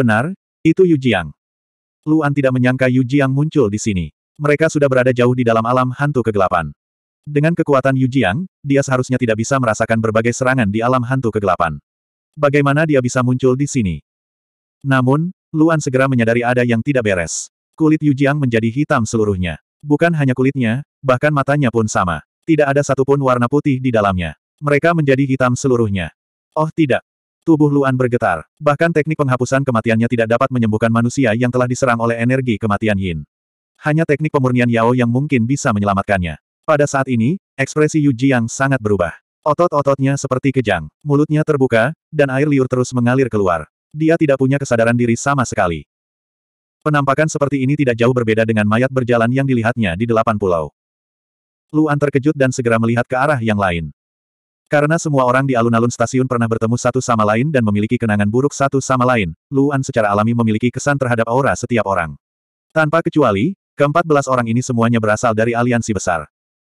Benar, itu Yu Jiang. Luan tidak menyangka Yu Jiang muncul di sini. Mereka sudah berada jauh di dalam alam hantu kegelapan. Dengan kekuatan Yu Jiang, dia seharusnya tidak bisa merasakan berbagai serangan di alam hantu kegelapan. Bagaimana dia bisa muncul di sini? Namun, Luan segera menyadari ada yang tidak beres. Kulit Yu Jiang menjadi hitam seluruhnya. Bukan hanya kulitnya, bahkan matanya pun sama. Tidak ada satupun warna putih di dalamnya. Mereka menjadi hitam seluruhnya. Oh tidak, Tubuh Luan bergetar. Bahkan teknik penghapusan kematiannya tidak dapat menyembuhkan manusia yang telah diserang oleh energi kematian Yin. Hanya teknik pemurnian Yao yang mungkin bisa menyelamatkannya. Pada saat ini, ekspresi Yu Jiang sangat berubah. Otot-ototnya seperti kejang, mulutnya terbuka, dan air liur terus mengalir keluar. Dia tidak punya kesadaran diri sama sekali. Penampakan seperti ini tidak jauh berbeda dengan mayat berjalan yang dilihatnya di delapan pulau. Luan terkejut dan segera melihat ke arah yang lain. Karena semua orang di alun-alun stasiun pernah bertemu satu sama lain dan memiliki kenangan buruk satu sama lain, Luan secara alami memiliki kesan terhadap aura setiap orang. Tanpa kecuali, keempat belas orang ini semuanya berasal dari aliansi besar.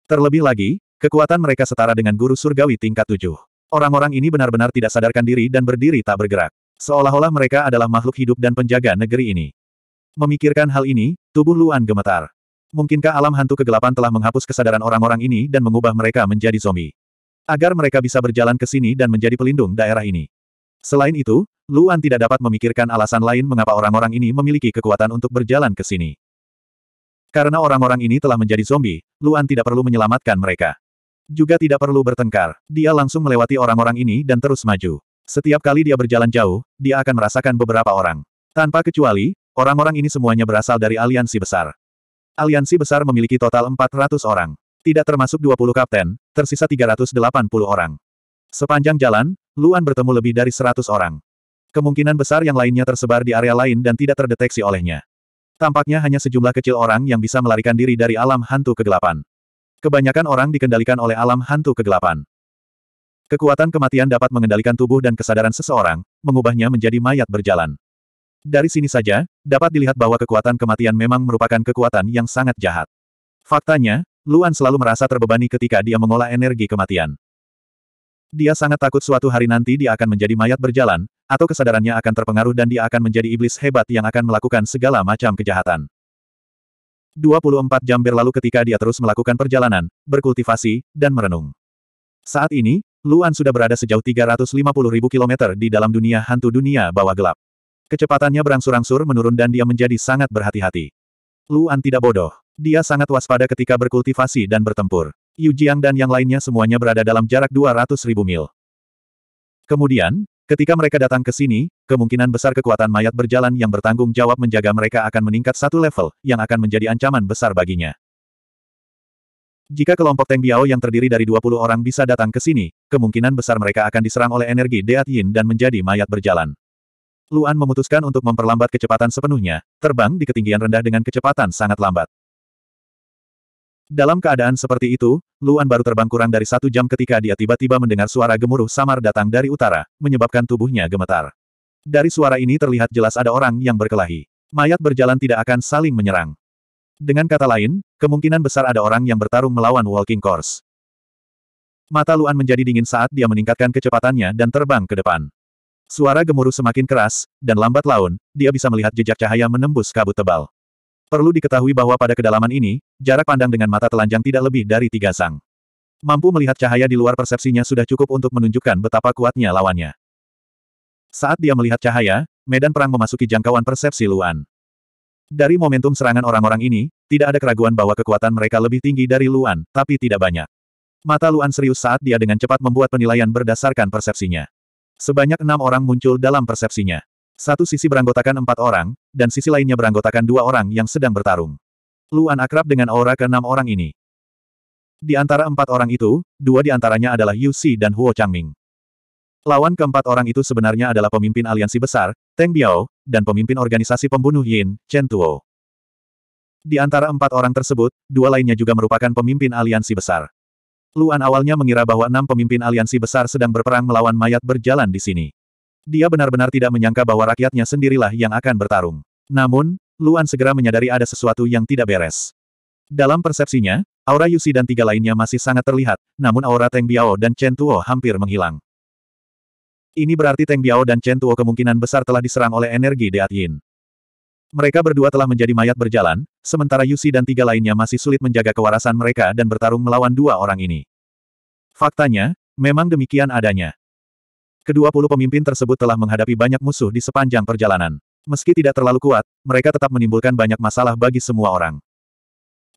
Terlebih lagi, kekuatan mereka setara dengan guru surgawi tingkat tujuh. Orang-orang ini benar-benar tidak sadarkan diri dan berdiri tak bergerak. Seolah-olah mereka adalah makhluk hidup dan penjaga negeri ini. Memikirkan hal ini, tubuh Luan gemetar. Mungkinkah alam hantu kegelapan telah menghapus kesadaran orang-orang ini dan mengubah mereka menjadi zombie? agar mereka bisa berjalan ke sini dan menjadi pelindung daerah ini. Selain itu, Luan tidak dapat memikirkan alasan lain mengapa orang-orang ini memiliki kekuatan untuk berjalan ke sini. Karena orang-orang ini telah menjadi zombie, Luan tidak perlu menyelamatkan mereka. Juga tidak perlu bertengkar, dia langsung melewati orang-orang ini dan terus maju. Setiap kali dia berjalan jauh, dia akan merasakan beberapa orang. Tanpa kecuali, orang-orang ini semuanya berasal dari aliansi besar. Aliansi besar memiliki total 400 orang. Tidak termasuk 20 kapten, tersisa 380 orang. Sepanjang jalan, Luan bertemu lebih dari 100 orang. Kemungkinan besar yang lainnya tersebar di area lain dan tidak terdeteksi olehnya. Tampaknya hanya sejumlah kecil orang yang bisa melarikan diri dari alam hantu kegelapan. Kebanyakan orang dikendalikan oleh alam hantu kegelapan. Kekuatan kematian dapat mengendalikan tubuh dan kesadaran seseorang, mengubahnya menjadi mayat berjalan. Dari sini saja, dapat dilihat bahwa kekuatan kematian memang merupakan kekuatan yang sangat jahat. Faktanya, Luan selalu merasa terbebani ketika dia mengolah energi kematian. Dia sangat takut suatu hari nanti dia akan menjadi mayat berjalan, atau kesadarannya akan terpengaruh dan dia akan menjadi iblis hebat yang akan melakukan segala macam kejahatan. 24 jam berlalu ketika dia terus melakukan perjalanan, berkultivasi, dan merenung. Saat ini, Luan sudah berada sejauh 350 ribu kilometer di dalam dunia hantu dunia bawah gelap. Kecepatannya berangsur-angsur menurun dan dia menjadi sangat berhati-hati. Luan tidak bodoh. Dia sangat waspada ketika berkultivasi dan bertempur. Yu Jiang dan yang lainnya semuanya berada dalam jarak 200 ribu mil. Kemudian, ketika mereka datang ke sini, kemungkinan besar kekuatan mayat berjalan yang bertanggung jawab menjaga mereka akan meningkat satu level, yang akan menjadi ancaman besar baginya. Jika kelompok Teng Biao yang terdiri dari 20 orang bisa datang ke sini, kemungkinan besar mereka akan diserang oleh energi Deat Yin dan menjadi mayat berjalan. Luan memutuskan untuk memperlambat kecepatan sepenuhnya, terbang di ketinggian rendah dengan kecepatan sangat lambat. Dalam keadaan seperti itu, Luan baru terbang kurang dari satu jam ketika dia tiba-tiba mendengar suara gemuruh samar datang dari utara, menyebabkan tubuhnya gemetar. Dari suara ini terlihat jelas ada orang yang berkelahi. Mayat berjalan tidak akan saling menyerang. Dengan kata lain, kemungkinan besar ada orang yang bertarung melawan Walking Course. Mata Luan menjadi dingin saat dia meningkatkan kecepatannya dan terbang ke depan. Suara gemuruh semakin keras, dan lambat laun, dia bisa melihat jejak cahaya menembus kabut tebal. Perlu diketahui bahwa pada kedalaman ini, jarak pandang dengan mata telanjang tidak lebih dari tiga sang. Mampu melihat cahaya di luar persepsinya sudah cukup untuk menunjukkan betapa kuatnya lawannya. Saat dia melihat cahaya, medan perang memasuki jangkauan persepsi Luan. Dari momentum serangan orang-orang ini, tidak ada keraguan bahwa kekuatan mereka lebih tinggi dari Luan, tapi tidak banyak. Mata Luan serius saat dia dengan cepat membuat penilaian berdasarkan persepsinya. Sebanyak enam orang muncul dalam persepsinya. Satu sisi beranggotakan empat orang, dan sisi lainnya beranggotakan dua orang yang sedang bertarung. Luan akrab dengan aura keenam orang ini. Di antara empat orang itu, dua di antaranya adalah Yu Xi dan Huo Changming. Lawan keempat orang itu sebenarnya adalah pemimpin aliansi besar, Teng Biao, dan pemimpin organisasi pembunuh Yin, Chen Tuo. Di antara empat orang tersebut, dua lainnya juga merupakan pemimpin aliansi besar. Luan awalnya mengira bahwa enam pemimpin aliansi besar sedang berperang melawan mayat berjalan di sini. Dia benar-benar tidak menyangka bahwa rakyatnya sendirilah yang akan bertarung. Namun, Luan segera menyadari ada sesuatu yang tidak beres. Dalam persepsinya, aura Yusi dan tiga lainnya masih sangat terlihat, namun aura Teng Biao dan Chen Tuo hampir menghilang. Ini berarti Teng Biao dan Chen Tuo kemungkinan besar telah diserang oleh energi Deat Yin. Mereka berdua telah menjadi mayat berjalan, sementara Yusi dan tiga lainnya masih sulit menjaga kewarasan mereka dan bertarung melawan dua orang ini. Faktanya, memang demikian adanya. Kedua puluh pemimpin tersebut telah menghadapi banyak musuh di sepanjang perjalanan. Meski tidak terlalu kuat, mereka tetap menimbulkan banyak masalah bagi semua orang.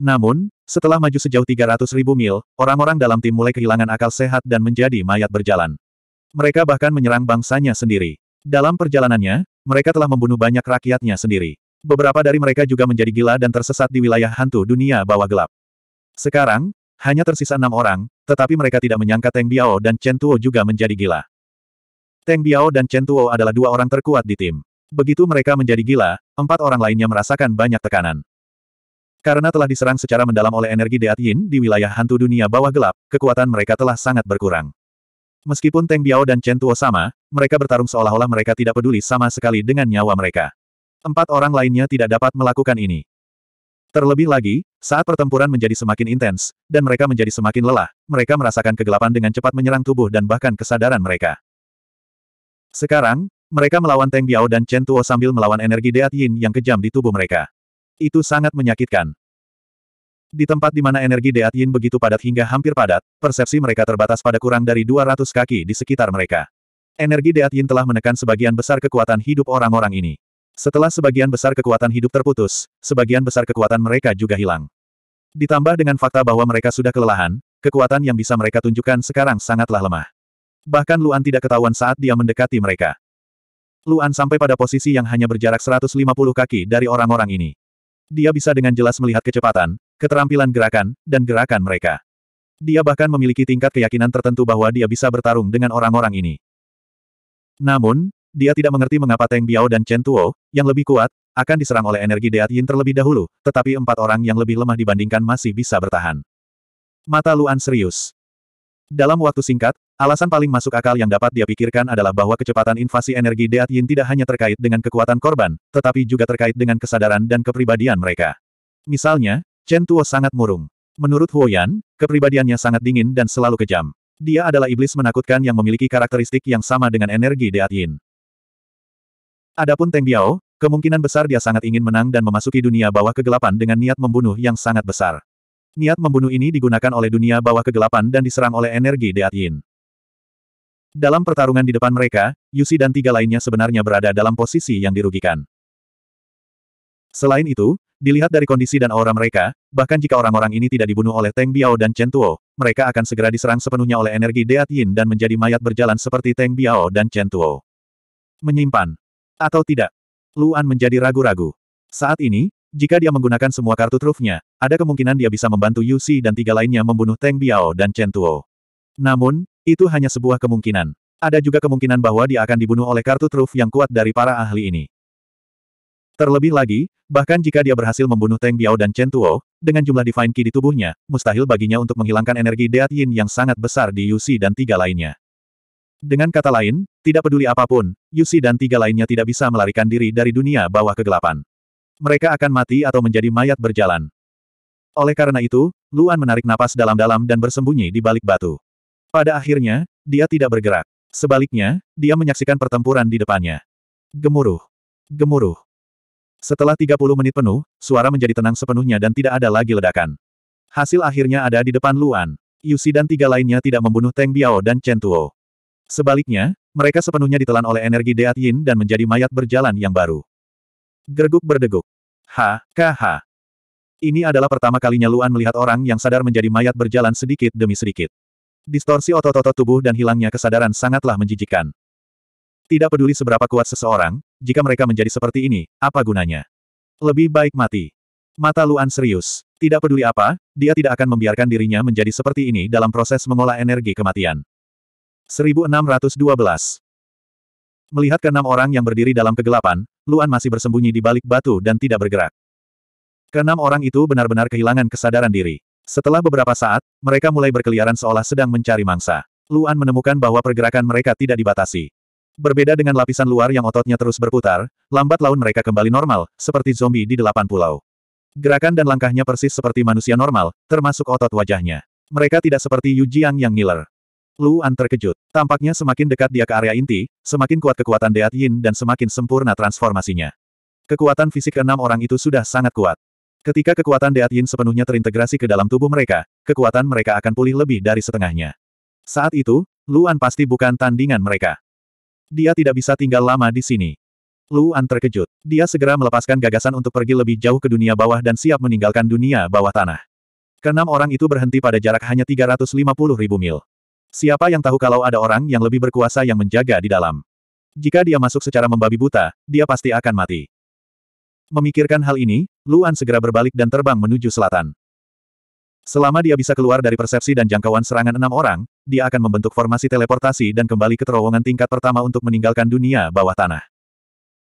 Namun, setelah maju sejauh 300 ribu mil, orang-orang dalam tim mulai kehilangan akal sehat dan menjadi mayat berjalan. Mereka bahkan menyerang bangsanya sendiri. Dalam perjalanannya, mereka telah membunuh banyak rakyatnya sendiri. Beberapa dari mereka juga menjadi gila dan tersesat di wilayah hantu dunia bawah gelap. Sekarang, hanya tersisa enam orang, tetapi mereka tidak menyangka Teng Biao dan Chen Tuo juga menjadi gila. Teng Biao dan Chen Tuo adalah dua orang terkuat di tim. Begitu mereka menjadi gila, empat orang lainnya merasakan banyak tekanan. Karena telah diserang secara mendalam oleh energi Deat Yin di wilayah hantu dunia bawah gelap, kekuatan mereka telah sangat berkurang. Meskipun Teng Biao dan Chen Tuo sama, mereka bertarung seolah-olah mereka tidak peduli sama sekali dengan nyawa mereka. Empat orang lainnya tidak dapat melakukan ini. Terlebih lagi, saat pertempuran menjadi semakin intens, dan mereka menjadi semakin lelah, mereka merasakan kegelapan dengan cepat menyerang tubuh dan bahkan kesadaran mereka. Sekarang, mereka melawan Teng Biao dan Chen Tuo sambil melawan energi Deat Yin yang kejam di tubuh mereka. Itu sangat menyakitkan. Di tempat di mana energi Deat Yin begitu padat hingga hampir padat, persepsi mereka terbatas pada kurang dari 200 kaki di sekitar mereka. Energi Deat Yin telah menekan sebagian besar kekuatan hidup orang-orang ini. Setelah sebagian besar kekuatan hidup terputus, sebagian besar kekuatan mereka juga hilang. Ditambah dengan fakta bahwa mereka sudah kelelahan, kekuatan yang bisa mereka tunjukkan sekarang sangatlah lemah. Bahkan Luan tidak ketahuan saat dia mendekati mereka. Luan sampai pada posisi yang hanya berjarak 150 kaki dari orang-orang ini. Dia bisa dengan jelas melihat kecepatan, keterampilan gerakan, dan gerakan mereka. Dia bahkan memiliki tingkat keyakinan tertentu bahwa dia bisa bertarung dengan orang-orang ini. Namun, dia tidak mengerti mengapa Teng Biao dan Chen Tuo, yang lebih kuat, akan diserang oleh energi Deat Yin terlebih dahulu, tetapi empat orang yang lebih lemah dibandingkan masih bisa bertahan. Mata Luan serius. Dalam waktu singkat, Alasan paling masuk akal yang dapat dia pikirkan adalah bahwa kecepatan invasi energi Deat Yin tidak hanya terkait dengan kekuatan korban, tetapi juga terkait dengan kesadaran dan kepribadian mereka. Misalnya, Chen Tuo sangat murung. Menurut Huo Yan, kepribadiannya sangat dingin dan selalu kejam. Dia adalah iblis menakutkan yang memiliki karakteristik yang sama dengan energi Deat Yin. Adapun Teng Biao, kemungkinan besar dia sangat ingin menang dan memasuki dunia bawah kegelapan dengan niat membunuh yang sangat besar. Niat membunuh ini digunakan oleh dunia bawah kegelapan dan diserang oleh energi Deat Yin. Dalam pertarungan di depan mereka, Yusi dan tiga lainnya sebenarnya berada dalam posisi yang dirugikan. Selain itu, dilihat dari kondisi dan aura mereka, bahkan jika orang-orang ini tidak dibunuh oleh Teng Biao dan Chen Tuo, mereka akan segera diserang sepenuhnya oleh energi Deat Yin dan menjadi mayat berjalan seperti Teng Biao dan Chen Tuo. Menyimpan. Atau tidak. Luan menjadi ragu-ragu. Saat ini, jika dia menggunakan semua kartu trufnya, ada kemungkinan dia bisa membantu Yusi dan tiga lainnya membunuh Teng Biao dan Chen Tuo. Namun, itu hanya sebuah kemungkinan. Ada juga kemungkinan bahwa dia akan dibunuh oleh kartu truf yang kuat dari para ahli ini. Terlebih lagi, bahkan jika dia berhasil membunuh Teng Biao dan Chen Tuo, dengan jumlah Divine Ki di tubuhnya, mustahil baginya untuk menghilangkan energi Deat Yin yang sangat besar di Yusi dan tiga lainnya. Dengan kata lain, tidak peduli apapun, Yusi dan tiga lainnya tidak bisa melarikan diri dari dunia bawah kegelapan. Mereka akan mati atau menjadi mayat berjalan. Oleh karena itu, Luan menarik napas dalam-dalam dan bersembunyi di balik batu. Pada akhirnya, dia tidak bergerak. Sebaliknya, dia menyaksikan pertempuran di depannya. Gemuruh. Gemuruh. Setelah 30 menit penuh, suara menjadi tenang sepenuhnya dan tidak ada lagi ledakan. Hasil akhirnya ada di depan Luan. Yusi dan tiga lainnya tidak membunuh Teng Biao dan Chen Tuo. Sebaliknya, mereka sepenuhnya ditelan oleh energi Deat Yin dan menjadi mayat berjalan yang baru. Gerguk berdeguk. Ha, ka, ha. Ini adalah pertama kalinya Luan melihat orang yang sadar menjadi mayat berjalan sedikit demi sedikit. Distorsi otot-otot tubuh dan hilangnya kesadaran sangatlah menjijikan. Tidak peduli seberapa kuat seseorang, jika mereka menjadi seperti ini, apa gunanya? Lebih baik mati. Mata Luan serius. Tidak peduli apa, dia tidak akan membiarkan dirinya menjadi seperti ini dalam proses mengolah energi kematian. 1612 Melihat keenam orang yang berdiri dalam kegelapan, Luan masih bersembunyi di balik batu dan tidak bergerak. Keenam orang itu benar-benar kehilangan kesadaran diri. Setelah beberapa saat, mereka mulai berkeliaran seolah sedang mencari mangsa. Luan menemukan bahwa pergerakan mereka tidak dibatasi. Berbeda dengan lapisan luar yang ototnya terus berputar, lambat laun mereka kembali normal, seperti zombie di delapan pulau. Gerakan dan langkahnya persis seperti manusia normal, termasuk otot wajahnya. Mereka tidak seperti Yu Jiang yang ngiler. Luan terkejut. Tampaknya semakin dekat dia ke area inti, semakin kuat kekuatan Deat Yin dan semakin sempurna transformasinya. Kekuatan fisik enam orang itu sudah sangat kuat. Ketika kekuatan Deat Yin sepenuhnya terintegrasi ke dalam tubuh mereka, kekuatan mereka akan pulih lebih dari setengahnya. Saat itu, Luan pasti bukan tandingan mereka. Dia tidak bisa tinggal lama di sini. Luan terkejut. Dia segera melepaskan gagasan untuk pergi lebih jauh ke dunia bawah dan siap meninggalkan dunia bawah tanah. Kenam orang itu berhenti pada jarak hanya 350 ribu mil. Siapa yang tahu kalau ada orang yang lebih berkuasa yang menjaga di dalam. Jika dia masuk secara membabi buta, dia pasti akan mati. Memikirkan hal ini, Luan segera berbalik dan terbang menuju selatan. Selama dia bisa keluar dari persepsi dan jangkauan serangan enam orang, dia akan membentuk formasi teleportasi dan kembali ke terowongan tingkat pertama untuk meninggalkan dunia bawah tanah.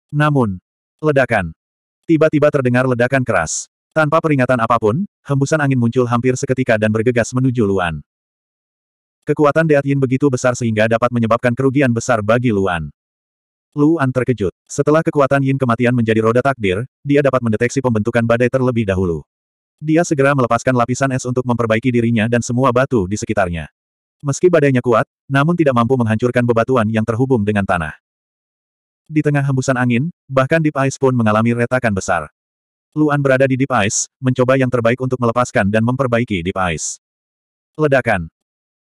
Namun, ledakan. Tiba-tiba terdengar ledakan keras. Tanpa peringatan apapun, hembusan angin muncul hampir seketika dan bergegas menuju Luan. Kekuatan Deat Yin begitu besar sehingga dapat menyebabkan kerugian besar bagi Luan. Luan terkejut. Setelah kekuatan Yin kematian menjadi roda takdir, dia dapat mendeteksi pembentukan badai terlebih dahulu. Dia segera melepaskan lapisan es untuk memperbaiki dirinya dan semua batu di sekitarnya. Meski badainya kuat, namun tidak mampu menghancurkan bebatuan yang terhubung dengan tanah. Di tengah hembusan angin, bahkan Deep Ice pun mengalami retakan besar. Luan berada di Deep Ice, mencoba yang terbaik untuk melepaskan dan memperbaiki Deep Ice. Ledakan.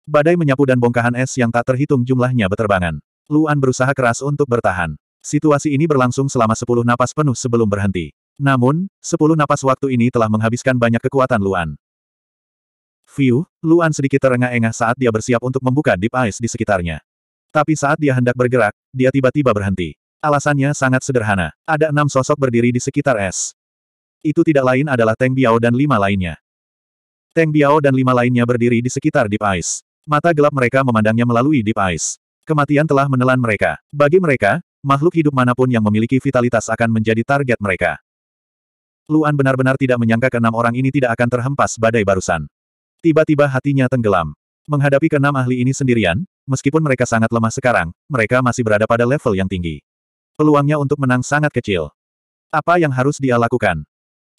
Badai menyapu dan bongkahan es yang tak terhitung jumlahnya beterbangan. Luan berusaha keras untuk bertahan. Situasi ini berlangsung selama 10 napas penuh sebelum berhenti. Namun, 10 napas waktu ini telah menghabiskan banyak kekuatan Luan. View, Luan sedikit terengah-engah saat dia bersiap untuk membuka Deep Eyes di sekitarnya. Tapi saat dia hendak bergerak, dia tiba-tiba berhenti. Alasannya sangat sederhana. Ada enam sosok berdiri di sekitar es. Itu tidak lain adalah Teng Biao dan lima lainnya. Teng Biao dan lima lainnya berdiri di sekitar Deep Eyes. Mata gelap mereka memandangnya melalui Deep Eyes. Kematian telah menelan mereka. Bagi mereka, makhluk hidup manapun yang memiliki vitalitas akan menjadi target mereka. Luan benar-benar tidak menyangka keenam orang ini tidak akan terhempas badai barusan. Tiba-tiba hatinya tenggelam. Menghadapi keenam ahli ini sendirian, meskipun mereka sangat lemah sekarang, mereka masih berada pada level yang tinggi. Peluangnya untuk menang sangat kecil. Apa yang harus dia lakukan?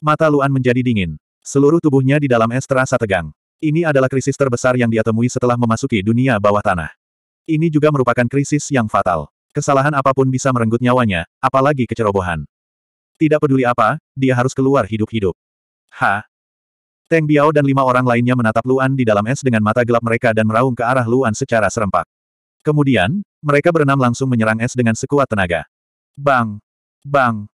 Mata Luan menjadi dingin. Seluruh tubuhnya di dalam es terasa tegang. Ini adalah krisis terbesar yang dia temui setelah memasuki dunia bawah tanah. Ini juga merupakan krisis yang fatal. Kesalahan apapun bisa merenggut nyawanya, apalagi kecerobohan. Tidak peduli apa, dia harus keluar hidup-hidup. Ha! Teng Biao dan lima orang lainnya menatap Luan di dalam es dengan mata gelap mereka dan meraung ke arah Luan secara serempak. Kemudian, mereka berenam langsung menyerang es dengan sekuat tenaga. Bang! Bang!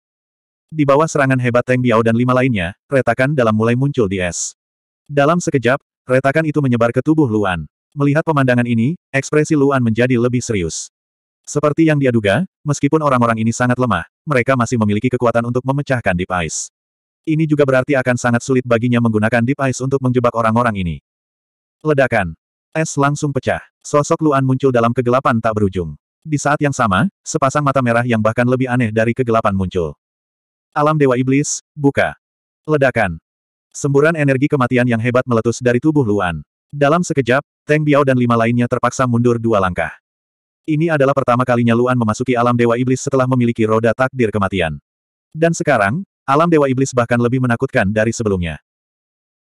Di bawah serangan hebat Teng Biao dan lima lainnya, retakan dalam mulai muncul di es. Dalam sekejap, retakan itu menyebar ke tubuh Luan. Melihat pemandangan ini, ekspresi Luan menjadi lebih serius. Seperti yang dia duga, meskipun orang-orang ini sangat lemah, mereka masih memiliki kekuatan untuk memecahkan Deep Ice. Ini juga berarti akan sangat sulit baginya menggunakan Deep Ice untuk menjebak orang-orang ini. Ledakan. Es langsung pecah. Sosok Luan muncul dalam kegelapan tak berujung. Di saat yang sama, sepasang mata merah yang bahkan lebih aneh dari kegelapan muncul. Alam Dewa Iblis, buka. Ledakan. Semburan energi kematian yang hebat meletus dari tubuh Luan. Dalam sekejap, Teng Biao dan lima lainnya terpaksa mundur dua langkah. Ini adalah pertama kalinya Luan memasuki alam Dewa Iblis setelah memiliki roda takdir kematian. Dan sekarang, alam Dewa Iblis bahkan lebih menakutkan dari sebelumnya.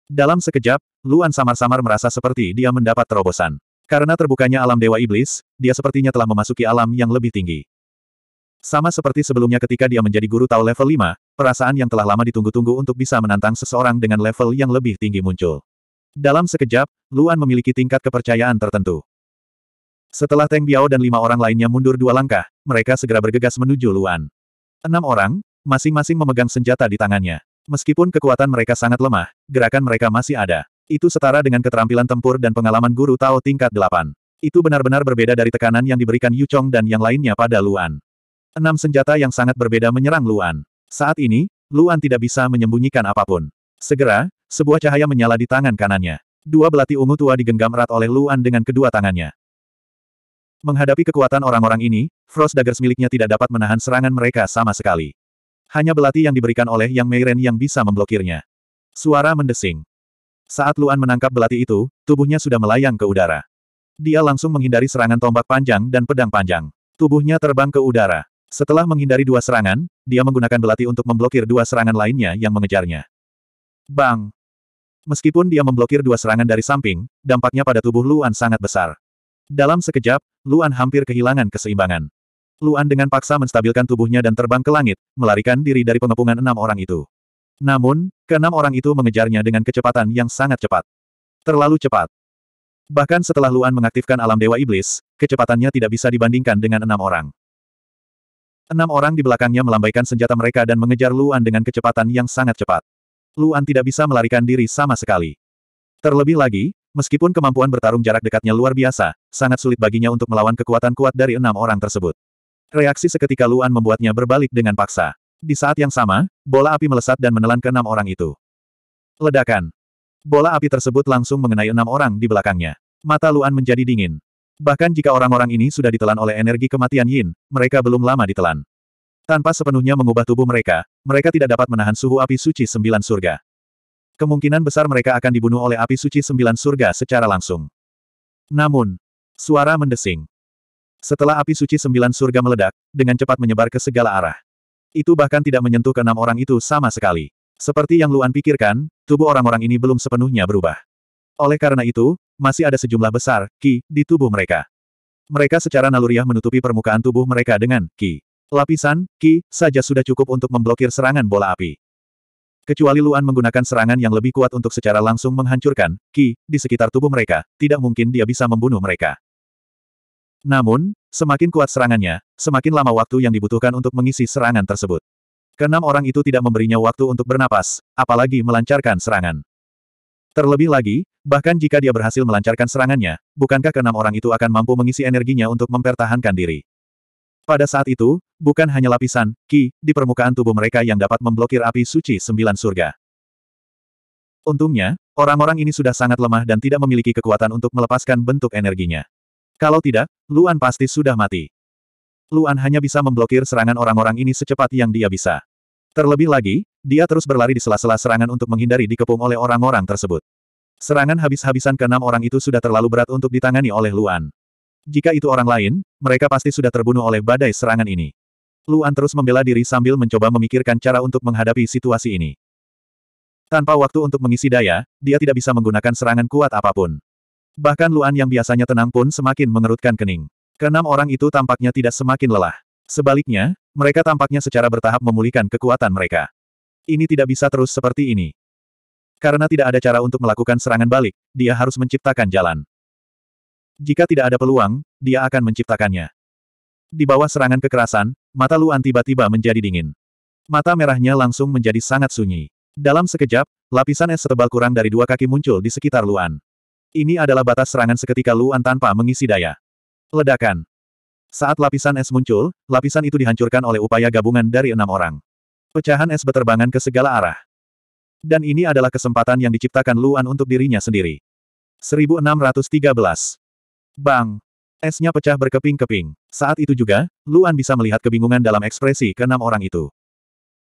Dalam sekejap, Luan samar-samar merasa seperti dia mendapat terobosan. Karena terbukanya alam Dewa Iblis, dia sepertinya telah memasuki alam yang lebih tinggi. Sama seperti sebelumnya ketika dia menjadi guru Tao level 5, perasaan yang telah lama ditunggu-tunggu untuk bisa menantang seseorang dengan level yang lebih tinggi muncul. Dalam sekejap, Luan memiliki tingkat kepercayaan tertentu. Setelah Teng Biao dan lima orang lainnya mundur dua langkah, mereka segera bergegas menuju Luan. Enam orang, masing-masing memegang senjata di tangannya. Meskipun kekuatan mereka sangat lemah, gerakan mereka masih ada. Itu setara dengan keterampilan tempur dan pengalaman guru Tao tingkat delapan. Itu benar-benar berbeda dari tekanan yang diberikan Yu Chong dan yang lainnya pada Luan. Enam senjata yang sangat berbeda menyerang Luan. Saat ini, Luan tidak bisa menyembunyikan apapun. Segera, sebuah cahaya menyala di tangan kanannya. Dua belati ungu tua digenggam erat oleh Luan dengan kedua tangannya. Menghadapi kekuatan orang-orang ini, Frost Daggers miliknya tidak dapat menahan serangan mereka sama sekali. Hanya belati yang diberikan oleh Yang Meiren yang bisa memblokirnya. Suara mendesing. Saat Luan menangkap belati itu, tubuhnya sudah melayang ke udara. Dia langsung menghindari serangan tombak panjang dan pedang panjang. Tubuhnya terbang ke udara. Setelah menghindari dua serangan, dia menggunakan belati untuk memblokir dua serangan lainnya yang mengejarnya. Bang! Meskipun dia memblokir dua serangan dari samping, dampaknya pada tubuh Luan sangat besar. Dalam sekejap, Luan hampir kehilangan keseimbangan. Luan dengan paksa menstabilkan tubuhnya dan terbang ke langit, melarikan diri dari pengepungan enam orang itu. Namun, keenam orang itu mengejarnya dengan kecepatan yang sangat cepat. Terlalu cepat. Bahkan setelah Luan mengaktifkan alam Dewa Iblis, kecepatannya tidak bisa dibandingkan dengan enam orang. Enam orang di belakangnya melambaikan senjata mereka dan mengejar Luan dengan kecepatan yang sangat cepat. Luan tidak bisa melarikan diri sama sekali. Terlebih lagi, meskipun kemampuan bertarung jarak dekatnya luar biasa, sangat sulit baginya untuk melawan kekuatan kuat dari enam orang tersebut. Reaksi seketika Luan membuatnya berbalik dengan paksa. Di saat yang sama, bola api melesat dan menelan enam orang itu. Ledakan. Bola api tersebut langsung mengenai enam orang di belakangnya. Mata Luan menjadi dingin. Bahkan jika orang-orang ini sudah ditelan oleh energi kematian Yin, mereka belum lama ditelan. Tanpa sepenuhnya mengubah tubuh mereka, mereka tidak dapat menahan suhu api suci sembilan surga. Kemungkinan besar mereka akan dibunuh oleh api suci sembilan surga secara langsung. Namun, suara mendesing. Setelah api suci sembilan surga meledak, dengan cepat menyebar ke segala arah. Itu bahkan tidak menyentuh keenam orang itu sama sekali. Seperti yang Luan pikirkan, tubuh orang-orang ini belum sepenuhnya berubah. Oleh karena itu, masih ada sejumlah besar ki di tubuh mereka. Mereka secara naluriah menutupi permukaan tubuh mereka dengan ki. Lapisan, Ki, saja sudah cukup untuk memblokir serangan bola api. Kecuali Luan menggunakan serangan yang lebih kuat untuk secara langsung menghancurkan, Ki, di sekitar tubuh mereka, tidak mungkin dia bisa membunuh mereka. Namun, semakin kuat serangannya, semakin lama waktu yang dibutuhkan untuk mengisi serangan tersebut. Kenam orang itu tidak memberinya waktu untuk bernapas, apalagi melancarkan serangan. Terlebih lagi, bahkan jika dia berhasil melancarkan serangannya, bukankah keenam orang itu akan mampu mengisi energinya untuk mempertahankan diri? Pada saat itu, bukan hanya lapisan, ki, di permukaan tubuh mereka yang dapat memblokir api suci sembilan surga. Untungnya, orang-orang ini sudah sangat lemah dan tidak memiliki kekuatan untuk melepaskan bentuk energinya. Kalau tidak, Luan pasti sudah mati. Luan hanya bisa memblokir serangan orang-orang ini secepat yang dia bisa. Terlebih lagi, dia terus berlari di sela-sela serangan untuk menghindari dikepung oleh orang-orang tersebut. Serangan habis-habisan keenam orang itu sudah terlalu berat untuk ditangani oleh Luan. Jika itu orang lain, mereka pasti sudah terbunuh oleh badai serangan ini. Luan terus membela diri sambil mencoba memikirkan cara untuk menghadapi situasi ini. Tanpa waktu untuk mengisi daya, dia tidak bisa menggunakan serangan kuat apapun. Bahkan Luan yang biasanya tenang pun semakin mengerutkan kening. Kenam orang itu tampaknya tidak semakin lelah. Sebaliknya, mereka tampaknya secara bertahap memulihkan kekuatan mereka. Ini tidak bisa terus seperti ini. Karena tidak ada cara untuk melakukan serangan balik, dia harus menciptakan jalan. Jika tidak ada peluang, dia akan menciptakannya. Di bawah serangan kekerasan, mata Luan tiba-tiba menjadi dingin. Mata merahnya langsung menjadi sangat sunyi. Dalam sekejap, lapisan es setebal kurang dari dua kaki muncul di sekitar Luan. Ini adalah batas serangan seketika Luan tanpa mengisi daya. Ledakan. Saat lapisan es muncul, lapisan itu dihancurkan oleh upaya gabungan dari enam orang. Pecahan es beterbangan ke segala arah. Dan ini adalah kesempatan yang diciptakan Luan untuk dirinya sendiri. 1613 Bang! Esnya pecah berkeping-keping. Saat itu juga, Luan bisa melihat kebingungan dalam ekspresi keenam orang itu.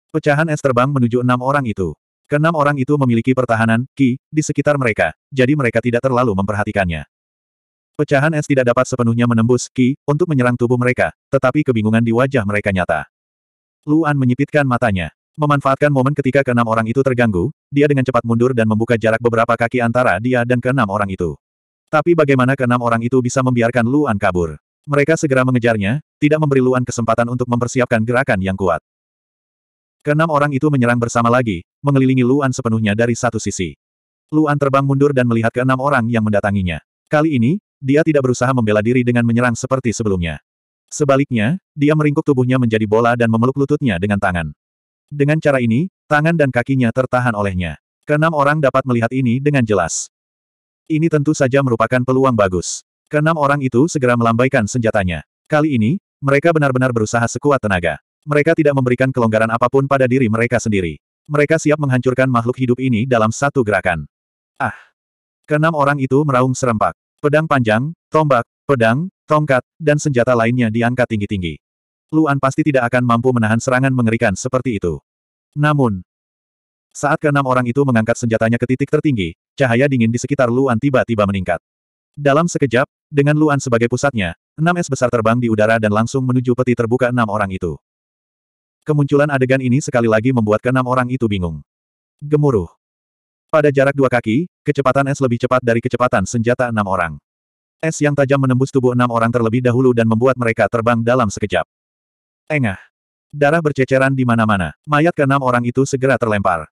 Pecahan es terbang menuju enam orang itu. Keenam orang itu memiliki pertahanan, ki, di sekitar mereka, jadi mereka tidak terlalu memperhatikannya. Pecahan es tidak dapat sepenuhnya menembus, ki, untuk menyerang tubuh mereka, tetapi kebingungan di wajah mereka nyata. Luan menyipitkan matanya. Memanfaatkan momen ketika keenam orang itu terganggu, dia dengan cepat mundur dan membuka jarak beberapa kaki antara dia dan keenam orang itu. Tapi bagaimana keenam orang itu bisa membiarkan Luan kabur? Mereka segera mengejarnya, tidak memberi Luan kesempatan untuk mempersiapkan gerakan yang kuat. Keenam orang itu menyerang bersama lagi, mengelilingi Luan sepenuhnya dari satu sisi. Luan terbang mundur dan melihat keenam orang yang mendatanginya. Kali ini, dia tidak berusaha membela diri dengan menyerang seperti sebelumnya. Sebaliknya, dia meringkuk tubuhnya menjadi bola dan memeluk lututnya dengan tangan. Dengan cara ini, tangan dan kakinya tertahan olehnya. Keenam orang dapat melihat ini dengan jelas. Ini tentu saja merupakan peluang bagus. Kenam orang itu segera melambaikan senjatanya. Kali ini, mereka benar-benar berusaha sekuat tenaga. Mereka tidak memberikan kelonggaran apapun pada diri mereka sendiri. Mereka siap menghancurkan makhluk hidup ini dalam satu gerakan. Ah! Kenam orang itu meraung serempak. Pedang panjang, tombak, pedang, tongkat, dan senjata lainnya diangkat tinggi-tinggi. Luan pasti tidak akan mampu menahan serangan mengerikan seperti itu. Namun, saat keenam orang itu mengangkat senjatanya ke titik tertinggi, cahaya dingin di sekitar Luan tiba-tiba meningkat. Dalam sekejap, dengan Luan sebagai pusatnya, enam es besar terbang di udara dan langsung menuju peti terbuka enam orang itu. Kemunculan adegan ini sekali lagi membuat keenam orang itu bingung. Gemuruh. Pada jarak dua kaki, kecepatan es lebih cepat dari kecepatan senjata enam orang. Es yang tajam menembus tubuh enam orang terlebih dahulu dan membuat mereka terbang dalam sekejap. Engah. Darah berceceran di mana-mana. Mayat keenam orang itu segera terlempar.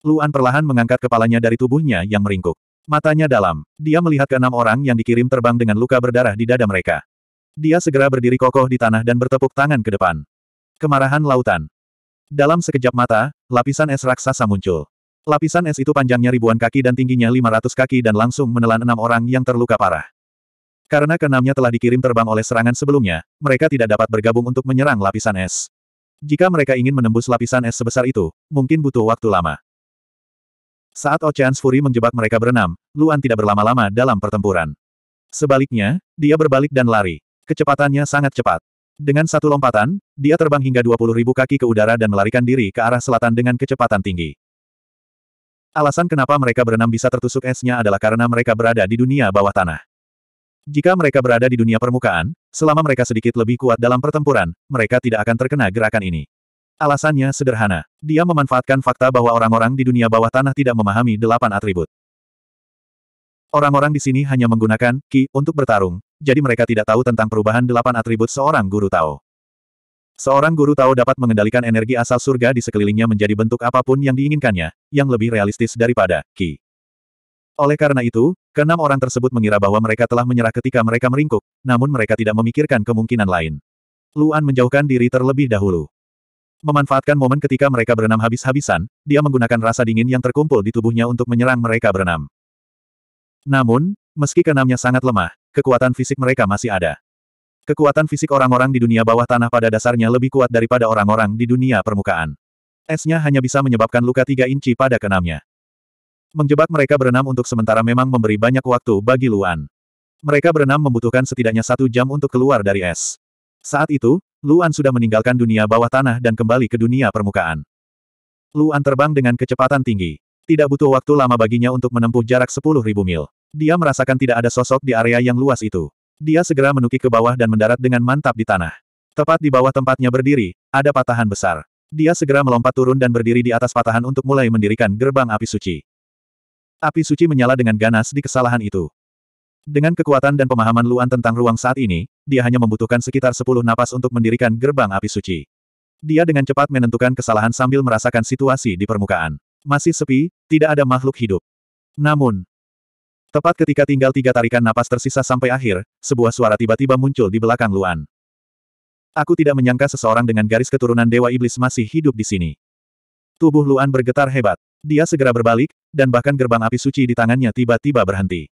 Luan perlahan mengangkat kepalanya dari tubuhnya yang meringkuk. Matanya dalam. Dia melihat keenam orang yang dikirim terbang dengan luka berdarah di dada mereka. Dia segera berdiri kokoh di tanah dan bertepuk tangan ke depan. Kemarahan lautan. Dalam sekejap mata, lapisan es raksasa muncul. Lapisan es itu panjangnya ribuan kaki dan tingginya 500 kaki dan langsung menelan enam orang yang terluka parah. Karena keenamnya telah dikirim terbang oleh serangan sebelumnya, mereka tidak dapat bergabung untuk menyerang lapisan es. Jika mereka ingin menembus lapisan es sebesar itu, mungkin butuh waktu lama. Saat Ocean's Fury menjebak mereka berenam, Luan tidak berlama-lama dalam pertempuran. Sebaliknya, dia berbalik dan lari. Kecepatannya sangat cepat. Dengan satu lompatan, dia terbang hingga ribu kaki ke udara dan melarikan diri ke arah selatan dengan kecepatan tinggi. Alasan kenapa mereka berenam bisa tertusuk esnya adalah karena mereka berada di dunia bawah tanah. Jika mereka berada di dunia permukaan, selama mereka sedikit lebih kuat dalam pertempuran, mereka tidak akan terkena gerakan ini. Alasannya sederhana. Dia memanfaatkan fakta bahwa orang-orang di dunia bawah tanah tidak memahami delapan atribut. Orang-orang di sini hanya menggunakan ki untuk bertarung, jadi mereka tidak tahu tentang perubahan delapan atribut seorang guru Tao. Seorang guru Tao dapat mengendalikan energi asal surga di sekelilingnya menjadi bentuk apapun yang diinginkannya, yang lebih realistis daripada ki. Oleh karena itu, keenam orang tersebut mengira bahwa mereka telah menyerah ketika mereka meringkuk, namun mereka tidak memikirkan kemungkinan lain. Luan menjauhkan diri terlebih dahulu. Memanfaatkan momen ketika mereka berenam habis-habisan, dia menggunakan rasa dingin yang terkumpul di tubuhnya untuk menyerang mereka berenam. Namun, meski keenamnya sangat lemah, kekuatan fisik mereka masih ada. Kekuatan fisik orang-orang di dunia bawah tanah pada dasarnya lebih kuat daripada orang-orang di dunia permukaan. Esnya hanya bisa menyebabkan luka tiga inci pada keenamnya. Menjebak mereka berenam untuk sementara memang memberi banyak waktu bagi Luan. Mereka berenam membutuhkan setidaknya satu jam untuk keluar dari es. Saat itu, Luan sudah meninggalkan dunia bawah tanah dan kembali ke dunia permukaan. Luan terbang dengan kecepatan tinggi. Tidak butuh waktu lama baginya untuk menempuh jarak 10.000 mil. Dia merasakan tidak ada sosok di area yang luas itu. Dia segera menukik ke bawah dan mendarat dengan mantap di tanah. Tepat di bawah tempatnya berdiri, ada patahan besar. Dia segera melompat turun dan berdiri di atas patahan untuk mulai mendirikan gerbang api suci. Api suci menyala dengan ganas di kesalahan itu. Dengan kekuatan dan pemahaman Luan tentang ruang saat ini, dia hanya membutuhkan sekitar sepuluh napas untuk mendirikan gerbang api suci. Dia dengan cepat menentukan kesalahan sambil merasakan situasi di permukaan. Masih sepi, tidak ada makhluk hidup. Namun, tepat ketika tinggal tiga tarikan napas tersisa sampai akhir, sebuah suara tiba-tiba muncul di belakang Luan. Aku tidak menyangka seseorang dengan garis keturunan Dewa Iblis masih hidup di sini. Tubuh Luan bergetar hebat. Dia segera berbalik, dan bahkan gerbang api suci di tangannya tiba-tiba berhenti.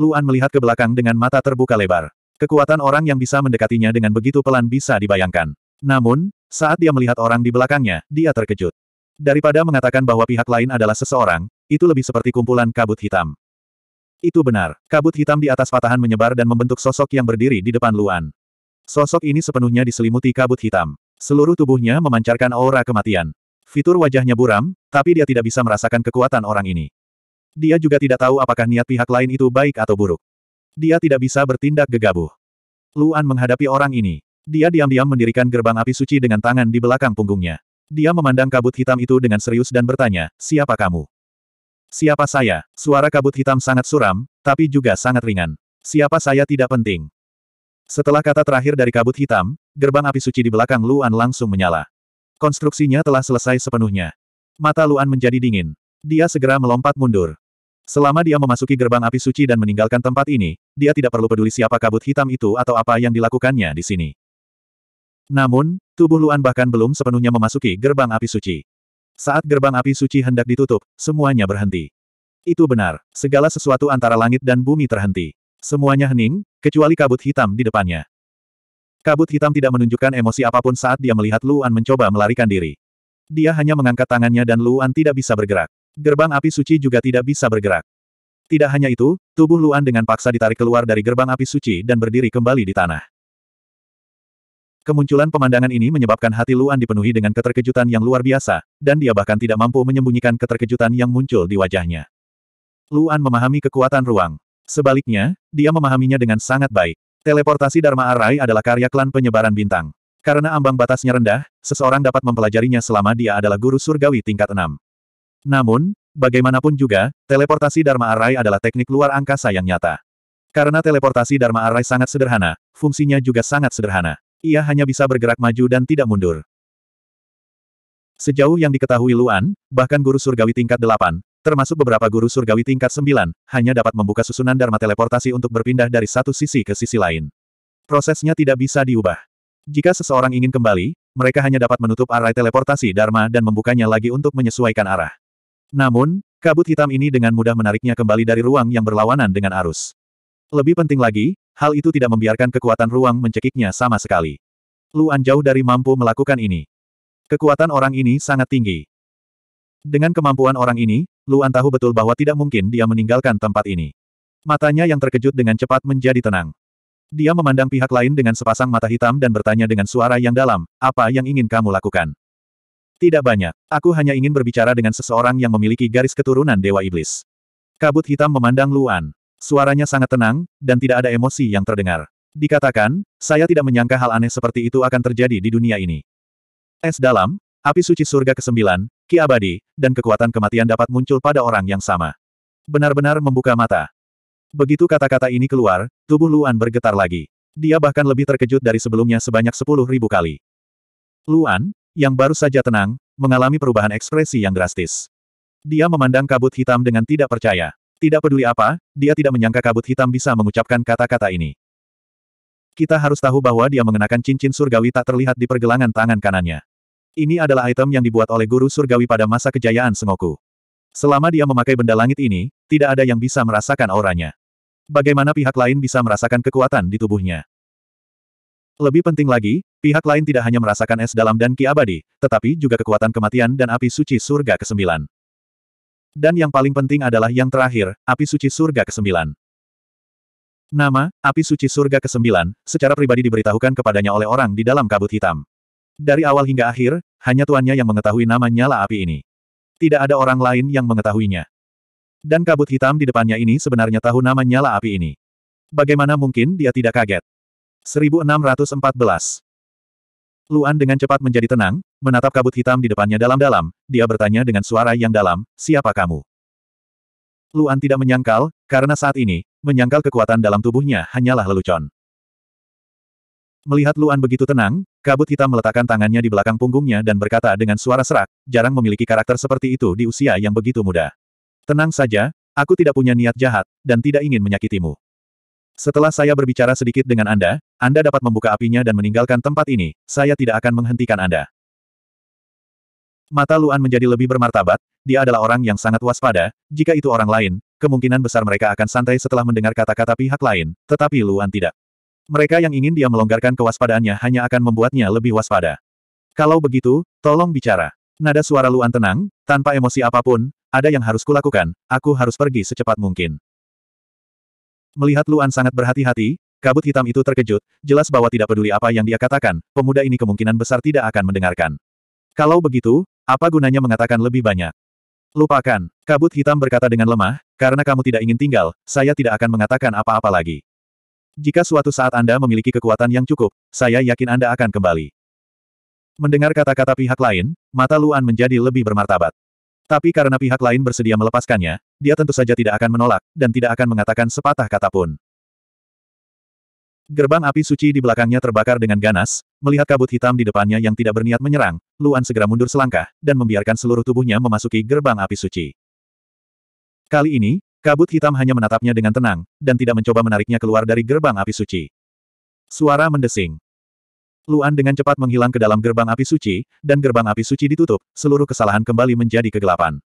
Luan melihat ke belakang dengan mata terbuka lebar. Kekuatan orang yang bisa mendekatinya dengan begitu pelan bisa dibayangkan. Namun, saat dia melihat orang di belakangnya, dia terkejut. Daripada mengatakan bahwa pihak lain adalah seseorang, itu lebih seperti kumpulan kabut hitam. Itu benar, kabut hitam di atas patahan menyebar dan membentuk sosok yang berdiri di depan Luan. Sosok ini sepenuhnya diselimuti kabut hitam. Seluruh tubuhnya memancarkan aura kematian. Fitur wajahnya buram, tapi dia tidak bisa merasakan kekuatan orang ini. Dia juga tidak tahu apakah niat pihak lain itu baik atau buruk. Dia tidak bisa bertindak gegabah. Luan menghadapi orang ini. Dia diam-diam mendirikan gerbang api suci dengan tangan di belakang punggungnya. Dia memandang kabut hitam itu dengan serius dan bertanya, siapa kamu? Siapa saya? Suara kabut hitam sangat suram, tapi juga sangat ringan. Siapa saya tidak penting. Setelah kata terakhir dari kabut hitam, gerbang api suci di belakang Luan langsung menyala. Konstruksinya telah selesai sepenuhnya. Mata Luan menjadi dingin. Dia segera melompat mundur. Selama dia memasuki gerbang api suci dan meninggalkan tempat ini, dia tidak perlu peduli siapa kabut hitam itu atau apa yang dilakukannya di sini. Namun, tubuh Luan bahkan belum sepenuhnya memasuki gerbang api suci. Saat gerbang api suci hendak ditutup, semuanya berhenti. Itu benar, segala sesuatu antara langit dan bumi terhenti. Semuanya hening, kecuali kabut hitam di depannya. Kabut hitam tidak menunjukkan emosi apapun saat dia melihat Luan mencoba melarikan diri. Dia hanya mengangkat tangannya dan Luan tidak bisa bergerak. Gerbang api suci juga tidak bisa bergerak. Tidak hanya itu, tubuh Luan dengan paksa ditarik keluar dari gerbang api suci dan berdiri kembali di tanah. Kemunculan pemandangan ini menyebabkan hati Luan dipenuhi dengan keterkejutan yang luar biasa, dan dia bahkan tidak mampu menyembunyikan keterkejutan yang muncul di wajahnya. Luan memahami kekuatan ruang. Sebaliknya, dia memahaminya dengan sangat baik. Teleportasi Dharma Arai adalah karya klan penyebaran bintang. Karena ambang batasnya rendah, seseorang dapat mempelajarinya selama dia adalah guru surgawi tingkat 6. Namun, bagaimanapun juga, teleportasi Dharma arai adalah teknik luar angkasa yang nyata. Karena teleportasi Dharma arai sangat sederhana, fungsinya juga sangat sederhana. Ia hanya bisa bergerak maju dan tidak mundur. Sejauh yang diketahui Luan, bahkan guru surgawi tingkat 8, termasuk beberapa guru surgawi tingkat 9, hanya dapat membuka susunan dharma teleportasi untuk berpindah dari satu sisi ke sisi lain. Prosesnya tidak bisa diubah. Jika seseorang ingin kembali, mereka hanya dapat menutup arai teleportasi dharma dan membukanya lagi untuk menyesuaikan arah. Namun, kabut hitam ini dengan mudah menariknya kembali dari ruang yang berlawanan dengan arus. Lebih penting lagi, hal itu tidak membiarkan kekuatan ruang mencekiknya sama sekali. Luan jauh dari mampu melakukan ini. Kekuatan orang ini sangat tinggi. Dengan kemampuan orang ini, Luan tahu betul bahwa tidak mungkin dia meninggalkan tempat ini. Matanya yang terkejut dengan cepat menjadi tenang. Dia memandang pihak lain dengan sepasang mata hitam dan bertanya dengan suara yang dalam, apa yang ingin kamu lakukan? Tidak banyak. Aku hanya ingin berbicara dengan seseorang yang memiliki garis keturunan Dewa Iblis. Kabut hitam memandang Luan. Suaranya sangat tenang, dan tidak ada emosi yang terdengar. Dikatakan, saya tidak menyangka hal aneh seperti itu akan terjadi di dunia ini. Es dalam, api suci surga ke-9, ki abadi, dan kekuatan kematian dapat muncul pada orang yang sama. Benar-benar membuka mata. Begitu kata-kata ini keluar, tubuh Luan bergetar lagi. Dia bahkan lebih terkejut dari sebelumnya sebanyak sepuluh ribu kali. Luan, yang baru saja tenang, mengalami perubahan ekspresi yang drastis. Dia memandang kabut hitam dengan tidak percaya. Tidak peduli apa, dia tidak menyangka kabut hitam bisa mengucapkan kata-kata ini. Kita harus tahu bahwa dia mengenakan cincin surgawi tak terlihat di pergelangan tangan kanannya. Ini adalah item yang dibuat oleh guru surgawi pada masa kejayaan Sengoku. Selama dia memakai benda langit ini, tidak ada yang bisa merasakan auranya. Bagaimana pihak lain bisa merasakan kekuatan di tubuhnya? Lebih penting lagi, pihak lain tidak hanya merasakan es dalam dan ki abadi, tetapi juga kekuatan kematian dan api suci surga ke-9. Dan yang paling penting adalah yang terakhir, api suci surga ke-9. Nama, api suci surga ke-9, secara pribadi diberitahukan kepadanya oleh orang di dalam kabut hitam. Dari awal hingga akhir, hanya tuannya yang mengetahui nama nyala api ini. Tidak ada orang lain yang mengetahuinya. Dan kabut hitam di depannya ini sebenarnya tahu nama nyala api ini. Bagaimana mungkin dia tidak kaget? 1614. Luan dengan cepat menjadi tenang, menatap kabut hitam di depannya dalam-dalam, dia bertanya dengan suara yang dalam, siapa kamu? Luan tidak menyangkal, karena saat ini, menyangkal kekuatan dalam tubuhnya hanyalah lelucon. Melihat Luan begitu tenang, kabut hitam meletakkan tangannya di belakang punggungnya dan berkata dengan suara serak, jarang memiliki karakter seperti itu di usia yang begitu muda. Tenang saja, aku tidak punya niat jahat, dan tidak ingin menyakitimu. Setelah saya berbicara sedikit dengan Anda, Anda dapat membuka apinya dan meninggalkan tempat ini, saya tidak akan menghentikan Anda. Mata Luan menjadi lebih bermartabat, dia adalah orang yang sangat waspada, jika itu orang lain, kemungkinan besar mereka akan santai setelah mendengar kata-kata pihak lain, tetapi Luan tidak. Mereka yang ingin dia melonggarkan kewaspadaannya hanya akan membuatnya lebih waspada. Kalau begitu, tolong bicara. Nada suara Luan tenang, tanpa emosi apapun, ada yang harus kulakukan, aku harus pergi secepat mungkin. Melihat Luan sangat berhati-hati, kabut hitam itu terkejut, jelas bahwa tidak peduli apa yang dia katakan, pemuda ini kemungkinan besar tidak akan mendengarkan. Kalau begitu, apa gunanya mengatakan lebih banyak? Lupakan, kabut hitam berkata dengan lemah, karena kamu tidak ingin tinggal, saya tidak akan mengatakan apa-apa lagi. Jika suatu saat Anda memiliki kekuatan yang cukup, saya yakin Anda akan kembali. Mendengar kata-kata pihak lain, mata Luan menjadi lebih bermartabat. Tapi karena pihak lain bersedia melepaskannya, dia tentu saja tidak akan menolak, dan tidak akan mengatakan sepatah kata pun. Gerbang api suci di belakangnya terbakar dengan ganas, melihat kabut hitam di depannya yang tidak berniat menyerang, Luan segera mundur selangkah, dan membiarkan seluruh tubuhnya memasuki gerbang api suci. Kali ini, kabut hitam hanya menatapnya dengan tenang, dan tidak mencoba menariknya keluar dari gerbang api suci. Suara mendesing. Luan dengan cepat menghilang ke dalam gerbang api suci, dan gerbang api suci ditutup, seluruh kesalahan kembali menjadi kegelapan.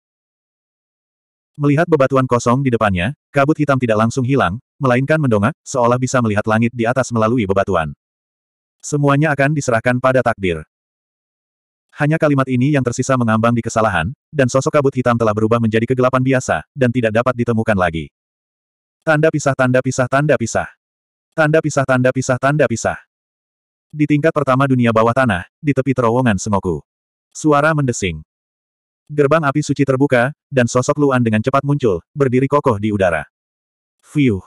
Melihat bebatuan kosong di depannya, kabut hitam tidak langsung hilang, melainkan mendongak, seolah bisa melihat langit di atas melalui bebatuan. Semuanya akan diserahkan pada takdir. Hanya kalimat ini yang tersisa mengambang di kesalahan, dan sosok kabut hitam telah berubah menjadi kegelapan biasa, dan tidak dapat ditemukan lagi. Tanda pisah tanda pisah tanda pisah. Tanda pisah tanda pisah tanda pisah. tanda pisah. Di tingkat pertama dunia bawah tanah, di tepi terowongan Sengoku. Suara mendesing. Gerbang api suci terbuka, dan sosok Luan dengan cepat muncul, berdiri kokoh di udara. Fiuh.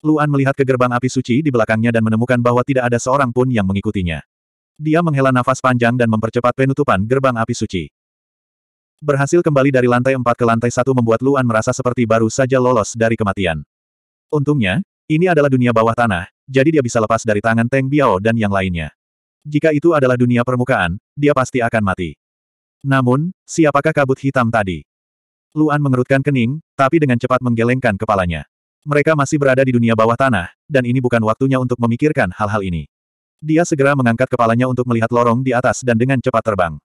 Luan melihat ke gerbang api suci di belakangnya dan menemukan bahwa tidak ada seorang pun yang mengikutinya. Dia menghela nafas panjang dan mempercepat penutupan gerbang api suci. Berhasil kembali dari lantai 4 ke lantai satu membuat Luan merasa seperti baru saja lolos dari kematian. Untungnya, ini adalah dunia bawah tanah, jadi dia bisa lepas dari tangan Teng Biao dan yang lainnya. Jika itu adalah dunia permukaan, dia pasti akan mati. Namun, siapakah kabut hitam tadi? Luan mengerutkan kening, tapi dengan cepat menggelengkan kepalanya. Mereka masih berada di dunia bawah tanah, dan ini bukan waktunya untuk memikirkan hal-hal ini. Dia segera mengangkat kepalanya untuk melihat lorong di atas dan dengan cepat terbang.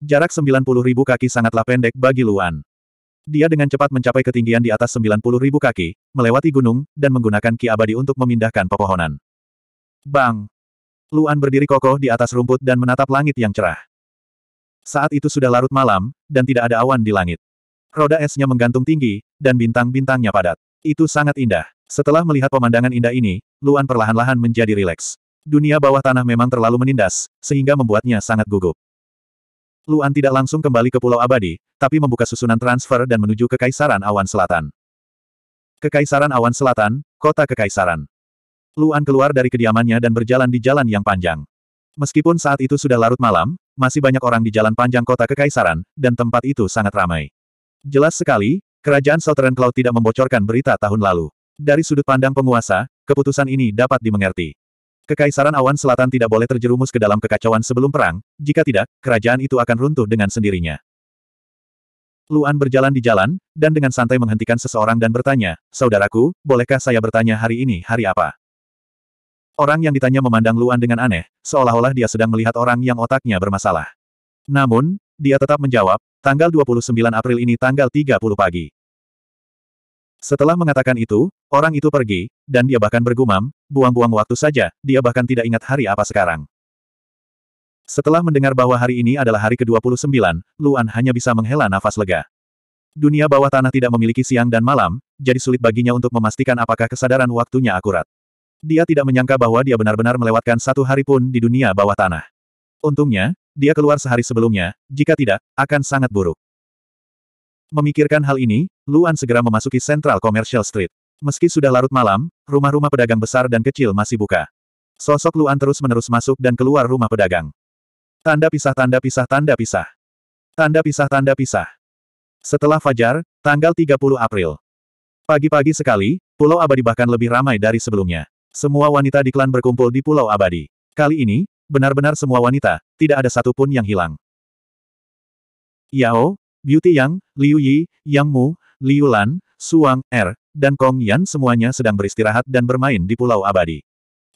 Jarak 90.000 ribu kaki sangatlah pendek bagi Luan. Dia dengan cepat mencapai ketinggian di atas 90 ribu kaki, melewati gunung, dan menggunakan ki abadi untuk memindahkan pepohonan. Bang! Luan berdiri kokoh di atas rumput dan menatap langit yang cerah. Saat itu sudah larut malam, dan tidak ada awan di langit. Roda esnya menggantung tinggi, dan bintang-bintangnya padat. Itu sangat indah. Setelah melihat pemandangan indah ini, Luan perlahan-lahan menjadi rileks. Dunia bawah tanah memang terlalu menindas, sehingga membuatnya sangat gugup. Luan tidak langsung kembali ke Pulau Abadi, tapi membuka susunan transfer dan menuju Kekaisaran Awan Selatan. Kekaisaran Awan Selatan, Kota Kekaisaran. Luan keluar dari kediamannya dan berjalan di jalan yang panjang. Meskipun saat itu sudah larut malam, masih banyak orang di jalan panjang kota Kekaisaran, dan tempat itu sangat ramai. Jelas sekali, kerajaan Southern Cloud tidak membocorkan berita tahun lalu. Dari sudut pandang penguasa, keputusan ini dapat dimengerti. Kekaisaran awan selatan tidak boleh terjerumus ke dalam kekacauan sebelum perang, jika tidak, kerajaan itu akan runtuh dengan sendirinya. Luan berjalan di jalan, dan dengan santai menghentikan seseorang dan bertanya, Saudaraku, bolehkah saya bertanya hari ini hari apa? Orang yang ditanya memandang Luan dengan aneh, seolah-olah dia sedang melihat orang yang otaknya bermasalah. Namun, dia tetap menjawab, tanggal 29 April ini tanggal 30 pagi. Setelah mengatakan itu, orang itu pergi, dan dia bahkan bergumam, buang-buang waktu saja, dia bahkan tidak ingat hari apa sekarang. Setelah mendengar bahwa hari ini adalah hari ke-29, Luan hanya bisa menghela nafas lega. Dunia bawah tanah tidak memiliki siang dan malam, jadi sulit baginya untuk memastikan apakah kesadaran waktunya akurat. Dia tidak menyangka bahwa dia benar-benar melewatkan satu hari pun di dunia bawah tanah. Untungnya, dia keluar sehari sebelumnya, jika tidak, akan sangat buruk. Memikirkan hal ini, Luan segera memasuki Central Commercial Street. Meski sudah larut malam, rumah-rumah pedagang besar dan kecil masih buka. Sosok Luan terus-menerus masuk dan keluar rumah pedagang. Tanda pisah tanda pisah tanda pisah. Tanda pisah tanda pisah. Setelah Fajar, tanggal 30 April. Pagi-pagi sekali, Pulau Abadi bahkan lebih ramai dari sebelumnya. Semua wanita di klan berkumpul di Pulau Abadi. Kali ini, benar-benar semua wanita, tidak ada satupun yang hilang. Yao, Beauty Yang, Liu Yi, Yang Mu, Liu Lan, Suang, Er, dan Kong Yan semuanya sedang beristirahat dan bermain di Pulau Abadi.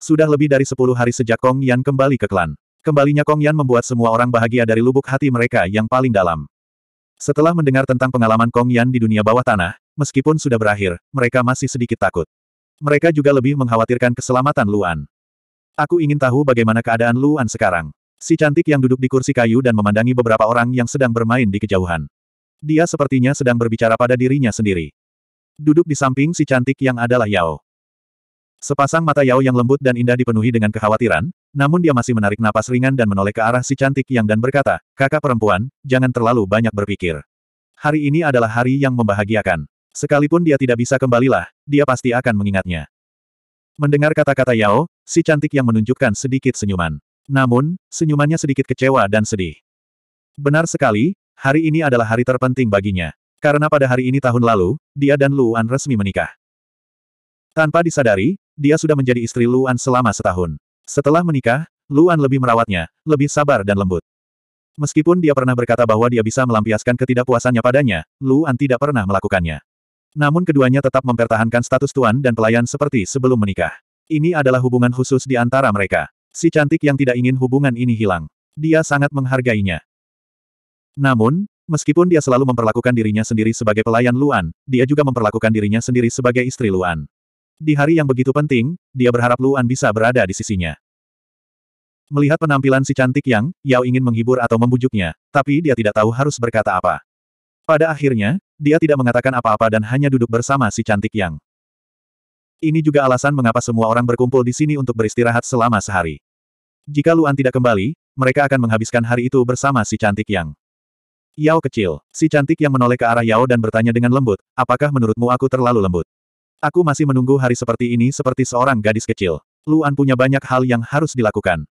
Sudah lebih dari sepuluh hari sejak Kong Yan kembali ke klan. Kembalinya Kong Yan membuat semua orang bahagia dari lubuk hati mereka yang paling dalam. Setelah mendengar tentang pengalaman Kong Yan di dunia bawah tanah, meskipun sudah berakhir, mereka masih sedikit takut. Mereka juga lebih mengkhawatirkan keselamatan Luan. Aku ingin tahu bagaimana keadaan Luan sekarang. Si cantik yang duduk di kursi kayu dan memandangi beberapa orang yang sedang bermain di kejauhan. Dia sepertinya sedang berbicara pada dirinya sendiri. Duduk di samping si cantik yang adalah Yao. Sepasang mata Yao yang lembut dan indah dipenuhi dengan kekhawatiran, namun dia masih menarik napas ringan dan menoleh ke arah si cantik yang dan berkata, kakak perempuan, jangan terlalu banyak berpikir. Hari ini adalah hari yang membahagiakan. Sekalipun dia tidak bisa kembalilah, dia pasti akan mengingatnya. Mendengar kata-kata Yao, si cantik yang menunjukkan sedikit senyuman. Namun, senyumannya sedikit kecewa dan sedih. Benar sekali, hari ini adalah hari terpenting baginya. Karena pada hari ini tahun lalu, dia dan Luan resmi menikah. Tanpa disadari, dia sudah menjadi istri Luan selama setahun. Setelah menikah, Luan lebih merawatnya, lebih sabar dan lembut. Meskipun dia pernah berkata bahwa dia bisa melampiaskan ketidakpuasannya padanya, Luan tidak pernah melakukannya. Namun keduanya tetap mempertahankan status tuan dan pelayan seperti sebelum menikah. Ini adalah hubungan khusus di antara mereka. Si cantik yang tidak ingin hubungan ini hilang. Dia sangat menghargainya. Namun, meskipun dia selalu memperlakukan dirinya sendiri sebagai pelayan Luan, dia juga memperlakukan dirinya sendiri sebagai istri Luan. Di hari yang begitu penting, dia berharap Luan bisa berada di sisinya. Melihat penampilan si cantik yang, Yao ingin menghibur atau membujuknya, tapi dia tidak tahu harus berkata apa. Pada akhirnya, dia tidak mengatakan apa-apa dan hanya duduk bersama si cantik yang. Ini juga alasan mengapa semua orang berkumpul di sini untuk beristirahat selama sehari. Jika Luan tidak kembali, mereka akan menghabiskan hari itu bersama si cantik yang. Yao kecil, si cantik yang menoleh ke arah Yao dan bertanya dengan lembut, apakah menurutmu aku terlalu lembut? Aku masih menunggu hari seperti ini seperti seorang gadis kecil. Luan punya banyak hal yang harus dilakukan.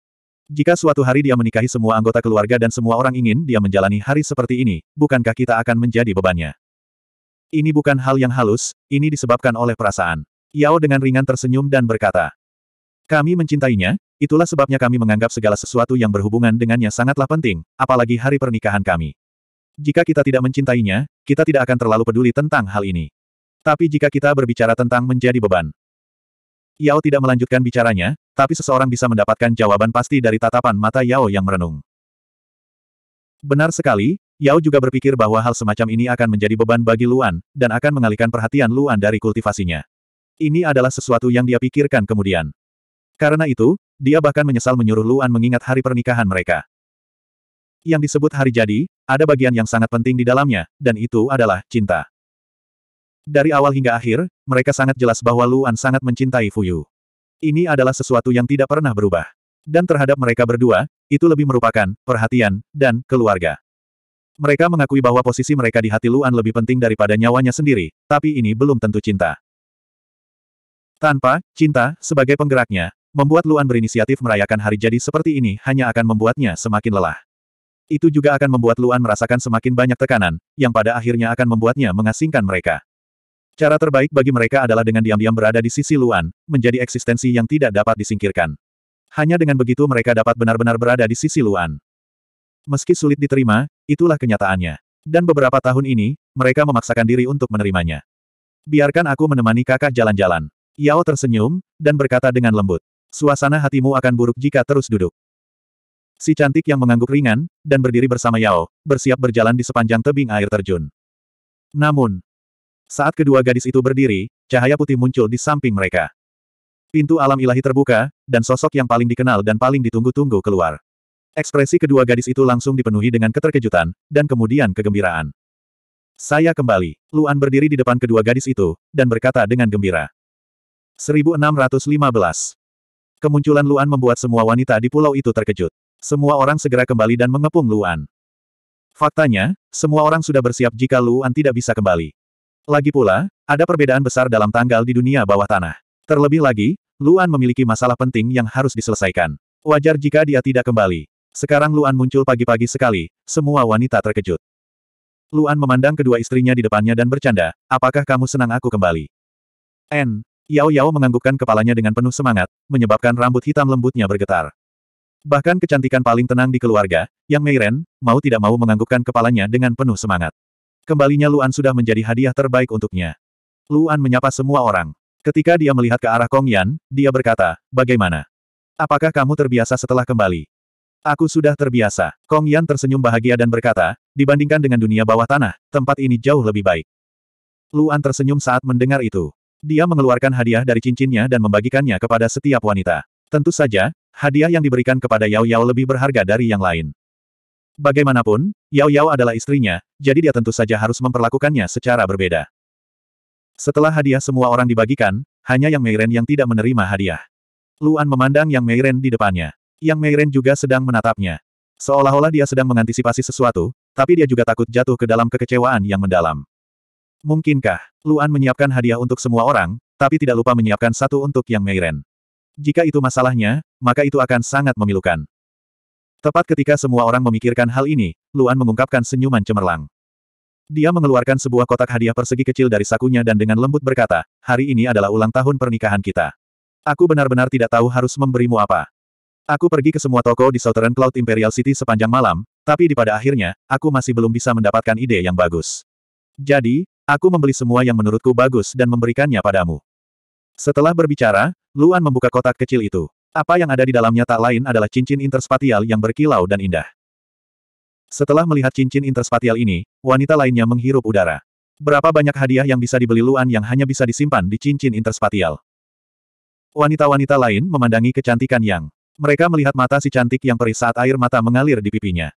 Jika suatu hari dia menikahi semua anggota keluarga dan semua orang ingin dia menjalani hari seperti ini, bukankah kita akan menjadi bebannya? Ini bukan hal yang halus, ini disebabkan oleh perasaan. Yao dengan ringan tersenyum dan berkata. Kami mencintainya, itulah sebabnya kami menganggap segala sesuatu yang berhubungan dengannya sangatlah penting, apalagi hari pernikahan kami. Jika kita tidak mencintainya, kita tidak akan terlalu peduli tentang hal ini. Tapi jika kita berbicara tentang menjadi beban. Yao tidak melanjutkan bicaranya, tapi seseorang bisa mendapatkan jawaban pasti dari tatapan mata Yao yang merenung. Benar sekali, Yao juga berpikir bahwa hal semacam ini akan menjadi beban bagi Luan, dan akan mengalihkan perhatian Luan dari kultivasinya. Ini adalah sesuatu yang dia pikirkan kemudian. Karena itu, dia bahkan menyesal menyuruh Luan mengingat hari pernikahan mereka. Yang disebut hari jadi, ada bagian yang sangat penting di dalamnya, dan itu adalah cinta. Dari awal hingga akhir, mereka sangat jelas bahwa Luan sangat mencintai Fuyu. Ini adalah sesuatu yang tidak pernah berubah. Dan terhadap mereka berdua, itu lebih merupakan perhatian dan keluarga. Mereka mengakui bahwa posisi mereka di hati Luan lebih penting daripada nyawanya sendiri, tapi ini belum tentu cinta. Tanpa cinta sebagai penggeraknya, membuat Luan berinisiatif merayakan hari jadi seperti ini hanya akan membuatnya semakin lelah. Itu juga akan membuat Luan merasakan semakin banyak tekanan, yang pada akhirnya akan membuatnya mengasingkan mereka. Cara terbaik bagi mereka adalah dengan diam-diam berada di sisi Luan, menjadi eksistensi yang tidak dapat disingkirkan. Hanya dengan begitu mereka dapat benar-benar berada di sisi Luan. Meski sulit diterima, itulah kenyataannya. Dan beberapa tahun ini, mereka memaksakan diri untuk menerimanya. Biarkan aku menemani kakak jalan-jalan. Yao tersenyum, dan berkata dengan lembut. Suasana hatimu akan buruk jika terus duduk. Si cantik yang mengangguk ringan, dan berdiri bersama Yao, bersiap berjalan di sepanjang tebing air terjun. Namun, saat kedua gadis itu berdiri, cahaya putih muncul di samping mereka. Pintu alam ilahi terbuka, dan sosok yang paling dikenal dan paling ditunggu-tunggu keluar. Ekspresi kedua gadis itu langsung dipenuhi dengan keterkejutan, dan kemudian kegembiraan. Saya kembali. Luan berdiri di depan kedua gadis itu, dan berkata dengan gembira. 1615. Kemunculan Luan membuat semua wanita di pulau itu terkejut. Semua orang segera kembali dan mengepung Luan. Faktanya, semua orang sudah bersiap jika Luan tidak bisa kembali. Lagi pula, ada perbedaan besar dalam tanggal di dunia bawah tanah. Terlebih lagi, Luan memiliki masalah penting yang harus diselesaikan. Wajar jika dia tidak kembali. Sekarang Luan muncul pagi-pagi sekali, semua wanita terkejut. Luan memandang kedua istrinya di depannya dan bercanda, apakah kamu senang aku kembali? N, Yao Yao menganggukkan kepalanya dengan penuh semangat, menyebabkan rambut hitam lembutnya bergetar. Bahkan kecantikan paling tenang di keluarga, yang Meiren, mau tidak mau menganggukkan kepalanya dengan penuh semangat. Kembalinya Luan sudah menjadi hadiah terbaik untuknya. Luan menyapa semua orang. Ketika dia melihat ke arah Kong Yan, dia berkata, bagaimana? Apakah kamu terbiasa setelah kembali? Aku sudah terbiasa. Kong Yan tersenyum bahagia dan berkata, dibandingkan dengan dunia bawah tanah, tempat ini jauh lebih baik. Luan tersenyum saat mendengar itu. Dia mengeluarkan hadiah dari cincinnya dan membagikannya kepada setiap wanita. Tentu saja, hadiah yang diberikan kepada Yao Yao lebih berharga dari yang lain. Bagaimanapun, Yao Yao adalah istrinya, jadi dia tentu saja harus memperlakukannya secara berbeda. Setelah hadiah semua orang dibagikan, hanya Yang Meiren yang tidak menerima hadiah. Luan memandang Yang Meiren di depannya. Yang Meiren juga sedang menatapnya. Seolah-olah dia sedang mengantisipasi sesuatu, tapi dia juga takut jatuh ke dalam kekecewaan yang mendalam. Mungkinkah, Luan menyiapkan hadiah untuk semua orang, tapi tidak lupa menyiapkan satu untuk Yang Meiren. Jika itu masalahnya, maka itu akan sangat memilukan. Tepat ketika semua orang memikirkan hal ini, Luan mengungkapkan senyuman cemerlang. Dia mengeluarkan sebuah kotak hadiah persegi kecil dari sakunya dan dengan lembut berkata, hari ini adalah ulang tahun pernikahan kita. Aku benar-benar tidak tahu harus memberimu apa. Aku pergi ke semua toko di Southern Cloud Imperial City sepanjang malam, tapi di pada akhirnya, aku masih belum bisa mendapatkan ide yang bagus. Jadi, Aku membeli semua yang menurutku bagus dan memberikannya padamu. Setelah berbicara, Luan membuka kotak kecil itu. Apa yang ada di dalamnya tak lain adalah cincin interspatial yang berkilau dan indah. Setelah melihat cincin interspatial ini, wanita lainnya menghirup udara. Berapa banyak hadiah yang bisa dibeli Luan yang hanya bisa disimpan di cincin interspatial? Wanita-wanita lain memandangi kecantikan Yang. Mereka melihat mata si cantik yang perih saat air mata mengalir di pipinya.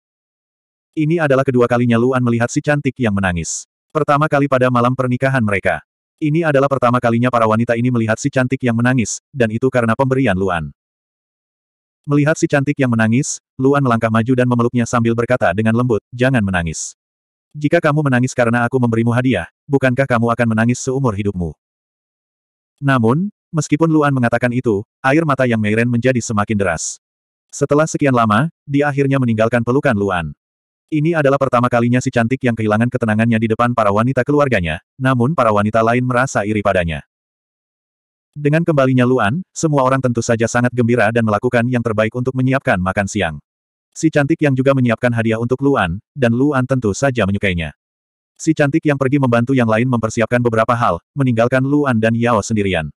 Ini adalah kedua kalinya Luan melihat si cantik yang menangis. Pertama kali pada malam pernikahan mereka. Ini adalah pertama kalinya para wanita ini melihat si cantik yang menangis, dan itu karena pemberian Luan. Melihat si cantik yang menangis, Luan melangkah maju dan memeluknya sambil berkata dengan lembut, jangan menangis. Jika kamu menangis karena aku memberimu hadiah, bukankah kamu akan menangis seumur hidupmu? Namun, meskipun Luan mengatakan itu, air mata yang Meiren menjadi semakin deras. Setelah sekian lama, dia akhirnya meninggalkan pelukan Luan. Ini adalah pertama kalinya si cantik yang kehilangan ketenangannya di depan para wanita keluarganya, namun para wanita lain merasa iri padanya. Dengan kembalinya Luan, semua orang tentu saja sangat gembira dan melakukan yang terbaik untuk menyiapkan makan siang. Si cantik yang juga menyiapkan hadiah untuk Luan, dan Luan tentu saja menyukainya. Si cantik yang pergi membantu yang lain mempersiapkan beberapa hal, meninggalkan Luan dan Yao sendirian.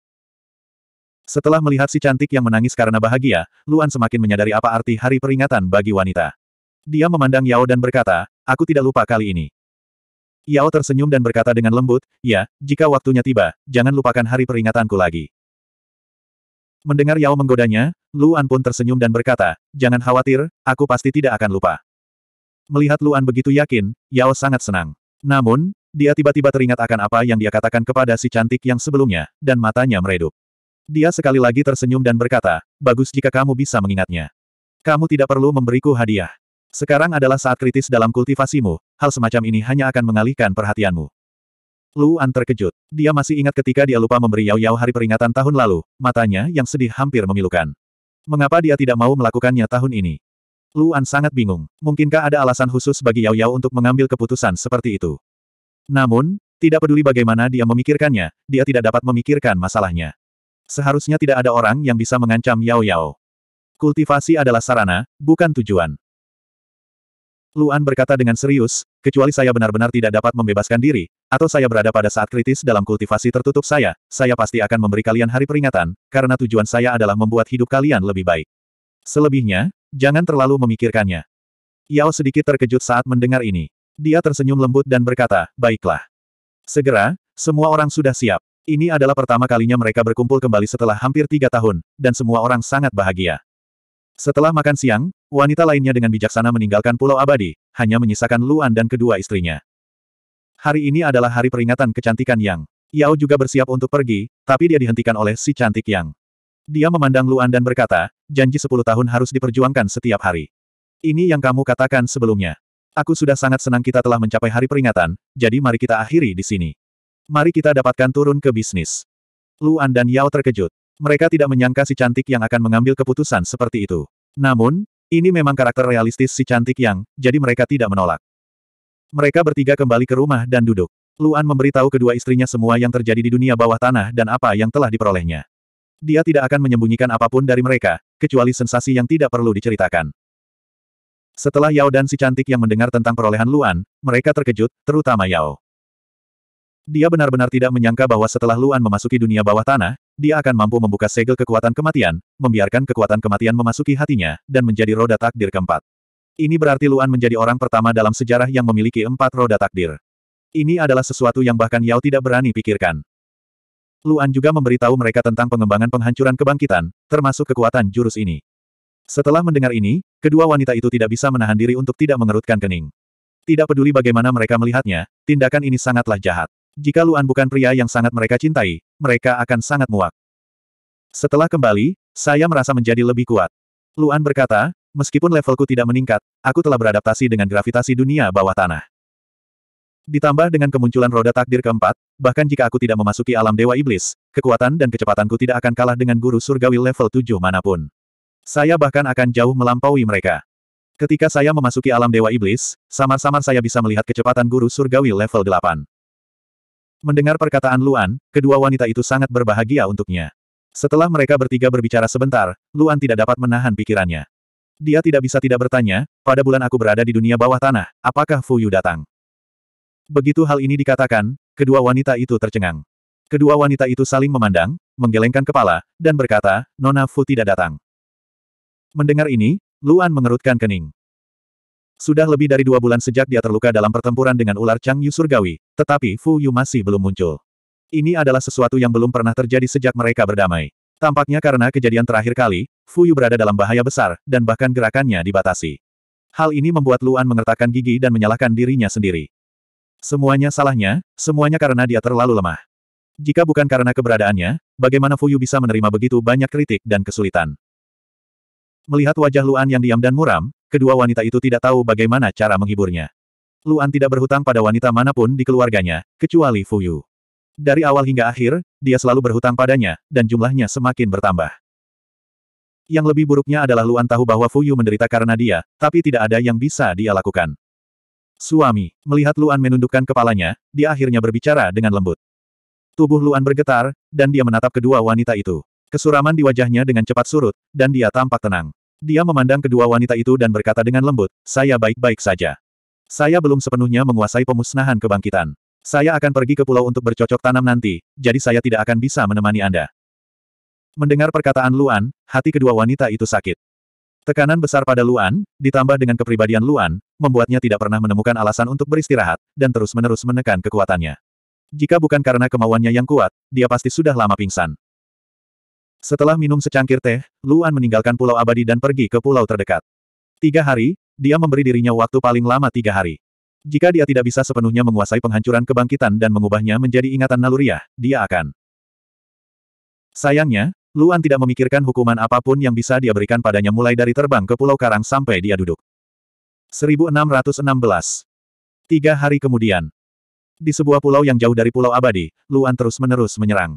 Setelah melihat si cantik yang menangis karena bahagia, Luan semakin menyadari apa arti hari peringatan bagi wanita. Dia memandang Yao dan berkata, aku tidak lupa kali ini. Yao tersenyum dan berkata dengan lembut, ya, jika waktunya tiba, jangan lupakan hari peringatanku lagi. Mendengar Yao menggodanya, Luan pun tersenyum dan berkata, jangan khawatir, aku pasti tidak akan lupa. Melihat Luan begitu yakin, Yao sangat senang. Namun, dia tiba-tiba teringat akan apa yang dia katakan kepada si cantik yang sebelumnya, dan matanya meredup. Dia sekali lagi tersenyum dan berkata, bagus jika kamu bisa mengingatnya. Kamu tidak perlu memberiku hadiah. Sekarang adalah saat kritis dalam kultivasimu, hal semacam ini hanya akan mengalihkan perhatianmu. Luan terkejut. Dia masih ingat ketika dia lupa memberi Yao Yao hari peringatan tahun lalu, matanya yang sedih hampir memilukan. Mengapa dia tidak mau melakukannya tahun ini? Luan sangat bingung. Mungkinkah ada alasan khusus bagi Yao Yao untuk mengambil keputusan seperti itu? Namun, tidak peduli bagaimana dia memikirkannya, dia tidak dapat memikirkan masalahnya. Seharusnya tidak ada orang yang bisa mengancam Yao Yao. Kultivasi adalah sarana, bukan tujuan. Luan berkata dengan serius, kecuali saya benar-benar tidak dapat membebaskan diri, atau saya berada pada saat kritis dalam kultivasi tertutup saya, saya pasti akan memberi kalian hari peringatan, karena tujuan saya adalah membuat hidup kalian lebih baik. Selebihnya, jangan terlalu memikirkannya. Yao sedikit terkejut saat mendengar ini. Dia tersenyum lembut dan berkata, baiklah. Segera, semua orang sudah siap. Ini adalah pertama kalinya mereka berkumpul kembali setelah hampir tiga tahun, dan semua orang sangat bahagia. Setelah makan siang, wanita lainnya dengan bijaksana meninggalkan Pulau Abadi, hanya menyisakan Luan dan kedua istrinya. Hari ini adalah hari peringatan kecantikan Yang. Yao juga bersiap untuk pergi, tapi dia dihentikan oleh si cantik Yang. Dia memandang Luan dan berkata, janji sepuluh tahun harus diperjuangkan setiap hari. Ini yang kamu katakan sebelumnya. Aku sudah sangat senang kita telah mencapai hari peringatan, jadi mari kita akhiri di sini. Mari kita dapatkan turun ke bisnis. Luan dan Yao terkejut. Mereka tidak menyangka si cantik yang akan mengambil keputusan seperti itu. Namun, ini memang karakter realistis si cantik yang, jadi mereka tidak menolak. Mereka bertiga kembali ke rumah dan duduk. Luan memberitahu kedua istrinya semua yang terjadi di dunia bawah tanah dan apa yang telah diperolehnya. Dia tidak akan menyembunyikan apapun dari mereka, kecuali sensasi yang tidak perlu diceritakan. Setelah Yao dan si cantik yang mendengar tentang perolehan Luan, mereka terkejut, terutama Yao. Dia benar-benar tidak menyangka bahwa setelah Luan memasuki dunia bawah tanah, dia akan mampu membuka segel kekuatan kematian, membiarkan kekuatan kematian memasuki hatinya, dan menjadi roda takdir keempat. Ini berarti Luan menjadi orang pertama dalam sejarah yang memiliki empat roda takdir. Ini adalah sesuatu yang bahkan Yao tidak berani pikirkan. Luan juga memberitahu mereka tentang pengembangan penghancuran kebangkitan, termasuk kekuatan jurus ini. Setelah mendengar ini, kedua wanita itu tidak bisa menahan diri untuk tidak mengerutkan kening. Tidak peduli bagaimana mereka melihatnya, tindakan ini sangatlah jahat. Jika Luan bukan pria yang sangat mereka cintai, mereka akan sangat muak. Setelah kembali, saya merasa menjadi lebih kuat. Luan berkata, meskipun levelku tidak meningkat, aku telah beradaptasi dengan gravitasi dunia bawah tanah. Ditambah dengan kemunculan roda takdir keempat, bahkan jika aku tidak memasuki alam Dewa Iblis, kekuatan dan kecepatanku tidak akan kalah dengan guru surgawi level 7 manapun. Saya bahkan akan jauh melampaui mereka. Ketika saya memasuki alam Dewa Iblis, samar-samar saya bisa melihat kecepatan guru surgawi level 8. Mendengar perkataan Luan, kedua wanita itu sangat berbahagia untuknya. Setelah mereka bertiga berbicara sebentar, Luan tidak dapat menahan pikirannya. Dia tidak bisa tidak bertanya, pada bulan aku berada di dunia bawah tanah, apakah Fu Yu datang? Begitu hal ini dikatakan, kedua wanita itu tercengang. Kedua wanita itu saling memandang, menggelengkan kepala, dan berkata, Nona Fu tidak datang. Mendengar ini, Luan mengerutkan kening. Sudah lebih dari dua bulan sejak dia terluka dalam pertempuran dengan ular Chang Yu Surgawi, tetapi Fu Yu masih belum muncul. Ini adalah sesuatu yang belum pernah terjadi sejak mereka berdamai. Tampaknya karena kejadian terakhir kali, Fu Yu berada dalam bahaya besar, dan bahkan gerakannya dibatasi. Hal ini membuat Luan mengertakkan gigi dan menyalahkan dirinya sendiri. Semuanya salahnya, semuanya karena dia terlalu lemah. Jika bukan karena keberadaannya, bagaimana Fuyu bisa menerima begitu banyak kritik dan kesulitan? Melihat wajah Luan yang diam dan muram, kedua wanita itu tidak tahu bagaimana cara menghiburnya. Luan tidak berhutang pada wanita manapun di keluarganya, kecuali Fu Yu. Dari awal hingga akhir, dia selalu berhutang padanya, dan jumlahnya semakin bertambah. Yang lebih buruknya adalah Luan tahu bahwa Fu Yu menderita karena dia, tapi tidak ada yang bisa dia lakukan. Suami, melihat Luan menundukkan kepalanya, dia akhirnya berbicara dengan lembut. Tubuh Luan bergetar, dan dia menatap kedua wanita itu. Kesuraman di wajahnya dengan cepat surut, dan dia tampak tenang. Dia memandang kedua wanita itu dan berkata dengan lembut, saya baik-baik saja. Saya belum sepenuhnya menguasai pemusnahan kebangkitan. Saya akan pergi ke pulau untuk bercocok tanam nanti, jadi saya tidak akan bisa menemani Anda. Mendengar perkataan Luan, hati kedua wanita itu sakit. Tekanan besar pada Luan, ditambah dengan kepribadian Luan, membuatnya tidak pernah menemukan alasan untuk beristirahat, dan terus-menerus menekan kekuatannya. Jika bukan karena kemauannya yang kuat, dia pasti sudah lama pingsan. Setelah minum secangkir teh, Luan meninggalkan Pulau Abadi dan pergi ke pulau terdekat. Tiga hari, dia memberi dirinya waktu paling lama tiga hari. Jika dia tidak bisa sepenuhnya menguasai penghancuran kebangkitan dan mengubahnya menjadi ingatan naluriah, dia akan. Sayangnya, Luan tidak memikirkan hukuman apapun yang bisa dia berikan padanya mulai dari terbang ke Pulau Karang sampai dia duduk. 1616 Tiga hari kemudian. Di sebuah pulau yang jauh dari Pulau Abadi, Luan terus-menerus menyerang.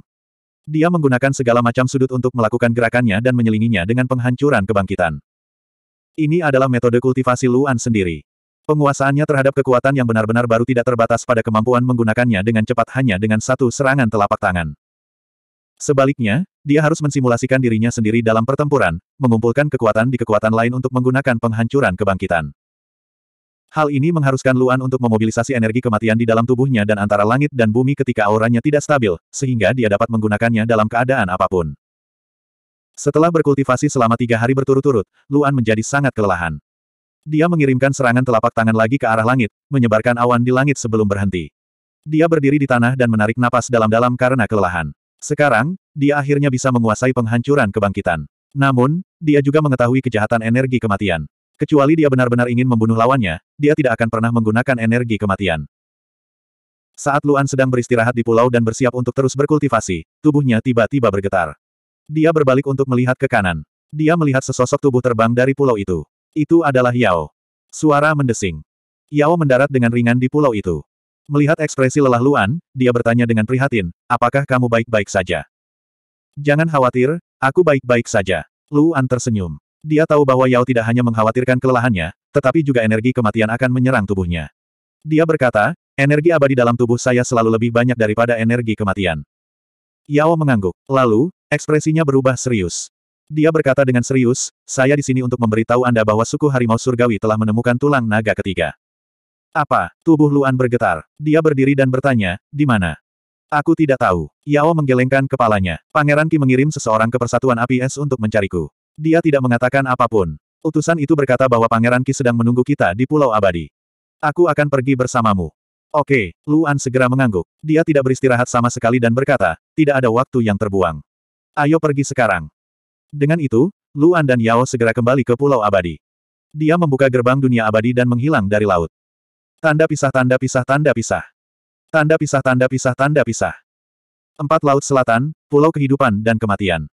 Dia menggunakan segala macam sudut untuk melakukan gerakannya dan menyelinginya dengan penghancuran kebangkitan. Ini adalah metode kultivasi Luan sendiri. Penguasaannya terhadap kekuatan yang benar-benar baru tidak terbatas pada kemampuan menggunakannya dengan cepat hanya dengan satu serangan telapak tangan. Sebaliknya, dia harus mensimulasikan dirinya sendiri dalam pertempuran, mengumpulkan kekuatan di kekuatan lain untuk menggunakan penghancuran kebangkitan. Hal ini mengharuskan Luan untuk memobilisasi energi kematian di dalam tubuhnya dan antara langit dan bumi ketika auranya tidak stabil, sehingga dia dapat menggunakannya dalam keadaan apapun. Setelah berkultivasi selama tiga hari berturut-turut, Luan menjadi sangat kelelahan. Dia mengirimkan serangan telapak tangan lagi ke arah langit, menyebarkan awan di langit sebelum berhenti. Dia berdiri di tanah dan menarik napas dalam-dalam karena kelelahan. Sekarang, dia akhirnya bisa menguasai penghancuran kebangkitan. Namun, dia juga mengetahui kejahatan energi kematian. Kecuali dia benar-benar ingin membunuh lawannya, dia tidak akan pernah menggunakan energi kematian. Saat Luan sedang beristirahat di pulau dan bersiap untuk terus berkultivasi, tubuhnya tiba-tiba bergetar. Dia berbalik untuk melihat ke kanan. Dia melihat sesosok tubuh terbang dari pulau itu. Itu adalah Yao. Suara mendesing. Yao mendarat dengan ringan di pulau itu. Melihat ekspresi lelah Luan, dia bertanya dengan prihatin, apakah kamu baik-baik saja? Jangan khawatir, aku baik-baik saja. Luan tersenyum. Dia tahu bahwa Yao tidak hanya mengkhawatirkan kelelahannya, tetapi juga energi kematian akan menyerang tubuhnya. Dia berkata, energi abadi dalam tubuh saya selalu lebih banyak daripada energi kematian. Yao mengangguk. Lalu, ekspresinya berubah serius. Dia berkata dengan serius, saya di sini untuk memberitahu Anda bahwa suku harimau surgawi telah menemukan tulang naga ketiga. Apa? Tubuh Luan bergetar. Dia berdiri dan bertanya, di mana? Aku tidak tahu. Yao menggelengkan kepalanya. Pangeran Ki mengirim seseorang ke Persatuan Api Es untuk mencariku. Dia tidak mengatakan apapun. Utusan itu berkata bahwa Pangeran Ki sedang menunggu kita di Pulau Abadi. Aku akan pergi bersamamu. Oke, Luan segera mengangguk. Dia tidak beristirahat sama sekali dan berkata, tidak ada waktu yang terbuang. Ayo pergi sekarang. Dengan itu, Luan dan Yao segera kembali ke Pulau Abadi. Dia membuka gerbang dunia abadi dan menghilang dari laut. Tanda pisah tanda pisah tanda pisah. Tanda pisah tanda pisah tanda pisah. Empat laut selatan, pulau kehidupan dan kematian.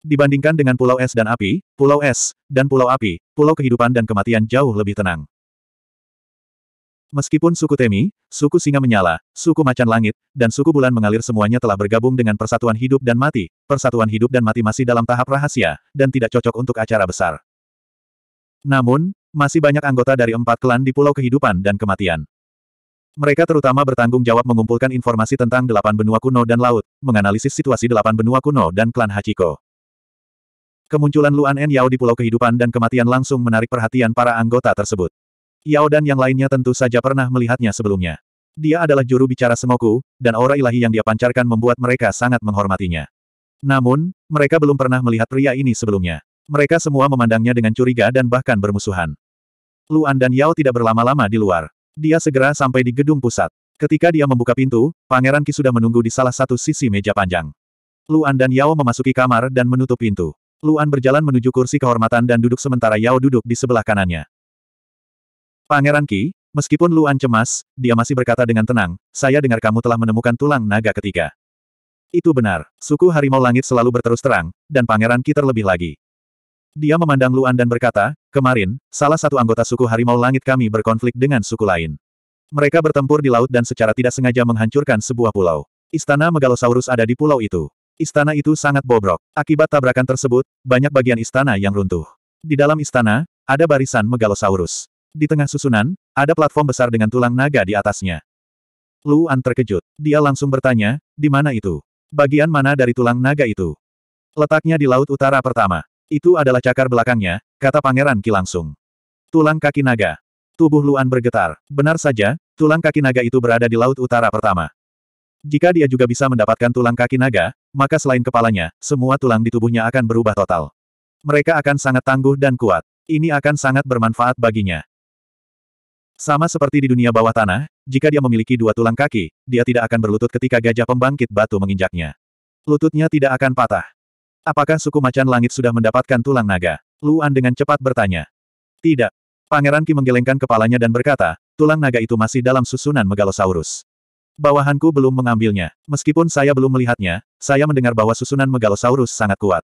Dibandingkan dengan pulau es dan api, pulau es, dan pulau api, pulau kehidupan dan kematian jauh lebih tenang. Meskipun suku Temi, suku singa menyala, suku macan langit, dan suku bulan mengalir semuanya telah bergabung dengan persatuan hidup dan mati, persatuan hidup dan mati masih dalam tahap rahasia, dan tidak cocok untuk acara besar. Namun, masih banyak anggota dari empat klan di pulau kehidupan dan kematian. Mereka terutama bertanggung jawab mengumpulkan informasi tentang delapan benua kuno dan laut, menganalisis situasi delapan benua kuno dan klan Hachiko. Kemunculan Luan En Yao di Pulau Kehidupan dan Kematian langsung menarik perhatian para anggota tersebut. Yao dan yang lainnya tentu saja pernah melihatnya sebelumnya. Dia adalah juru bicara Semoku, dan aura ilahi yang dia pancarkan membuat mereka sangat menghormatinya. Namun, mereka belum pernah melihat pria ini sebelumnya. Mereka semua memandangnya dengan curiga dan bahkan bermusuhan. Luan dan Yao tidak berlama-lama di luar. Dia segera sampai di gedung pusat. Ketika dia membuka pintu, Pangeran Ki sudah menunggu di salah satu sisi meja panjang. Luan dan Yao memasuki kamar dan menutup pintu. Luan berjalan menuju kursi kehormatan dan duduk sementara Yao duduk di sebelah kanannya. Pangeran Ki, meskipun Luan cemas, dia masih berkata dengan tenang, saya dengar kamu telah menemukan tulang naga ketiga. Itu benar, suku harimau langit selalu berterus terang, dan Pangeran Ki terlebih lagi. Dia memandang Luan dan berkata, kemarin, salah satu anggota suku harimau langit kami berkonflik dengan suku lain. Mereka bertempur di laut dan secara tidak sengaja menghancurkan sebuah pulau. Istana Megalosaurus ada di pulau itu. Istana itu sangat bobrok. Akibat tabrakan tersebut, banyak bagian istana yang runtuh. Di dalam istana, ada barisan megalosaurus. Di tengah susunan, ada platform besar dengan tulang naga di atasnya. Luan terkejut. Dia langsung bertanya, di mana itu? Bagian mana dari tulang naga itu? Letaknya di Laut Utara pertama. Itu adalah cakar belakangnya, kata Pangeran Ki langsung. Tulang kaki naga. Tubuh Luan bergetar. Benar saja, tulang kaki naga itu berada di Laut Utara pertama. Jika dia juga bisa mendapatkan tulang kaki naga, maka selain kepalanya, semua tulang di tubuhnya akan berubah total. Mereka akan sangat tangguh dan kuat. Ini akan sangat bermanfaat baginya. Sama seperti di dunia bawah tanah, jika dia memiliki dua tulang kaki, dia tidak akan berlutut ketika gajah pembangkit batu menginjaknya. Lututnya tidak akan patah. Apakah suku macan langit sudah mendapatkan tulang naga? Luan dengan cepat bertanya. Tidak. Pangeran Ki menggelengkan kepalanya dan berkata, tulang naga itu masih dalam susunan Megalosaurus. Bawahanku belum mengambilnya. Meskipun saya belum melihatnya, saya mendengar bahwa susunan megalosaurus sangat kuat.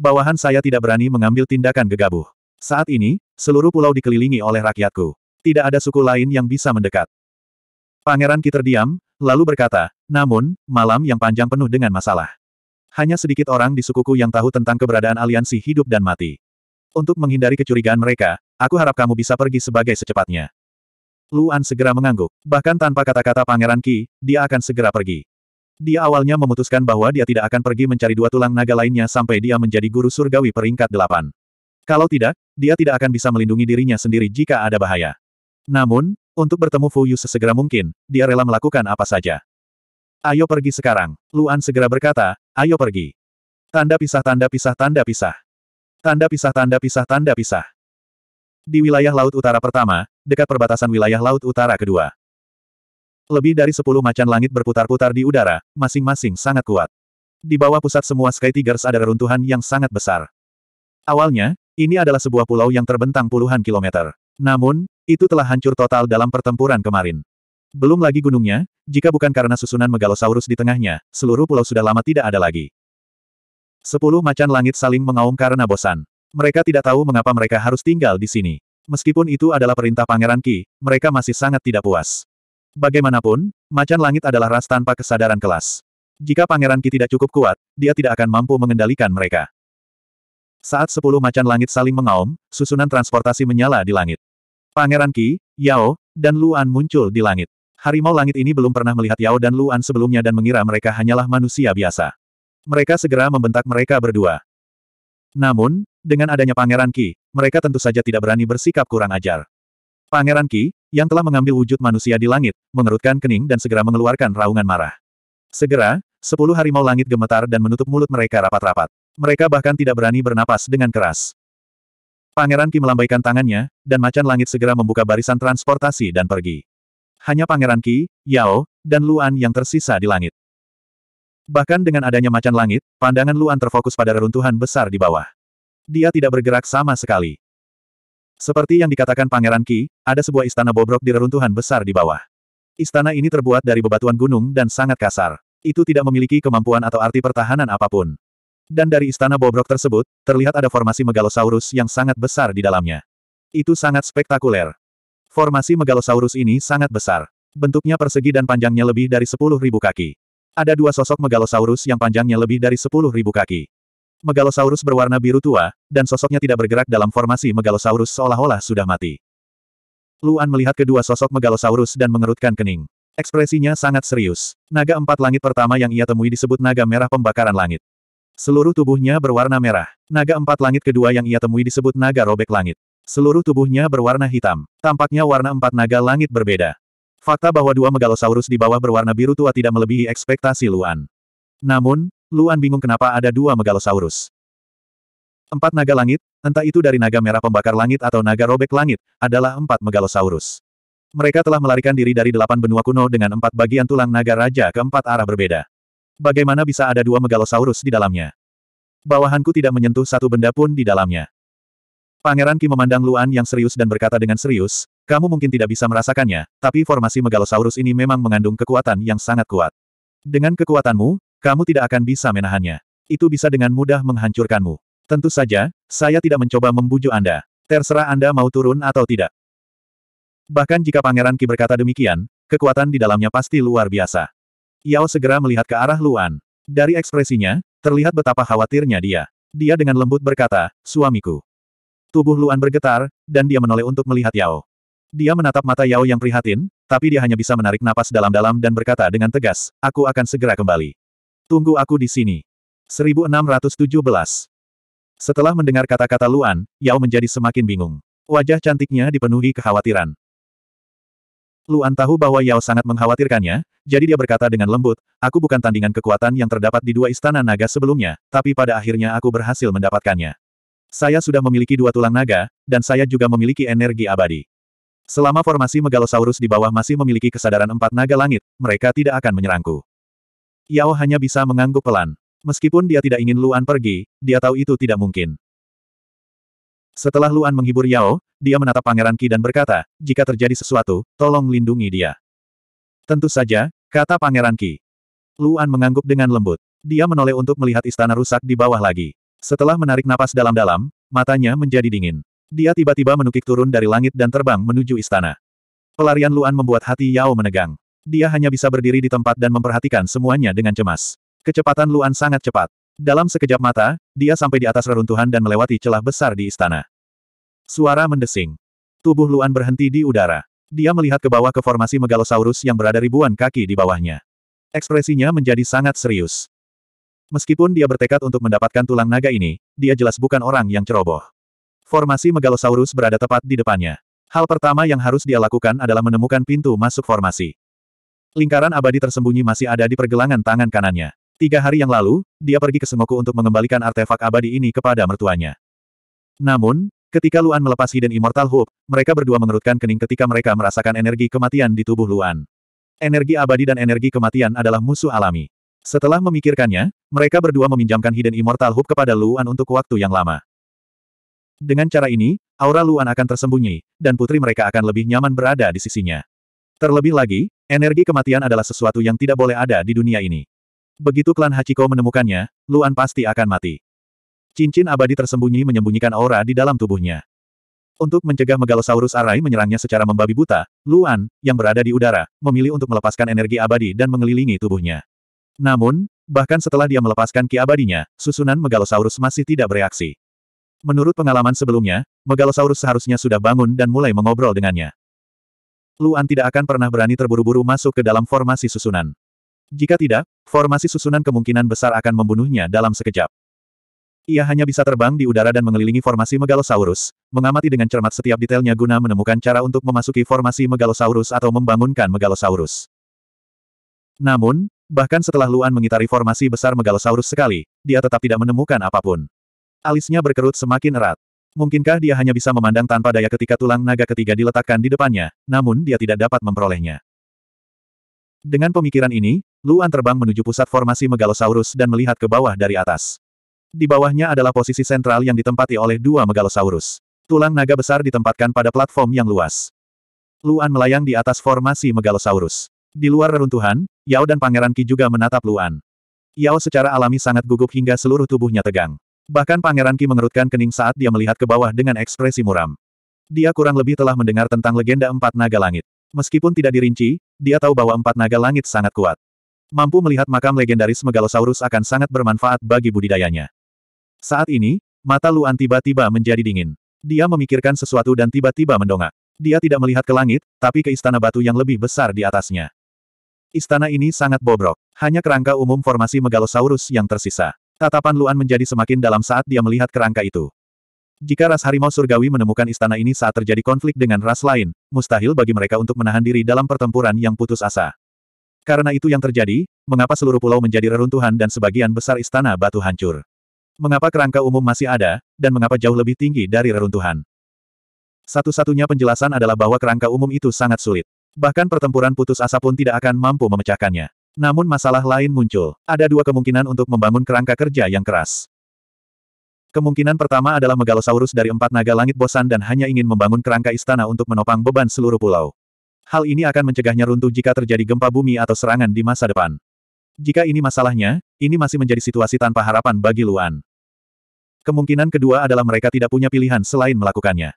Bawahan saya tidak berani mengambil tindakan gegabah. Saat ini, seluruh pulau dikelilingi oleh rakyatku. Tidak ada suku lain yang bisa mendekat. Pangeran Ki terdiam, lalu berkata, namun, malam yang panjang penuh dengan masalah. Hanya sedikit orang di sukuku yang tahu tentang keberadaan aliansi hidup dan mati. Untuk menghindari kecurigaan mereka, aku harap kamu bisa pergi sebagai secepatnya. Luan segera mengangguk. Bahkan tanpa kata-kata Pangeran Ki, dia akan segera pergi. Dia awalnya memutuskan bahwa dia tidak akan pergi mencari dua tulang naga lainnya sampai dia menjadi guru surgawi peringkat delapan. Kalau tidak, dia tidak akan bisa melindungi dirinya sendiri jika ada bahaya. Namun, untuk bertemu Fu Yu sesegera mungkin, dia rela melakukan apa saja. Ayo pergi sekarang. Luan segera berkata, ayo pergi. Tanda pisah tanda pisah tanda pisah. Tanda pisah tanda pisah tanda pisah. Di wilayah Laut Utara Pertama, dekat perbatasan wilayah Laut Utara kedua. Lebih dari sepuluh macan langit berputar-putar di udara, masing-masing sangat kuat. Di bawah pusat semua Sky Tigers ada reruntuhan yang sangat besar. Awalnya, ini adalah sebuah pulau yang terbentang puluhan kilometer. Namun, itu telah hancur total dalam pertempuran kemarin. Belum lagi gunungnya, jika bukan karena susunan megalosaurus di tengahnya, seluruh pulau sudah lama tidak ada lagi. Sepuluh macan langit saling mengaum karena bosan. Mereka tidak tahu mengapa mereka harus tinggal di sini. Meskipun itu adalah perintah Pangeran Ki, mereka masih sangat tidak puas. Bagaimanapun, macan langit adalah ras tanpa kesadaran kelas. Jika Pangeran Ki tidak cukup kuat, dia tidak akan mampu mengendalikan mereka. Saat sepuluh macan langit saling mengaum, susunan transportasi menyala di langit. Pangeran Ki, Yao, dan Luan muncul di langit. Harimau langit ini belum pernah melihat Yao dan Luan sebelumnya dan mengira mereka hanyalah manusia biasa. Mereka segera membentak mereka berdua. Namun, dengan adanya Pangeran Ki mereka tentu saja tidak berani bersikap kurang ajar. Pangeran Ki, yang telah mengambil wujud manusia di langit, mengerutkan kening dan segera mengeluarkan raungan marah. Segera, sepuluh harimau langit gemetar dan menutup mulut mereka rapat-rapat. Mereka bahkan tidak berani bernapas dengan keras. Pangeran Ki melambaikan tangannya, dan macan langit segera membuka barisan transportasi dan pergi. Hanya Pangeran Ki, Yao, dan Luan yang tersisa di langit. Bahkan dengan adanya macan langit, pandangan Luan terfokus pada reruntuhan besar di bawah. Dia tidak bergerak sama sekali. Seperti yang dikatakan Pangeran Ki, ada sebuah istana bobrok di reruntuhan besar di bawah. Istana ini terbuat dari bebatuan gunung dan sangat kasar. Itu tidak memiliki kemampuan atau arti pertahanan apapun. Dan dari istana bobrok tersebut, terlihat ada formasi megalosaurus yang sangat besar di dalamnya. Itu sangat spektakuler. Formasi megalosaurus ini sangat besar. Bentuknya persegi dan panjangnya lebih dari 10.000 kaki. Ada dua sosok megalosaurus yang panjangnya lebih dari 10.000 kaki. Megalosaurus berwarna biru tua, dan sosoknya tidak bergerak dalam formasi Megalosaurus seolah-olah sudah mati. Luan melihat kedua sosok Megalosaurus dan mengerutkan kening. Ekspresinya sangat serius. Naga empat langit pertama yang ia temui disebut naga merah pembakaran langit. Seluruh tubuhnya berwarna merah. Naga empat langit kedua yang ia temui disebut naga robek langit. Seluruh tubuhnya berwarna hitam. Tampaknya warna empat naga langit berbeda. Fakta bahwa dua megalosaurus di bawah berwarna biru tua tidak melebihi ekspektasi Luan. Namun, Luan bingung kenapa ada dua megalosaurus. Empat naga langit, entah itu dari naga merah pembakar langit atau naga robek langit, adalah empat megalosaurus. Mereka telah melarikan diri dari delapan benua kuno dengan empat bagian tulang naga raja ke empat arah berbeda. Bagaimana bisa ada dua megalosaurus di dalamnya? Bawahanku tidak menyentuh satu benda pun di dalamnya. Pangeran Ki memandang Luan yang serius dan berkata dengan serius, kamu mungkin tidak bisa merasakannya, tapi formasi megalosaurus ini memang mengandung kekuatan yang sangat kuat. Dengan kekuatanmu, kamu tidak akan bisa menahannya. Itu bisa dengan mudah menghancurkanmu. Tentu saja, saya tidak mencoba membujuk Anda. Terserah Anda mau turun atau tidak. Bahkan jika Pangeran Ki berkata demikian, kekuatan di dalamnya pasti luar biasa. Yao segera melihat ke arah Luan. Dari ekspresinya, terlihat betapa khawatirnya dia. Dia dengan lembut berkata, suamiku. Tubuh Luan bergetar, dan dia menoleh untuk melihat Yao. Dia menatap mata Yao yang prihatin, tapi dia hanya bisa menarik napas dalam-dalam dan berkata dengan tegas, aku akan segera kembali. Tunggu aku di sini. 1617. Setelah mendengar kata-kata Luan, Yao menjadi semakin bingung. Wajah cantiknya dipenuhi kekhawatiran. Luan tahu bahwa Yao sangat mengkhawatirkannya, jadi dia berkata dengan lembut, aku bukan tandingan kekuatan yang terdapat di dua istana naga sebelumnya, tapi pada akhirnya aku berhasil mendapatkannya. Saya sudah memiliki dua tulang naga, dan saya juga memiliki energi abadi. Selama formasi Megalosaurus di bawah masih memiliki kesadaran empat naga langit, mereka tidak akan menyerangku. Yao hanya bisa mengangguk pelan. Meskipun dia tidak ingin Luan pergi, dia tahu itu tidak mungkin. Setelah Luan menghibur Yao, dia menatap Pangeran Qi dan berkata, jika terjadi sesuatu, tolong lindungi dia. Tentu saja, kata Pangeran Qi. Luan mengangguk dengan lembut. Dia menoleh untuk melihat istana rusak di bawah lagi. Setelah menarik napas dalam-dalam, matanya menjadi dingin. Dia tiba-tiba menukik turun dari langit dan terbang menuju istana. Pelarian Luan membuat hati Yao menegang. Dia hanya bisa berdiri di tempat dan memperhatikan semuanya dengan cemas. Kecepatan Luan sangat cepat. Dalam sekejap mata, dia sampai di atas reruntuhan dan melewati celah besar di istana. Suara mendesing. Tubuh Luan berhenti di udara. Dia melihat ke bawah ke formasi megalosaurus yang berada ribuan kaki di bawahnya. Ekspresinya menjadi sangat serius. Meskipun dia bertekad untuk mendapatkan tulang naga ini, dia jelas bukan orang yang ceroboh. Formasi megalosaurus berada tepat di depannya. Hal pertama yang harus dia lakukan adalah menemukan pintu masuk formasi. Lingkaran abadi tersembunyi masih ada di pergelangan tangan kanannya. Tiga hari yang lalu, dia pergi ke Sengoku untuk mengembalikan artefak abadi ini kepada mertuanya. Namun, ketika Luan melepas Hidden Immortal Hope, mereka berdua mengerutkan kening ketika mereka merasakan energi kematian di tubuh Luan. Energi abadi dan energi kematian adalah musuh alami. Setelah memikirkannya, mereka berdua meminjamkan Hidden Immortal Hope kepada Luan untuk waktu yang lama. Dengan cara ini, aura Luan akan tersembunyi, dan putri mereka akan lebih nyaman berada di sisinya. Terlebih lagi, Energi kematian adalah sesuatu yang tidak boleh ada di dunia ini. Begitu klan Hachiko menemukannya, Luan pasti akan mati. Cincin abadi tersembunyi menyembunyikan aura di dalam tubuhnya. Untuk mencegah Megalosaurus Arai menyerangnya secara membabi buta, Luan, yang berada di udara, memilih untuk melepaskan energi abadi dan mengelilingi tubuhnya. Namun, bahkan setelah dia melepaskan ki abadinya, susunan Megalosaurus masih tidak bereaksi. Menurut pengalaman sebelumnya, Megalosaurus seharusnya sudah bangun dan mulai mengobrol dengannya. Luan tidak akan pernah berani terburu-buru masuk ke dalam formasi susunan. Jika tidak, formasi susunan kemungkinan besar akan membunuhnya dalam sekejap. Ia hanya bisa terbang di udara dan mengelilingi formasi Megalosaurus, mengamati dengan cermat setiap detailnya guna menemukan cara untuk memasuki formasi Megalosaurus atau membangunkan Megalosaurus. Namun, bahkan setelah Luan mengitari formasi besar Megalosaurus sekali, dia tetap tidak menemukan apapun. Alisnya berkerut semakin erat. Mungkinkah dia hanya bisa memandang tanpa daya ketika tulang naga ketiga diletakkan di depannya, namun dia tidak dapat memperolehnya. Dengan pemikiran ini, Luan terbang menuju pusat formasi Megalosaurus dan melihat ke bawah dari atas. Di bawahnya adalah posisi sentral yang ditempati oleh dua Megalosaurus. Tulang naga besar ditempatkan pada platform yang luas. Luan melayang di atas formasi Megalosaurus. Di luar reruntuhan, Yao dan Pangeran Ki juga menatap Luan. Yao secara alami sangat gugup hingga seluruh tubuhnya tegang. Bahkan Pangeran Ki mengerutkan kening saat dia melihat ke bawah dengan ekspresi muram. Dia kurang lebih telah mendengar tentang legenda empat naga langit. Meskipun tidak dirinci, dia tahu bahwa empat naga langit sangat kuat. Mampu melihat makam legendaris Megalosaurus akan sangat bermanfaat bagi budidayanya. Saat ini, mata Luan tiba-tiba menjadi dingin. Dia memikirkan sesuatu dan tiba-tiba mendongak. Dia tidak melihat ke langit, tapi ke istana batu yang lebih besar di atasnya. Istana ini sangat bobrok. Hanya kerangka umum formasi Megalosaurus yang tersisa. Tatapan Luan menjadi semakin dalam saat dia melihat kerangka itu. Jika ras harimau surgawi menemukan istana ini saat terjadi konflik dengan ras lain, mustahil bagi mereka untuk menahan diri dalam pertempuran yang putus asa. Karena itu yang terjadi, mengapa seluruh pulau menjadi reruntuhan dan sebagian besar istana batu hancur? Mengapa kerangka umum masih ada, dan mengapa jauh lebih tinggi dari reruntuhan? Satu-satunya penjelasan adalah bahwa kerangka umum itu sangat sulit. Bahkan pertempuran putus asa pun tidak akan mampu memecahkannya. Namun masalah lain muncul. Ada dua kemungkinan untuk membangun kerangka kerja yang keras. Kemungkinan pertama adalah Megalosaurus dari empat naga langit bosan dan hanya ingin membangun kerangka istana untuk menopang beban seluruh pulau. Hal ini akan mencegahnya runtuh jika terjadi gempa bumi atau serangan di masa depan. Jika ini masalahnya, ini masih menjadi situasi tanpa harapan bagi Luan. Kemungkinan kedua adalah mereka tidak punya pilihan selain melakukannya.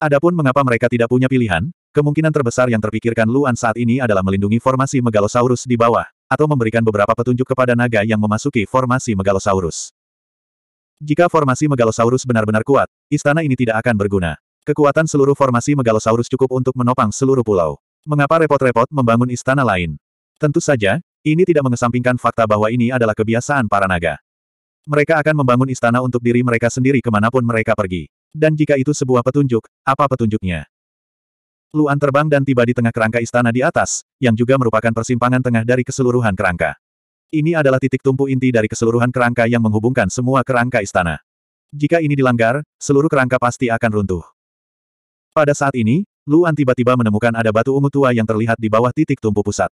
Adapun mengapa mereka tidak punya pilihan, Kemungkinan terbesar yang terpikirkan Luan saat ini adalah melindungi formasi Megalosaurus di bawah, atau memberikan beberapa petunjuk kepada naga yang memasuki formasi Megalosaurus. Jika formasi Megalosaurus benar-benar kuat, istana ini tidak akan berguna. Kekuatan seluruh formasi Megalosaurus cukup untuk menopang seluruh pulau. Mengapa repot-repot membangun istana lain? Tentu saja, ini tidak mengesampingkan fakta bahwa ini adalah kebiasaan para naga. Mereka akan membangun istana untuk diri mereka sendiri kemanapun mereka pergi. Dan jika itu sebuah petunjuk, apa petunjuknya? Luan terbang dan tiba di tengah kerangka istana di atas, yang juga merupakan persimpangan tengah dari keseluruhan kerangka. Ini adalah titik tumpu inti dari keseluruhan kerangka yang menghubungkan semua kerangka istana. Jika ini dilanggar, seluruh kerangka pasti akan runtuh. Pada saat ini, Luan tiba-tiba menemukan ada batu ungu tua yang terlihat di bawah titik tumpu pusat.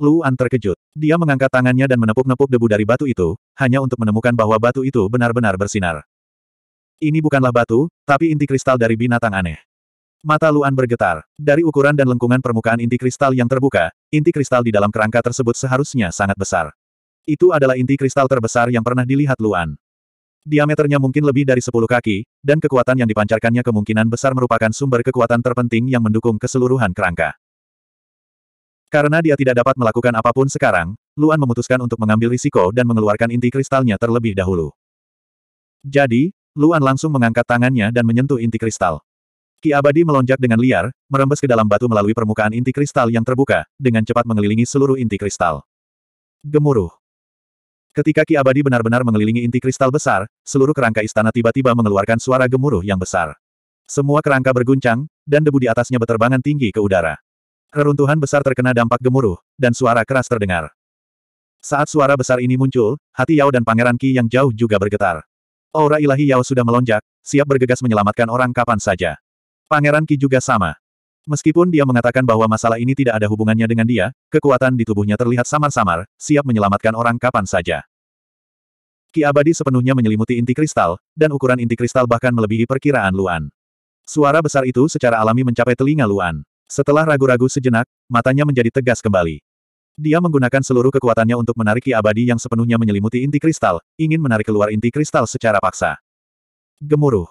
Luan terkejut. Dia mengangkat tangannya dan menepuk-nepuk debu dari batu itu, hanya untuk menemukan bahwa batu itu benar-benar bersinar. Ini bukanlah batu, tapi inti kristal dari binatang aneh. Mata Luan bergetar. Dari ukuran dan lengkungan permukaan inti kristal yang terbuka, inti kristal di dalam kerangka tersebut seharusnya sangat besar. Itu adalah inti kristal terbesar yang pernah dilihat Luan. Diameternya mungkin lebih dari 10 kaki, dan kekuatan yang dipancarkannya kemungkinan besar merupakan sumber kekuatan terpenting yang mendukung keseluruhan kerangka. Karena dia tidak dapat melakukan apapun sekarang, Luan memutuskan untuk mengambil risiko dan mengeluarkan inti kristalnya terlebih dahulu. Jadi, Luan langsung mengangkat tangannya dan menyentuh inti kristal. Ki abadi melonjak dengan liar, merembes ke dalam batu melalui permukaan inti kristal yang terbuka, dengan cepat mengelilingi seluruh inti kristal. Gemuruh. Ketika Ki abadi benar-benar mengelilingi inti kristal besar, seluruh kerangka istana tiba-tiba mengeluarkan suara gemuruh yang besar. Semua kerangka berguncang, dan debu di atasnya beterbangan tinggi ke udara. Reruntuhan besar terkena dampak gemuruh, dan suara keras terdengar. Saat suara besar ini muncul, hati Yao dan Pangeran Ki yang jauh juga bergetar. Aura ilahi Yao sudah melonjak, siap bergegas menyelamatkan orang kapan saja. Pangeran Ki juga sama. Meskipun dia mengatakan bahwa masalah ini tidak ada hubungannya dengan dia, kekuatan di tubuhnya terlihat samar-samar, siap menyelamatkan orang kapan saja. Ki abadi sepenuhnya menyelimuti inti kristal, dan ukuran inti kristal bahkan melebihi perkiraan Luan. Suara besar itu secara alami mencapai telinga Luan. Setelah ragu-ragu sejenak, matanya menjadi tegas kembali. Dia menggunakan seluruh kekuatannya untuk menarik Ki abadi yang sepenuhnya menyelimuti inti kristal, ingin menarik keluar inti kristal secara paksa. Gemuruh.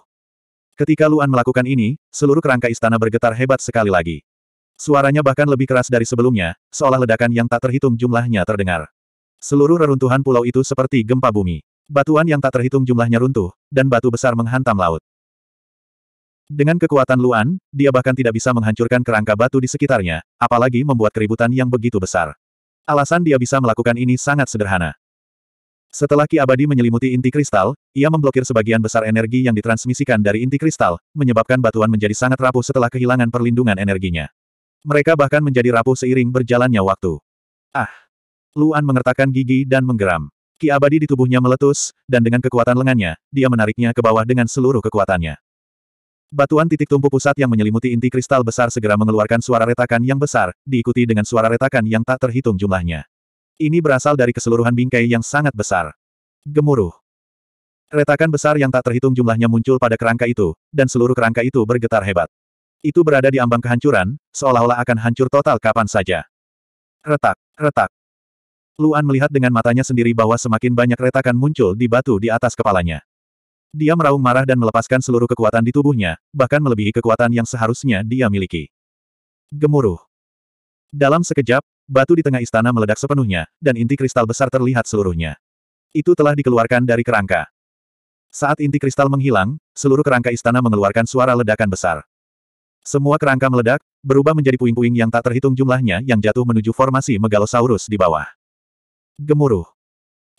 Ketika Luan melakukan ini, seluruh kerangka istana bergetar hebat sekali lagi. Suaranya bahkan lebih keras dari sebelumnya, seolah ledakan yang tak terhitung jumlahnya terdengar. Seluruh reruntuhan pulau itu seperti gempa bumi. Batuan yang tak terhitung jumlahnya runtuh, dan batu besar menghantam laut. Dengan kekuatan Luan, dia bahkan tidak bisa menghancurkan kerangka batu di sekitarnya, apalagi membuat keributan yang begitu besar. Alasan dia bisa melakukan ini sangat sederhana. Setelah Ki Abadi menyelimuti inti kristal, ia memblokir sebagian besar energi yang ditransmisikan dari inti kristal, menyebabkan batuan menjadi sangat rapuh setelah kehilangan perlindungan energinya. Mereka bahkan menjadi rapuh seiring berjalannya waktu. Ah! Luan mengertakkan gigi dan menggeram. Ki Abadi di tubuhnya meletus, dan dengan kekuatan lengannya, dia menariknya ke bawah dengan seluruh kekuatannya. Batuan titik tumpu pusat yang menyelimuti inti kristal besar segera mengeluarkan suara retakan yang besar, diikuti dengan suara retakan yang tak terhitung jumlahnya. Ini berasal dari keseluruhan bingkai yang sangat besar. Gemuruh. Retakan besar yang tak terhitung jumlahnya muncul pada kerangka itu, dan seluruh kerangka itu bergetar hebat. Itu berada di ambang kehancuran, seolah-olah akan hancur total kapan saja. Retak, retak. Luan melihat dengan matanya sendiri bahwa semakin banyak retakan muncul di batu di atas kepalanya. Dia meraung marah dan melepaskan seluruh kekuatan di tubuhnya, bahkan melebihi kekuatan yang seharusnya dia miliki. Gemuruh. Dalam sekejap, Batu di tengah istana meledak sepenuhnya, dan inti kristal besar terlihat seluruhnya. Itu telah dikeluarkan dari kerangka. Saat inti kristal menghilang, seluruh kerangka istana mengeluarkan suara ledakan besar. Semua kerangka meledak, berubah menjadi puing-puing yang tak terhitung jumlahnya yang jatuh menuju formasi Megalosaurus di bawah. Gemuruh.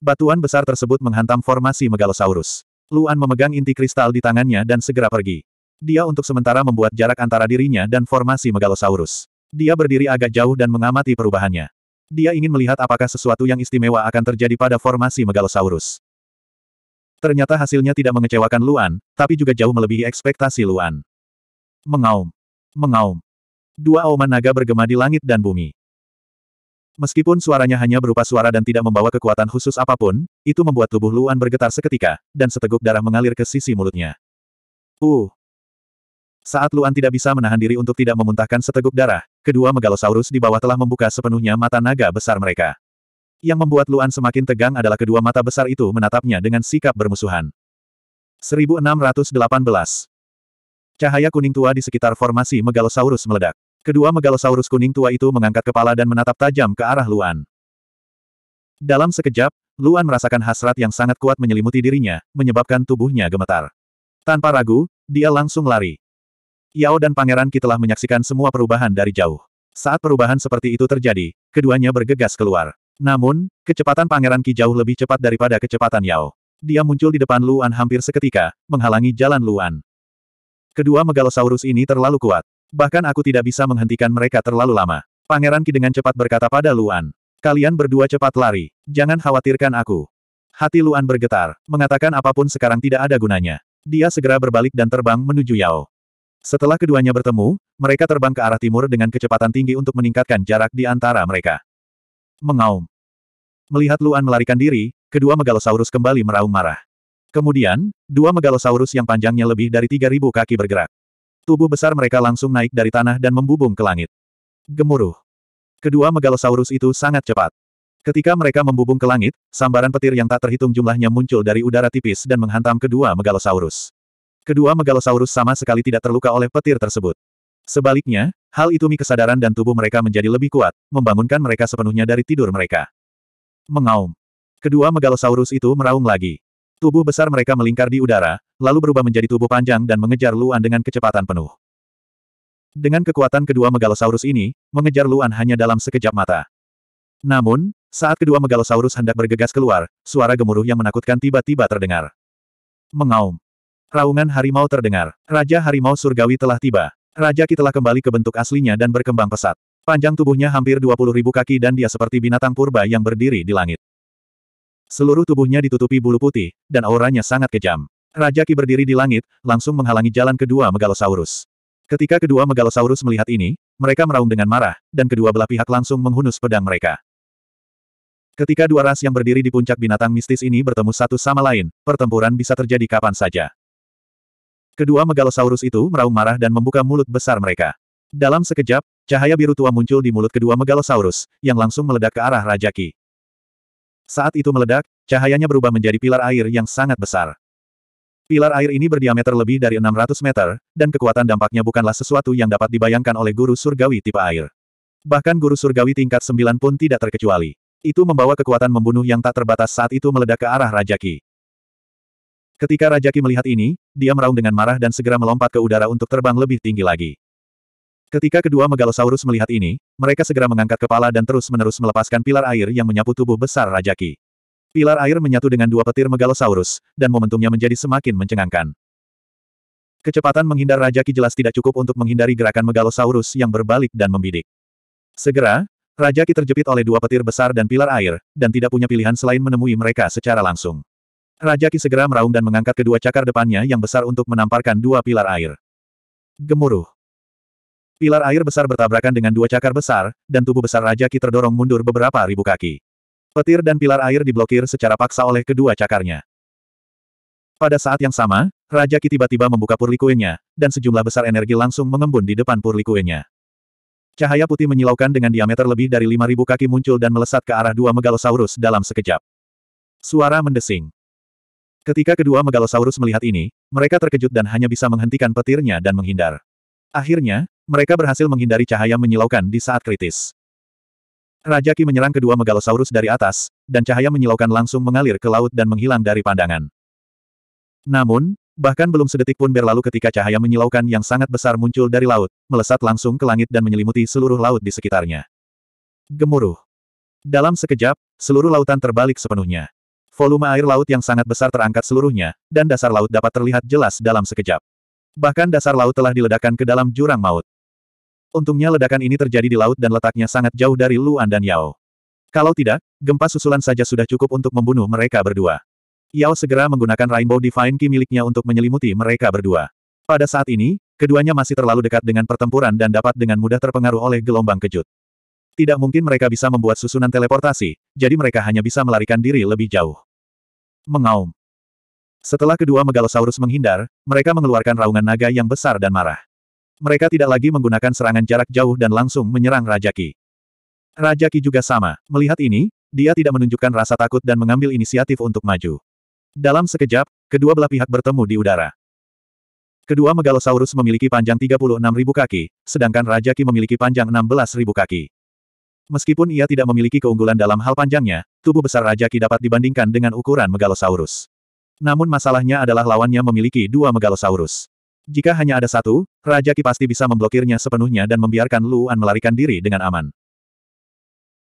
Batuan besar tersebut menghantam formasi Megalosaurus. Luan memegang inti kristal di tangannya dan segera pergi. Dia untuk sementara membuat jarak antara dirinya dan formasi Megalosaurus. Dia berdiri agak jauh dan mengamati perubahannya. Dia ingin melihat apakah sesuatu yang istimewa akan terjadi pada formasi Megalosaurus. Ternyata hasilnya tidak mengecewakan Luan, tapi juga jauh melebihi ekspektasi Luan. Mengaum. Mengaum. Dua auman naga bergema di langit dan bumi. Meskipun suaranya hanya berupa suara dan tidak membawa kekuatan khusus apapun, itu membuat tubuh Luan bergetar seketika, dan seteguk darah mengalir ke sisi mulutnya. Uh! Saat Luan tidak bisa menahan diri untuk tidak memuntahkan seteguk darah, kedua megalosaurus di bawah telah membuka sepenuhnya mata naga besar mereka. Yang membuat Luan semakin tegang adalah kedua mata besar itu menatapnya dengan sikap bermusuhan. 1618 Cahaya kuning tua di sekitar formasi megalosaurus meledak. Kedua megalosaurus kuning tua itu mengangkat kepala dan menatap tajam ke arah Luan. Dalam sekejap, Luan merasakan hasrat yang sangat kuat menyelimuti dirinya, menyebabkan tubuhnya gemetar. Tanpa ragu, dia langsung lari. Yao dan Pangeran Ki telah menyaksikan semua perubahan dari jauh. Saat perubahan seperti itu terjadi, keduanya bergegas keluar. Namun, kecepatan Pangeran Ki jauh lebih cepat daripada kecepatan Yao. Dia muncul di depan Luan hampir seketika, menghalangi jalan Luan. Kedua megalosaurus ini terlalu kuat. Bahkan aku tidak bisa menghentikan mereka terlalu lama. Pangeran Ki dengan cepat berkata pada Luan. Kalian berdua cepat lari. Jangan khawatirkan aku. Hati Luan bergetar, mengatakan apapun sekarang tidak ada gunanya. Dia segera berbalik dan terbang menuju Yao. Setelah keduanya bertemu, mereka terbang ke arah timur dengan kecepatan tinggi untuk meningkatkan jarak di antara mereka. Mengaum. Melihat Luan melarikan diri, kedua megalosaurus kembali meraung marah. Kemudian, dua megalosaurus yang panjangnya lebih dari 3.000 kaki bergerak. Tubuh besar mereka langsung naik dari tanah dan membubung ke langit. Gemuruh. Kedua megalosaurus itu sangat cepat. Ketika mereka membubung ke langit, sambaran petir yang tak terhitung jumlahnya muncul dari udara tipis dan menghantam kedua megalosaurus. Kedua megalosaurus sama sekali tidak terluka oleh petir tersebut. Sebaliknya, hal itu mi kesadaran dan tubuh mereka menjadi lebih kuat, membangunkan mereka sepenuhnya dari tidur mereka. Mengaum. Kedua megalosaurus itu meraung lagi. Tubuh besar mereka melingkar di udara, lalu berubah menjadi tubuh panjang dan mengejar Luan dengan kecepatan penuh. Dengan kekuatan kedua megalosaurus ini, mengejar Luan hanya dalam sekejap mata. Namun, saat kedua megalosaurus hendak bergegas keluar, suara gemuruh yang menakutkan tiba-tiba terdengar. Mengaum. Raungan harimau terdengar. Raja harimau surgawi telah tiba. Raja Ki telah kembali ke bentuk aslinya dan berkembang pesat. Panjang tubuhnya hampir 20 ribu kaki dan dia seperti binatang purba yang berdiri di langit. Seluruh tubuhnya ditutupi bulu putih, dan auranya sangat kejam. Raja Ki berdiri di langit, langsung menghalangi jalan kedua Megalosaurus. Ketika kedua Megalosaurus melihat ini, mereka meraung dengan marah, dan kedua belah pihak langsung menghunus pedang mereka. Ketika dua ras yang berdiri di puncak binatang mistis ini bertemu satu sama lain, pertempuran bisa terjadi kapan saja. Kedua megalosaurus itu meraung marah dan membuka mulut besar mereka. Dalam sekejap, cahaya biru tua muncul di mulut kedua megalosaurus, yang langsung meledak ke arah Raja Ki. Saat itu meledak, cahayanya berubah menjadi pilar air yang sangat besar. Pilar air ini berdiameter lebih dari 600 meter, dan kekuatan dampaknya bukanlah sesuatu yang dapat dibayangkan oleh guru surgawi tipe air. Bahkan guru surgawi tingkat 9 pun tidak terkecuali. Itu membawa kekuatan membunuh yang tak terbatas saat itu meledak ke arah Raja Ki. Ketika Raja Ki melihat ini, dia meraung dengan marah dan segera melompat ke udara untuk terbang lebih tinggi lagi. Ketika kedua megalosaurus melihat ini, mereka segera mengangkat kepala dan terus-menerus melepaskan pilar air yang menyapu tubuh besar Raja Ki. Pilar air menyatu dengan dua petir megalosaurus, dan momentumnya menjadi semakin mencengangkan. Kecepatan menghindar Raja Ki jelas tidak cukup untuk menghindari gerakan megalosaurus yang berbalik dan membidik. Segera, Raja Ki terjepit oleh dua petir besar dan pilar air, dan tidak punya pilihan selain menemui mereka secara langsung. Raja Ki segera meraung dan mengangkat kedua cakar depannya yang besar untuk menamparkan dua pilar air. Gemuruh. Pilar air besar bertabrakan dengan dua cakar besar, dan tubuh besar Raja Ki terdorong mundur beberapa ribu kaki. Petir dan pilar air diblokir secara paksa oleh kedua cakarnya. Pada saat yang sama, Raja Ki tiba-tiba membuka purlikuenya, dan sejumlah besar energi langsung mengembun di depan purlikuenya. Cahaya putih menyilaukan dengan diameter lebih dari 5.000 kaki muncul dan melesat ke arah dua megalosaurus dalam sekejap. Suara mendesing. Ketika kedua Megalosaurus melihat ini, mereka terkejut dan hanya bisa menghentikan petirnya dan menghindar. Akhirnya, mereka berhasil menghindari cahaya menyilaukan di saat kritis. Raja Ki menyerang kedua Megalosaurus dari atas, dan cahaya menyilaukan langsung mengalir ke laut dan menghilang dari pandangan. Namun, bahkan belum sedetik pun berlalu ketika cahaya menyilaukan yang sangat besar muncul dari laut, melesat langsung ke langit dan menyelimuti seluruh laut di sekitarnya. Gemuruh. Dalam sekejap, seluruh lautan terbalik sepenuhnya. Volume air laut yang sangat besar terangkat seluruhnya, dan dasar laut dapat terlihat jelas dalam sekejap. Bahkan dasar laut telah diledakkan ke dalam jurang maut. Untungnya ledakan ini terjadi di laut dan letaknya sangat jauh dari Luan dan Yao. Kalau tidak, gempa susulan saja sudah cukup untuk membunuh mereka berdua. Yao segera menggunakan Rainbow Divine Ki miliknya untuk menyelimuti mereka berdua. Pada saat ini, keduanya masih terlalu dekat dengan pertempuran dan dapat dengan mudah terpengaruh oleh gelombang kejut. Tidak mungkin mereka bisa membuat susunan teleportasi, jadi mereka hanya bisa melarikan diri lebih jauh. Mengaum. Setelah kedua megalosaurus menghindar, mereka mengeluarkan raungan naga yang besar dan marah. Mereka tidak lagi menggunakan serangan jarak jauh dan langsung menyerang Raja Ki. Raja Ki juga sama. Melihat ini, dia tidak menunjukkan rasa takut dan mengambil inisiatif untuk maju. Dalam sekejap, kedua belah pihak bertemu di udara. Kedua megalosaurus memiliki panjang 36.000 kaki, sedangkan Raja Ki memiliki panjang 16.000 kaki. Meskipun ia tidak memiliki keunggulan dalam hal panjangnya, tubuh besar Raja Ki dapat dibandingkan dengan ukuran Megalosaurus. Namun masalahnya adalah lawannya memiliki dua Megalosaurus. Jika hanya ada satu, Raja Ki pasti bisa memblokirnya sepenuhnya dan membiarkan Luan melarikan diri dengan aman.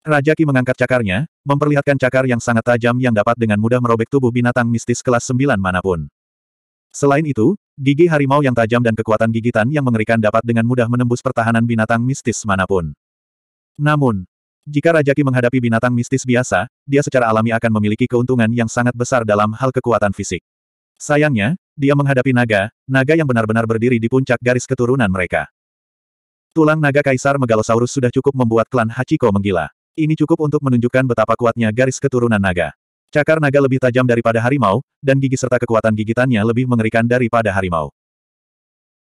Raja Ki mengangkat cakarnya, memperlihatkan cakar yang sangat tajam yang dapat dengan mudah merobek tubuh binatang mistis kelas 9 manapun. Selain itu, gigi harimau yang tajam dan kekuatan gigitan yang mengerikan dapat dengan mudah menembus pertahanan binatang mistis manapun. Namun, jika Rajaki menghadapi binatang mistis biasa, dia secara alami akan memiliki keuntungan yang sangat besar dalam hal kekuatan fisik. Sayangnya, dia menghadapi naga, naga yang benar-benar berdiri di puncak garis keturunan mereka. Tulang naga kaisar Megalosaurus sudah cukup membuat klan Hachiko menggila. Ini cukup untuk menunjukkan betapa kuatnya garis keturunan naga. Cakar naga lebih tajam daripada harimau, dan gigi serta kekuatan gigitannya lebih mengerikan daripada harimau.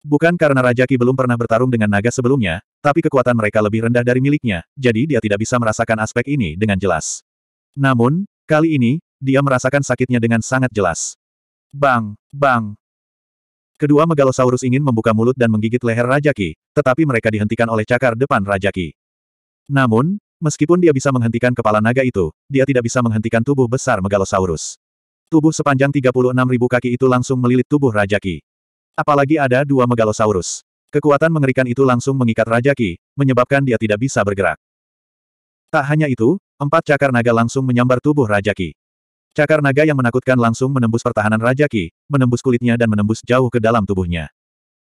Bukan karena Raja Ki belum pernah bertarung dengan naga sebelumnya, tapi kekuatan mereka lebih rendah dari miliknya, jadi dia tidak bisa merasakan aspek ini dengan jelas. Namun, kali ini, dia merasakan sakitnya dengan sangat jelas. Bang! Bang! Kedua megalosaurus ingin membuka mulut dan menggigit leher Raja Ki, tetapi mereka dihentikan oleh cakar depan Raja Ki. Namun, meskipun dia bisa menghentikan kepala naga itu, dia tidak bisa menghentikan tubuh besar megalosaurus. Tubuh sepanjang 36.000 kaki itu langsung melilit tubuh Raja Ki. Apalagi ada dua megalosaurus. Kekuatan mengerikan itu langsung mengikat Raja Ki, menyebabkan dia tidak bisa bergerak. Tak hanya itu, empat cakar naga langsung menyambar tubuh Raja Ki. Cakar naga yang menakutkan langsung menembus pertahanan Raja Ki, menembus kulitnya dan menembus jauh ke dalam tubuhnya.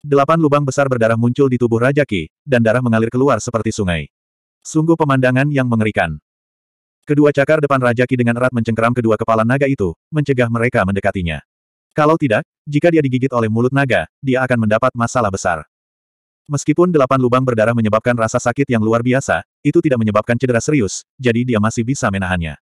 Delapan lubang besar berdarah muncul di tubuh Raja Ki, dan darah mengalir keluar seperti sungai. Sungguh pemandangan yang mengerikan. Kedua cakar depan Raja Ki dengan erat mencengkeram kedua kepala naga itu, mencegah mereka mendekatinya. Kalau tidak, jika dia digigit oleh mulut naga, dia akan mendapat masalah besar. Meskipun delapan lubang berdarah menyebabkan rasa sakit yang luar biasa, itu tidak menyebabkan cedera serius, jadi dia masih bisa menahannya.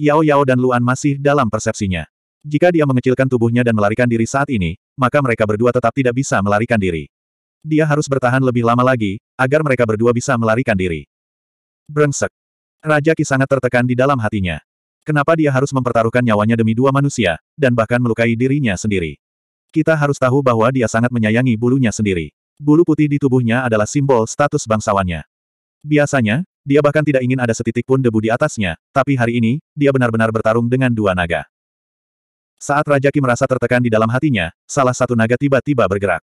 Yao Yao dan Luan masih dalam persepsinya. Jika dia mengecilkan tubuhnya dan melarikan diri saat ini, maka mereka berdua tetap tidak bisa melarikan diri. Dia harus bertahan lebih lama lagi, agar mereka berdua bisa melarikan diri. Brengsek. Raja Ki sangat tertekan di dalam hatinya. Kenapa dia harus mempertaruhkan nyawanya demi dua manusia, dan bahkan melukai dirinya sendiri? Kita harus tahu bahwa dia sangat menyayangi bulunya sendiri. Bulu putih di tubuhnya adalah simbol status bangsawannya. Biasanya, dia bahkan tidak ingin ada setitik pun debu di atasnya, tapi hari ini, dia benar-benar bertarung dengan dua naga. Saat Raja Ki merasa tertekan di dalam hatinya, salah satu naga tiba-tiba bergerak.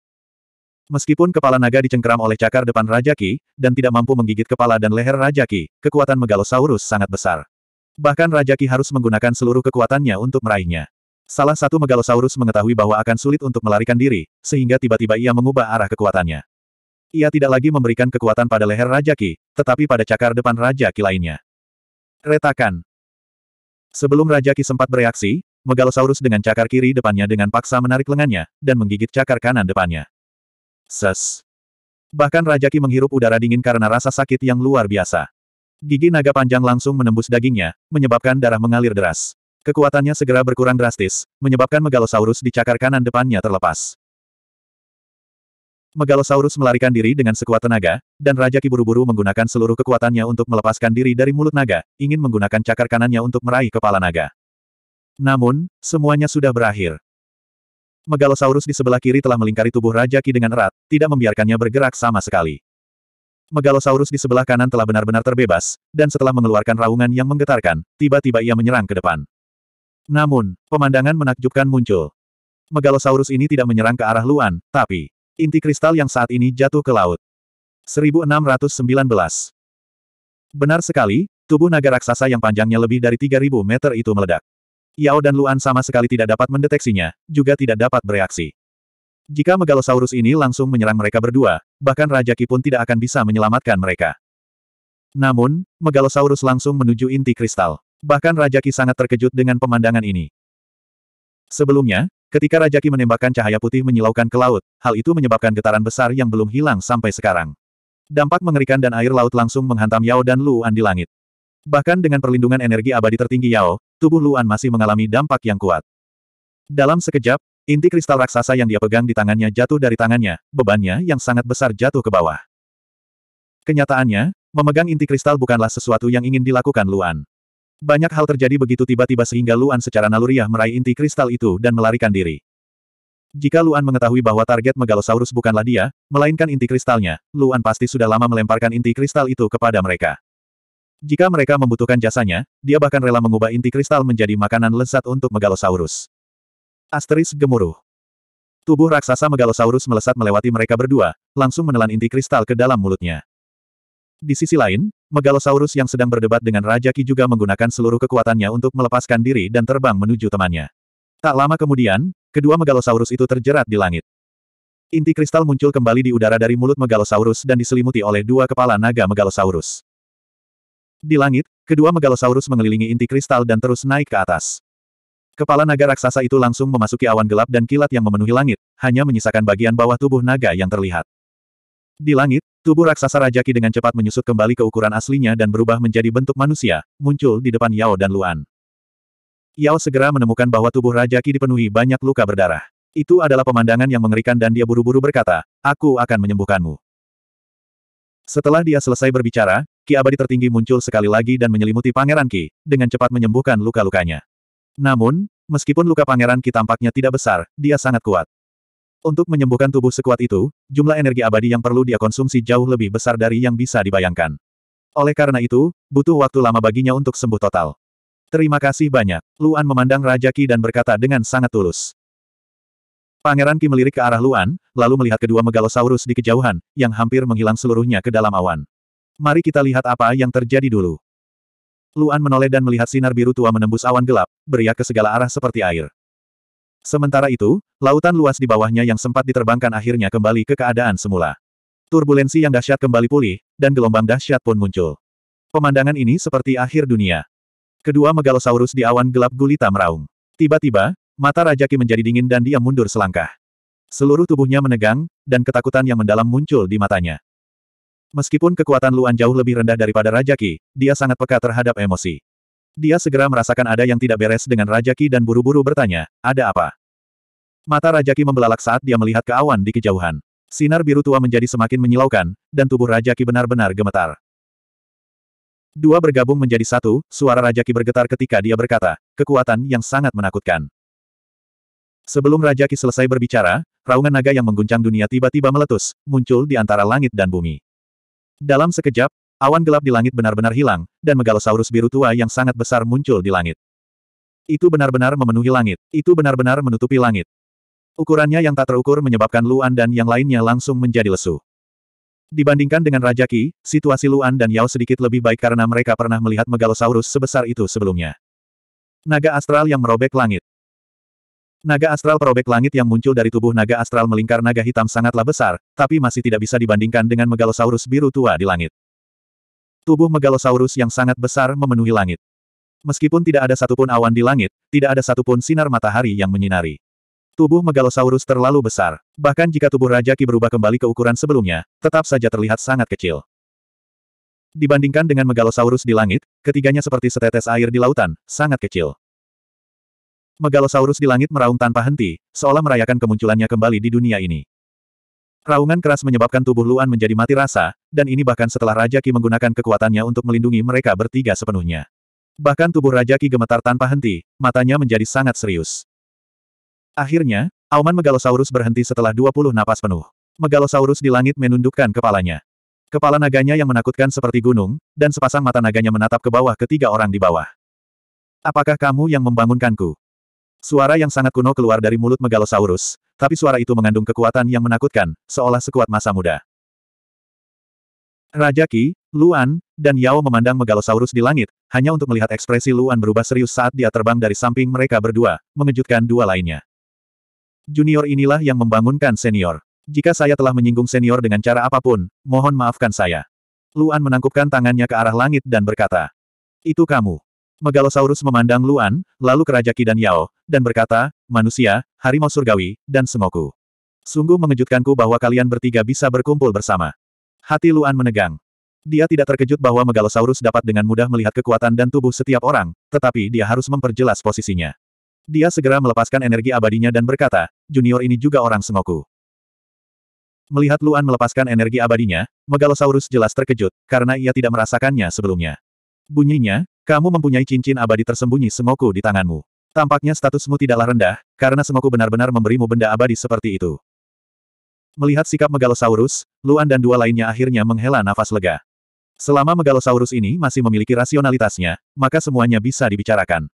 Meskipun kepala naga dicengkeram oleh cakar depan Raja Ki, dan tidak mampu menggigit kepala dan leher Raja Ki, kekuatan Megalosaurus sangat besar. Bahkan Raja Ki harus menggunakan seluruh kekuatannya untuk meraihnya. Salah satu megalosaurus mengetahui bahwa akan sulit untuk melarikan diri, sehingga tiba-tiba ia mengubah arah kekuatannya. Ia tidak lagi memberikan kekuatan pada leher Raja Ki, tetapi pada cakar depan Raja Ki lainnya. Retakan. Sebelum Raja Ki sempat bereaksi, Megalosaurus dengan cakar kiri depannya dengan paksa menarik lengannya, dan menggigit cakar kanan depannya. Ses. Bahkan Raja Ki menghirup udara dingin karena rasa sakit yang luar biasa. Gigi naga panjang langsung menembus dagingnya, menyebabkan darah mengalir deras. Kekuatannya segera berkurang drastis, menyebabkan Megalosaurus di cakar kanan depannya terlepas. Megalosaurus melarikan diri dengan sekuat tenaga, dan Raja Ki buru menggunakan seluruh kekuatannya untuk melepaskan diri dari mulut naga, ingin menggunakan cakar kanannya untuk meraih kepala naga. Namun, semuanya sudah berakhir. Megalosaurus di sebelah kiri telah melingkari tubuh Raja Ki dengan erat, tidak membiarkannya bergerak sama sekali. Megalosaurus di sebelah kanan telah benar-benar terbebas, dan setelah mengeluarkan raungan yang menggetarkan, tiba-tiba ia menyerang ke depan. Namun, pemandangan menakjubkan muncul. Megalosaurus ini tidak menyerang ke arah Luan, tapi inti kristal yang saat ini jatuh ke laut. 1619 Benar sekali, tubuh naga raksasa yang panjangnya lebih dari 3000 meter itu meledak. Yao dan Luan sama sekali tidak dapat mendeteksinya, juga tidak dapat bereaksi. Jika Megalosaurus ini langsung menyerang mereka berdua, bahkan Raja Ki pun tidak akan bisa menyelamatkan mereka. Namun, Megalosaurus langsung menuju inti kristal. Bahkan Raja Ki sangat terkejut dengan pemandangan ini. Sebelumnya, ketika Raja Ki menembakkan cahaya putih menyilaukan ke laut, hal itu menyebabkan getaran besar yang belum hilang sampai sekarang. Dampak mengerikan dan air laut langsung menghantam Yao dan Luan di langit. Bahkan dengan perlindungan energi abadi tertinggi Yao, tubuh Luan masih mengalami dampak yang kuat. Dalam sekejap, Inti kristal raksasa yang dia pegang di tangannya jatuh dari tangannya, bebannya yang sangat besar jatuh ke bawah. Kenyataannya, memegang inti kristal bukanlah sesuatu yang ingin dilakukan Luan. Banyak hal terjadi begitu tiba-tiba sehingga Luan secara naluriah meraih inti kristal itu dan melarikan diri. Jika Luan mengetahui bahwa target Megalosaurus bukanlah dia, melainkan inti kristalnya, Luan pasti sudah lama melemparkan inti kristal itu kepada mereka. Jika mereka membutuhkan jasanya, dia bahkan rela mengubah inti kristal menjadi makanan lezat untuk Megalosaurus. Asteris gemuruh. Tubuh raksasa Megalosaurus melesat melewati mereka berdua, langsung menelan inti kristal ke dalam mulutnya. Di sisi lain, Megalosaurus yang sedang berdebat dengan Raja Ki juga menggunakan seluruh kekuatannya untuk melepaskan diri dan terbang menuju temannya. Tak lama kemudian, kedua Megalosaurus itu terjerat di langit. Inti kristal muncul kembali di udara dari mulut Megalosaurus dan diselimuti oleh dua kepala naga Megalosaurus. Di langit, kedua Megalosaurus mengelilingi inti kristal dan terus naik ke atas. Kepala naga raksasa itu langsung memasuki awan gelap dan kilat yang memenuhi langit, hanya menyisakan bagian bawah tubuh naga yang terlihat. Di langit, tubuh raksasa Rajaki dengan cepat menyusut kembali ke ukuran aslinya dan berubah menjadi bentuk manusia, muncul di depan Yao dan Luan. Yao segera menemukan bahwa tubuh Rajaki dipenuhi banyak luka berdarah. Itu adalah pemandangan yang mengerikan dan dia buru-buru berkata, aku akan menyembuhkanmu. Setelah dia selesai berbicara, Ki abadi tertinggi muncul sekali lagi dan menyelimuti Pangeran Ki, dengan cepat menyembuhkan luka-lukanya. Namun, meskipun luka Pangeran Ki tampaknya tidak besar, dia sangat kuat. Untuk menyembuhkan tubuh sekuat itu, jumlah energi abadi yang perlu dia konsumsi jauh lebih besar dari yang bisa dibayangkan. Oleh karena itu, butuh waktu lama baginya untuk sembuh total. Terima kasih banyak. Luan memandang Raja Ki dan berkata dengan sangat tulus. Pangeran Ki melirik ke arah Luan, lalu melihat kedua megalosaurus di kejauhan, yang hampir menghilang seluruhnya ke dalam awan. Mari kita lihat apa yang terjadi dulu. Luan menoleh dan melihat sinar biru tua menembus awan gelap, beriak ke segala arah seperti air. Sementara itu, lautan luas di bawahnya yang sempat diterbangkan akhirnya kembali ke keadaan semula. Turbulensi yang dahsyat kembali pulih, dan gelombang dahsyat pun muncul. Pemandangan ini seperti akhir dunia. Kedua megalosaurus di awan gelap gulita meraung. Tiba-tiba, mata Rajaki menjadi dingin dan dia mundur selangkah. Seluruh tubuhnya menegang, dan ketakutan yang mendalam muncul di matanya. Meskipun kekuatan Luan jauh lebih rendah daripada Raja Ki, dia sangat peka terhadap emosi. Dia segera merasakan ada yang tidak beres dengan Raja Ki dan buru-buru bertanya, ada apa? Mata Raja Ki membelalak saat dia melihat ke awan di kejauhan. Sinar biru tua menjadi semakin menyilaukan, dan tubuh Raja Ki benar-benar gemetar. Dua bergabung menjadi satu, suara Raja Ki bergetar ketika dia berkata, kekuatan yang sangat menakutkan. Sebelum Raja Ki selesai berbicara, raungan naga yang mengguncang dunia tiba-tiba meletus, muncul di antara langit dan bumi. Dalam sekejap, awan gelap di langit benar-benar hilang, dan megalosaurus biru tua yang sangat besar muncul di langit. Itu benar-benar memenuhi langit. Itu benar-benar menutupi langit. Ukurannya yang tak terukur menyebabkan Luan dan yang lainnya langsung menjadi lesu. Dibandingkan dengan Raja Ki, situasi Luan dan Yao sedikit lebih baik karena mereka pernah melihat megalosaurus sebesar itu sebelumnya. Naga astral yang merobek langit. Naga astral perobek langit yang muncul dari tubuh naga astral melingkar naga hitam sangatlah besar, tapi masih tidak bisa dibandingkan dengan megalosaurus biru tua di langit. Tubuh megalosaurus yang sangat besar memenuhi langit. Meskipun tidak ada satupun awan di langit, tidak ada satupun sinar matahari yang menyinari. Tubuh megalosaurus terlalu besar. Bahkan jika tubuh Raja Ki berubah kembali ke ukuran sebelumnya, tetap saja terlihat sangat kecil. Dibandingkan dengan megalosaurus di langit, ketiganya seperti setetes air di lautan, sangat kecil. Megalosaurus di langit meraung tanpa henti, seolah merayakan kemunculannya kembali di dunia ini. Raungan keras menyebabkan tubuh Luan menjadi mati rasa, dan ini bahkan setelah Raja Ki menggunakan kekuatannya untuk melindungi mereka bertiga sepenuhnya. Bahkan tubuh Raja Ki gemetar tanpa henti, matanya menjadi sangat serius. Akhirnya, auman Megalosaurus berhenti setelah 20 napas penuh. Megalosaurus di langit menundukkan kepalanya. Kepala naganya yang menakutkan seperti gunung, dan sepasang mata naganya menatap ke bawah ketiga orang di bawah. Apakah kamu yang membangunkanku? Suara yang sangat kuno keluar dari mulut Megalosaurus, tapi suara itu mengandung kekuatan yang menakutkan, seolah sekuat masa muda. Raja Qi, Luan, dan Yao memandang Megalosaurus di langit, hanya untuk melihat ekspresi Luan berubah serius saat dia terbang dari samping mereka berdua, mengejutkan dua lainnya. Junior inilah yang membangunkan senior. Jika saya telah menyinggung senior dengan cara apapun, mohon maafkan saya. Luan menangkupkan tangannya ke arah langit dan berkata, Itu kamu. Megalosaurus memandang Luan, lalu ke Raja dan Yao, dan berkata, manusia, harimau surgawi, dan semoku. Sungguh mengejutkanku bahwa kalian bertiga bisa berkumpul bersama. Hati Luan menegang. Dia tidak terkejut bahwa Megalosaurus dapat dengan mudah melihat kekuatan dan tubuh setiap orang, tetapi dia harus memperjelas posisinya. Dia segera melepaskan energi abadinya dan berkata, junior ini juga orang semoku." Melihat Luan melepaskan energi abadinya, Megalosaurus jelas terkejut, karena ia tidak merasakannya sebelumnya. Bunyinya, kamu mempunyai cincin abadi tersembunyi semoku di tanganmu. Tampaknya statusmu tidaklah rendah, karena semoku benar-benar memberimu benda abadi seperti itu. Melihat sikap Megalosaurus, Luan dan dua lainnya akhirnya menghela nafas lega. Selama Megalosaurus ini masih memiliki rasionalitasnya, maka semuanya bisa dibicarakan.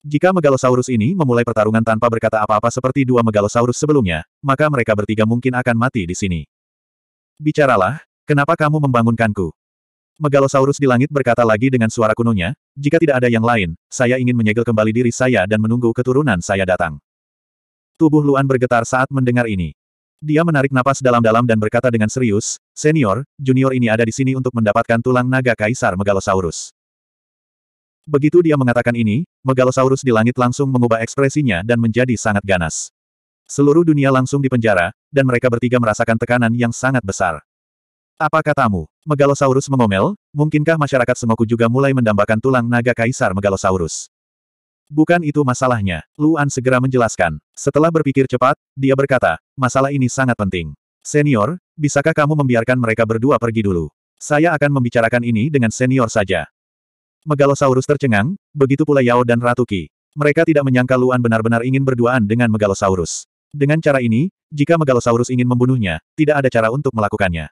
Jika Megalosaurus ini memulai pertarungan tanpa berkata apa-apa seperti dua Megalosaurus sebelumnya, maka mereka bertiga mungkin akan mati di sini. Bicaralah, kenapa kamu membangunkanku? Megalosaurus di langit berkata lagi dengan suara kunonya, jika tidak ada yang lain, saya ingin menyegel kembali diri saya dan menunggu keturunan saya datang. Tubuh Luan bergetar saat mendengar ini. Dia menarik napas dalam-dalam dan berkata dengan serius, Senior, junior ini ada di sini untuk mendapatkan tulang naga Kaisar Megalosaurus. Begitu dia mengatakan ini, Megalosaurus di langit langsung mengubah ekspresinya dan menjadi sangat ganas. Seluruh dunia langsung dipenjara, dan mereka bertiga merasakan tekanan yang sangat besar. Apa katamu? Megalosaurus mengomel, mungkinkah masyarakat Semoku juga mulai mendambakan tulang naga Kaisar Megalosaurus? Bukan itu masalahnya, Luan segera menjelaskan. Setelah berpikir cepat, dia berkata, masalah ini sangat penting. Senior, bisakah kamu membiarkan mereka berdua pergi dulu? Saya akan membicarakan ini dengan senior saja. Megalosaurus tercengang, begitu pula Yao dan Ratuki. Mereka tidak menyangka Luan benar-benar ingin berduaan dengan Megalosaurus. Dengan cara ini, jika Megalosaurus ingin membunuhnya, tidak ada cara untuk melakukannya.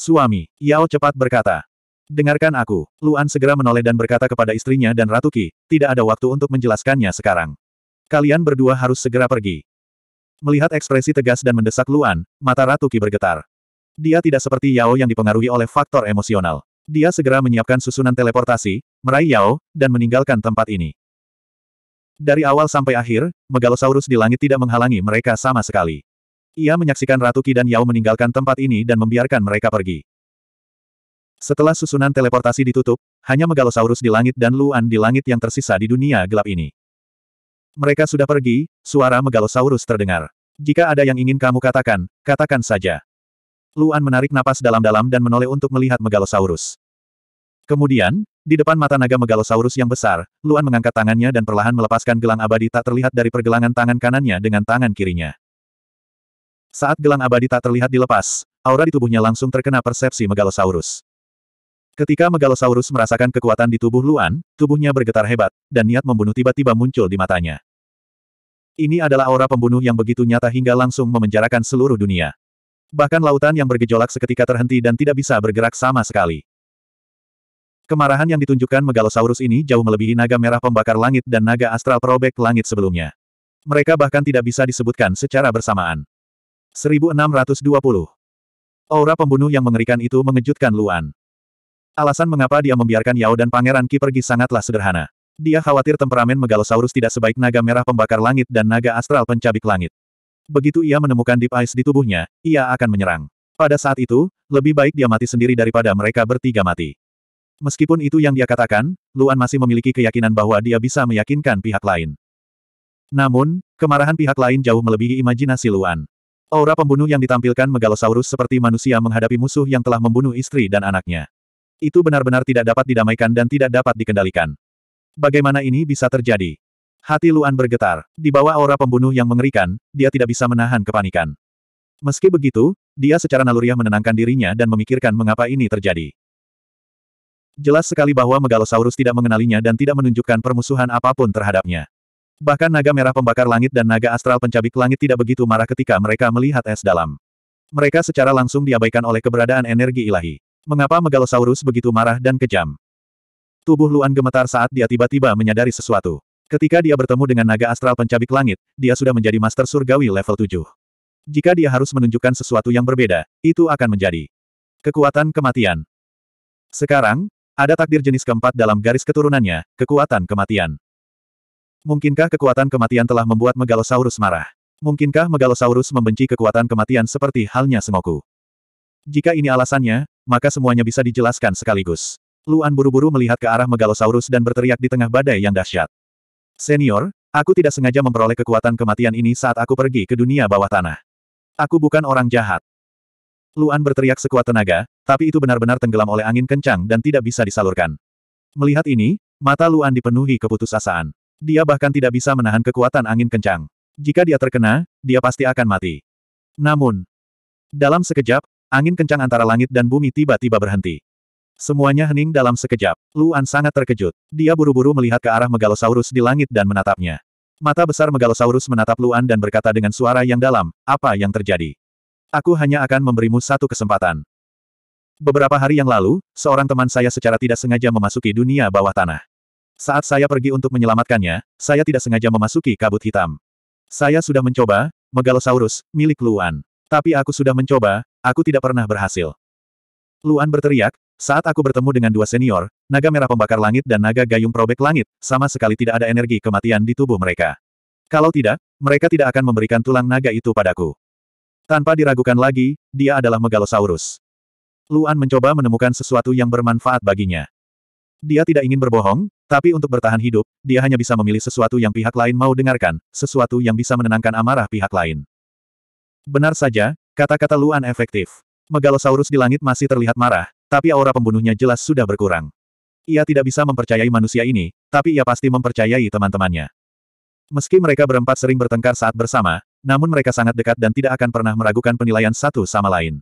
Suami, Yao cepat berkata. Dengarkan aku, Luan segera menoleh dan berkata kepada istrinya dan Ratu Ki, tidak ada waktu untuk menjelaskannya sekarang. Kalian berdua harus segera pergi. Melihat ekspresi tegas dan mendesak Luan, mata Ratu Ki bergetar. Dia tidak seperti Yao yang dipengaruhi oleh faktor emosional. Dia segera menyiapkan susunan teleportasi, meraih Yao, dan meninggalkan tempat ini. Dari awal sampai akhir, Megalosaurus di langit tidak menghalangi mereka sama sekali. Ia menyaksikan Ratu Ki dan Yao meninggalkan tempat ini dan membiarkan mereka pergi. Setelah susunan teleportasi ditutup, hanya Megalosaurus di langit dan Luan di langit yang tersisa di dunia gelap ini. Mereka sudah pergi, suara Megalosaurus terdengar. Jika ada yang ingin kamu katakan, katakan saja. Luan menarik napas dalam-dalam dan menoleh untuk melihat Megalosaurus. Kemudian, di depan mata naga Megalosaurus yang besar, Luan mengangkat tangannya dan perlahan melepaskan gelang abadi tak terlihat dari pergelangan tangan kanannya dengan tangan kirinya. Saat gelang abadi tak terlihat dilepas, aura di tubuhnya langsung terkena persepsi Megalosaurus. Ketika Megalosaurus merasakan kekuatan di tubuh Luan, tubuhnya bergetar hebat, dan niat membunuh tiba-tiba muncul di matanya. Ini adalah aura pembunuh yang begitu nyata hingga langsung memenjarakan seluruh dunia. Bahkan lautan yang bergejolak seketika terhenti dan tidak bisa bergerak sama sekali. Kemarahan yang ditunjukkan Megalosaurus ini jauh melebihi naga merah pembakar langit dan naga astral probek langit sebelumnya. Mereka bahkan tidak bisa disebutkan secara bersamaan. 1620. Aura pembunuh yang mengerikan itu mengejutkan Luan. Alasan mengapa dia membiarkan Yao dan Pangeran Ki pergi sangatlah sederhana. Dia khawatir temperamen Megalosaurus tidak sebaik naga merah pembakar langit dan naga astral pencabik langit. Begitu ia menemukan Deep Ice di tubuhnya, ia akan menyerang. Pada saat itu, lebih baik dia mati sendiri daripada mereka bertiga mati. Meskipun itu yang dia katakan, Luan masih memiliki keyakinan bahwa dia bisa meyakinkan pihak lain. Namun, kemarahan pihak lain jauh melebihi imajinasi Luan. Aura pembunuh yang ditampilkan Megalosaurus seperti manusia menghadapi musuh yang telah membunuh istri dan anaknya. Itu benar-benar tidak dapat didamaikan dan tidak dapat dikendalikan. Bagaimana ini bisa terjadi? Hati Luan bergetar. Di bawah aura pembunuh yang mengerikan, dia tidak bisa menahan kepanikan. Meski begitu, dia secara naluriah menenangkan dirinya dan memikirkan mengapa ini terjadi. Jelas sekali bahwa Megalosaurus tidak mengenalinya dan tidak menunjukkan permusuhan apapun terhadapnya. Bahkan naga merah pembakar langit dan naga astral pencabik langit tidak begitu marah ketika mereka melihat es dalam. Mereka secara langsung diabaikan oleh keberadaan energi ilahi. Mengapa Megalosaurus begitu marah dan kejam? Tubuh Luan gemetar saat dia tiba-tiba menyadari sesuatu. Ketika dia bertemu dengan naga astral pencabik langit, dia sudah menjadi master surgawi level 7. Jika dia harus menunjukkan sesuatu yang berbeda, itu akan menjadi kekuatan kematian. Sekarang, ada takdir jenis keempat dalam garis keturunannya, kekuatan kematian. Mungkinkah kekuatan kematian telah membuat Megalosaurus marah? Mungkinkah Megalosaurus membenci kekuatan kematian seperti halnya semoku? Jika ini alasannya, maka semuanya bisa dijelaskan sekaligus. Luan buru-buru melihat ke arah Megalosaurus dan berteriak di tengah badai yang dahsyat. Senior, aku tidak sengaja memperoleh kekuatan kematian ini saat aku pergi ke dunia bawah tanah. Aku bukan orang jahat. Luan berteriak sekuat tenaga, tapi itu benar-benar tenggelam oleh angin kencang dan tidak bisa disalurkan. Melihat ini, mata Luan dipenuhi keputusasaan. Dia bahkan tidak bisa menahan kekuatan angin kencang. Jika dia terkena, dia pasti akan mati. Namun, dalam sekejap, angin kencang antara langit dan bumi tiba-tiba berhenti. Semuanya hening dalam sekejap. Luan sangat terkejut. Dia buru-buru melihat ke arah Megalosaurus di langit dan menatapnya. Mata besar Megalosaurus menatap Luan dan berkata dengan suara yang dalam, apa yang terjadi? Aku hanya akan memberimu satu kesempatan. Beberapa hari yang lalu, seorang teman saya secara tidak sengaja memasuki dunia bawah tanah. Saat saya pergi untuk menyelamatkannya, saya tidak sengaja memasuki kabut hitam. Saya sudah mencoba, Megalosaurus, milik Luan. Tapi aku sudah mencoba, aku tidak pernah berhasil. Luan berteriak, saat aku bertemu dengan dua senior, naga merah pembakar langit dan naga gayung probek langit, sama sekali tidak ada energi kematian di tubuh mereka. Kalau tidak, mereka tidak akan memberikan tulang naga itu padaku. Tanpa diragukan lagi, dia adalah Megalosaurus. Luan mencoba menemukan sesuatu yang bermanfaat baginya. Dia tidak ingin berbohong, tapi untuk bertahan hidup, dia hanya bisa memilih sesuatu yang pihak lain mau dengarkan, sesuatu yang bisa menenangkan amarah pihak lain. Benar saja, kata-kata Luan efektif. Megalosaurus di langit masih terlihat marah, tapi aura pembunuhnya jelas sudah berkurang. Ia tidak bisa mempercayai manusia ini, tapi ia pasti mempercayai teman-temannya. Meski mereka berempat sering bertengkar saat bersama, namun mereka sangat dekat dan tidak akan pernah meragukan penilaian satu sama lain.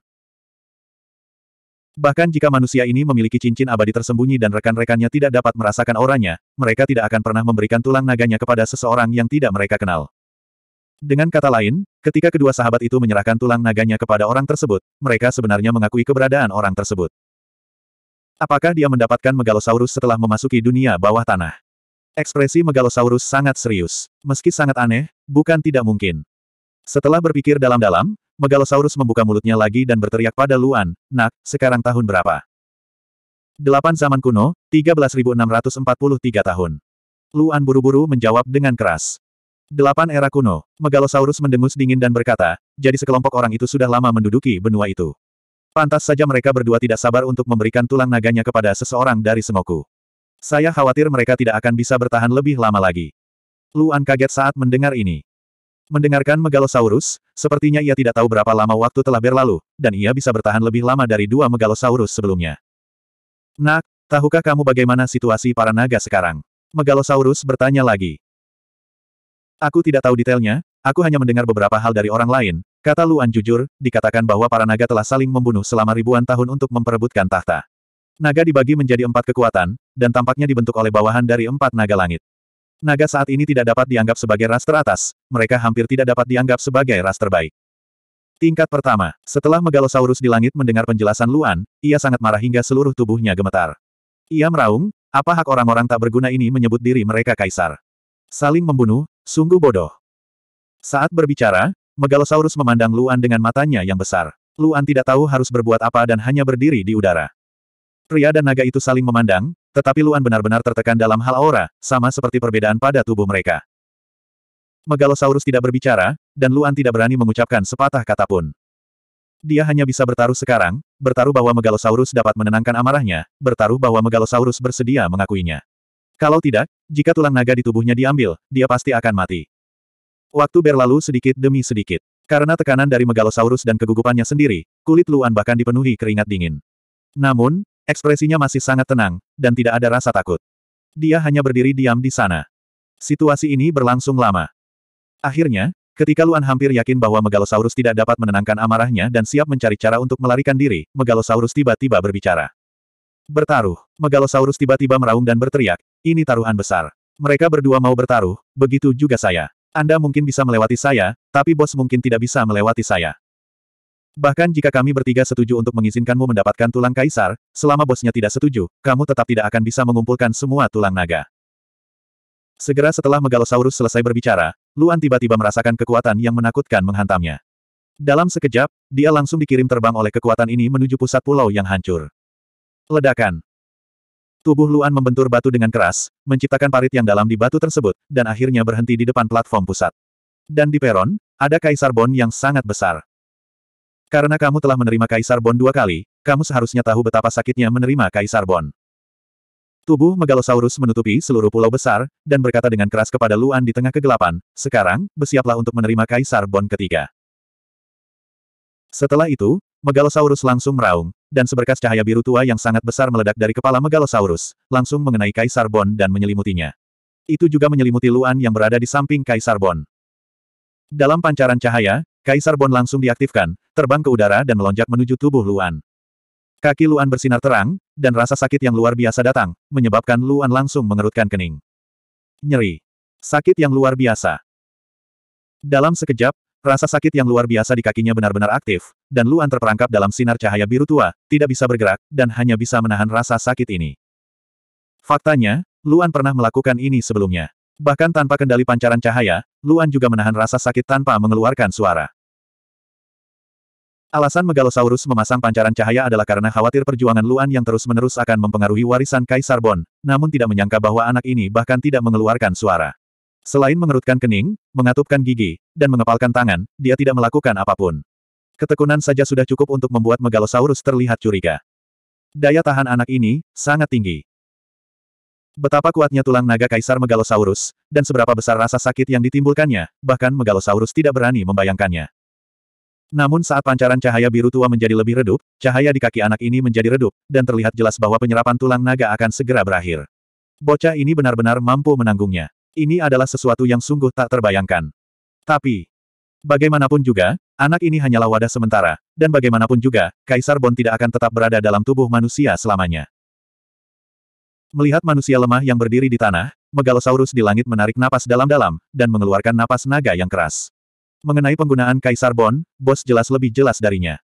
Bahkan jika manusia ini memiliki cincin abadi tersembunyi dan rekan-rekannya tidak dapat merasakan auranya, mereka tidak akan pernah memberikan tulang naganya kepada seseorang yang tidak mereka kenal. Dengan kata lain, ketika kedua sahabat itu menyerahkan tulang naganya kepada orang tersebut, mereka sebenarnya mengakui keberadaan orang tersebut. Apakah dia mendapatkan Megalosaurus setelah memasuki dunia bawah tanah? Ekspresi Megalosaurus sangat serius. Meski sangat aneh, bukan tidak mungkin. Setelah berpikir dalam-dalam, Megalosaurus membuka mulutnya lagi dan berteriak pada Luan, Nak, sekarang tahun berapa? Delapan zaman kuno, 13.643 tahun. Luan buru-buru menjawab dengan keras. Delapan era kuno, Megalosaurus mendengus dingin dan berkata, jadi sekelompok orang itu sudah lama menduduki benua itu. Pantas saja mereka berdua tidak sabar untuk memberikan tulang naganya kepada seseorang dari Sengoku. Saya khawatir mereka tidak akan bisa bertahan lebih lama lagi. Luan kaget saat mendengar ini. Mendengarkan Megalosaurus, sepertinya ia tidak tahu berapa lama waktu telah berlalu, dan ia bisa bertahan lebih lama dari dua Megalosaurus sebelumnya. Nak, tahukah kamu bagaimana situasi para naga sekarang? Megalosaurus bertanya lagi. Aku tidak tahu detailnya, aku hanya mendengar beberapa hal dari orang lain, kata Luan jujur, dikatakan bahwa para naga telah saling membunuh selama ribuan tahun untuk memperebutkan tahta. Naga dibagi menjadi empat kekuatan, dan tampaknya dibentuk oleh bawahan dari empat naga langit. Naga saat ini tidak dapat dianggap sebagai ras teratas, mereka hampir tidak dapat dianggap sebagai ras terbaik. Tingkat pertama, setelah Megalosaurus di langit mendengar penjelasan Luan, ia sangat marah hingga seluruh tubuhnya gemetar. Ia meraung, apa hak orang-orang tak berguna ini menyebut diri mereka kaisar? Saling membunuh, sungguh bodoh. Saat berbicara, Megalosaurus memandang Luan dengan matanya yang besar. Luan tidak tahu harus berbuat apa dan hanya berdiri di udara. Pria dan naga itu saling memandang, tetapi Luan benar-benar tertekan dalam hal aura, sama seperti perbedaan pada tubuh mereka. Megalosaurus tidak berbicara, dan Luan tidak berani mengucapkan sepatah kata pun. Dia hanya bisa bertaruh sekarang, bertaruh bahwa Megalosaurus dapat menenangkan amarahnya, bertaruh bahwa Megalosaurus bersedia mengakuinya. Kalau tidak, jika tulang naga di tubuhnya diambil, dia pasti akan mati. Waktu berlalu sedikit demi sedikit. Karena tekanan dari Megalosaurus dan kegugupannya sendiri, kulit Luan bahkan dipenuhi keringat dingin. Namun, Ekspresinya masih sangat tenang, dan tidak ada rasa takut. Dia hanya berdiri diam di sana. Situasi ini berlangsung lama. Akhirnya, ketika Luan hampir yakin bahwa Megalosaurus tidak dapat menenangkan amarahnya dan siap mencari cara untuk melarikan diri, Megalosaurus tiba-tiba berbicara. Bertaruh, Megalosaurus tiba-tiba meraung dan berteriak, ini taruhan besar. Mereka berdua mau bertaruh, begitu juga saya. Anda mungkin bisa melewati saya, tapi bos mungkin tidak bisa melewati saya. Bahkan jika kami bertiga setuju untuk mengizinkanmu mendapatkan tulang kaisar, selama bosnya tidak setuju, kamu tetap tidak akan bisa mengumpulkan semua tulang naga. Segera setelah Megalosaurus selesai berbicara, Luan tiba-tiba merasakan kekuatan yang menakutkan menghantamnya. Dalam sekejap, dia langsung dikirim terbang oleh kekuatan ini menuju pusat pulau yang hancur. Ledakan. Tubuh Luan membentur batu dengan keras, menciptakan parit yang dalam di batu tersebut, dan akhirnya berhenti di depan platform pusat. Dan di peron, ada kaisar Bon yang sangat besar. Karena kamu telah menerima Kaisar Bon dua kali, kamu seharusnya tahu betapa sakitnya menerima Kaisar Bon. Tubuh Megalosaurus menutupi seluruh pulau besar, dan berkata dengan keras kepada Luan di tengah kegelapan, sekarang, bersiaplah untuk menerima Kaisar Bon ketiga. Setelah itu, Megalosaurus langsung meraung, dan seberkas cahaya biru tua yang sangat besar meledak dari kepala Megalosaurus, langsung mengenai Kaisar Bon dan menyelimutinya. Itu juga menyelimuti Luan yang berada di samping Kaisar Bon. Dalam pancaran cahaya, Kaisar Bon langsung diaktifkan, terbang ke udara dan melonjak menuju tubuh Luan. Kaki Luan bersinar terang, dan rasa sakit yang luar biasa datang, menyebabkan Luan langsung mengerutkan kening. Nyeri. Sakit yang luar biasa. Dalam sekejap, rasa sakit yang luar biasa di kakinya benar-benar aktif, dan Luan terperangkap dalam sinar cahaya biru tua, tidak bisa bergerak, dan hanya bisa menahan rasa sakit ini. Faktanya, Luan pernah melakukan ini sebelumnya. Bahkan tanpa kendali pancaran cahaya, Luan juga menahan rasa sakit tanpa mengeluarkan suara. Alasan Megalosaurus memasang pancaran cahaya adalah karena khawatir perjuangan Luan yang terus-menerus akan mempengaruhi warisan Kaisar Bon, namun tidak menyangka bahwa anak ini bahkan tidak mengeluarkan suara. Selain mengerutkan kening, mengatupkan gigi, dan mengepalkan tangan, dia tidak melakukan apapun. Ketekunan saja sudah cukup untuk membuat Megalosaurus terlihat curiga. Daya tahan anak ini, sangat tinggi. Betapa kuatnya tulang naga Kaisar Megalosaurus, dan seberapa besar rasa sakit yang ditimbulkannya, bahkan Megalosaurus tidak berani membayangkannya. Namun saat pancaran cahaya biru tua menjadi lebih redup, cahaya di kaki anak ini menjadi redup, dan terlihat jelas bahwa penyerapan tulang naga akan segera berakhir. Bocah ini benar-benar mampu menanggungnya. Ini adalah sesuatu yang sungguh tak terbayangkan. Tapi, bagaimanapun juga, anak ini hanyalah wadah sementara, dan bagaimanapun juga, Kaisar Bon tidak akan tetap berada dalam tubuh manusia selamanya. Melihat manusia lemah yang berdiri di tanah, Megalosaurus di langit menarik napas dalam-dalam, dan mengeluarkan napas naga yang keras. Mengenai penggunaan Kaisar Bon, bos jelas lebih jelas darinya.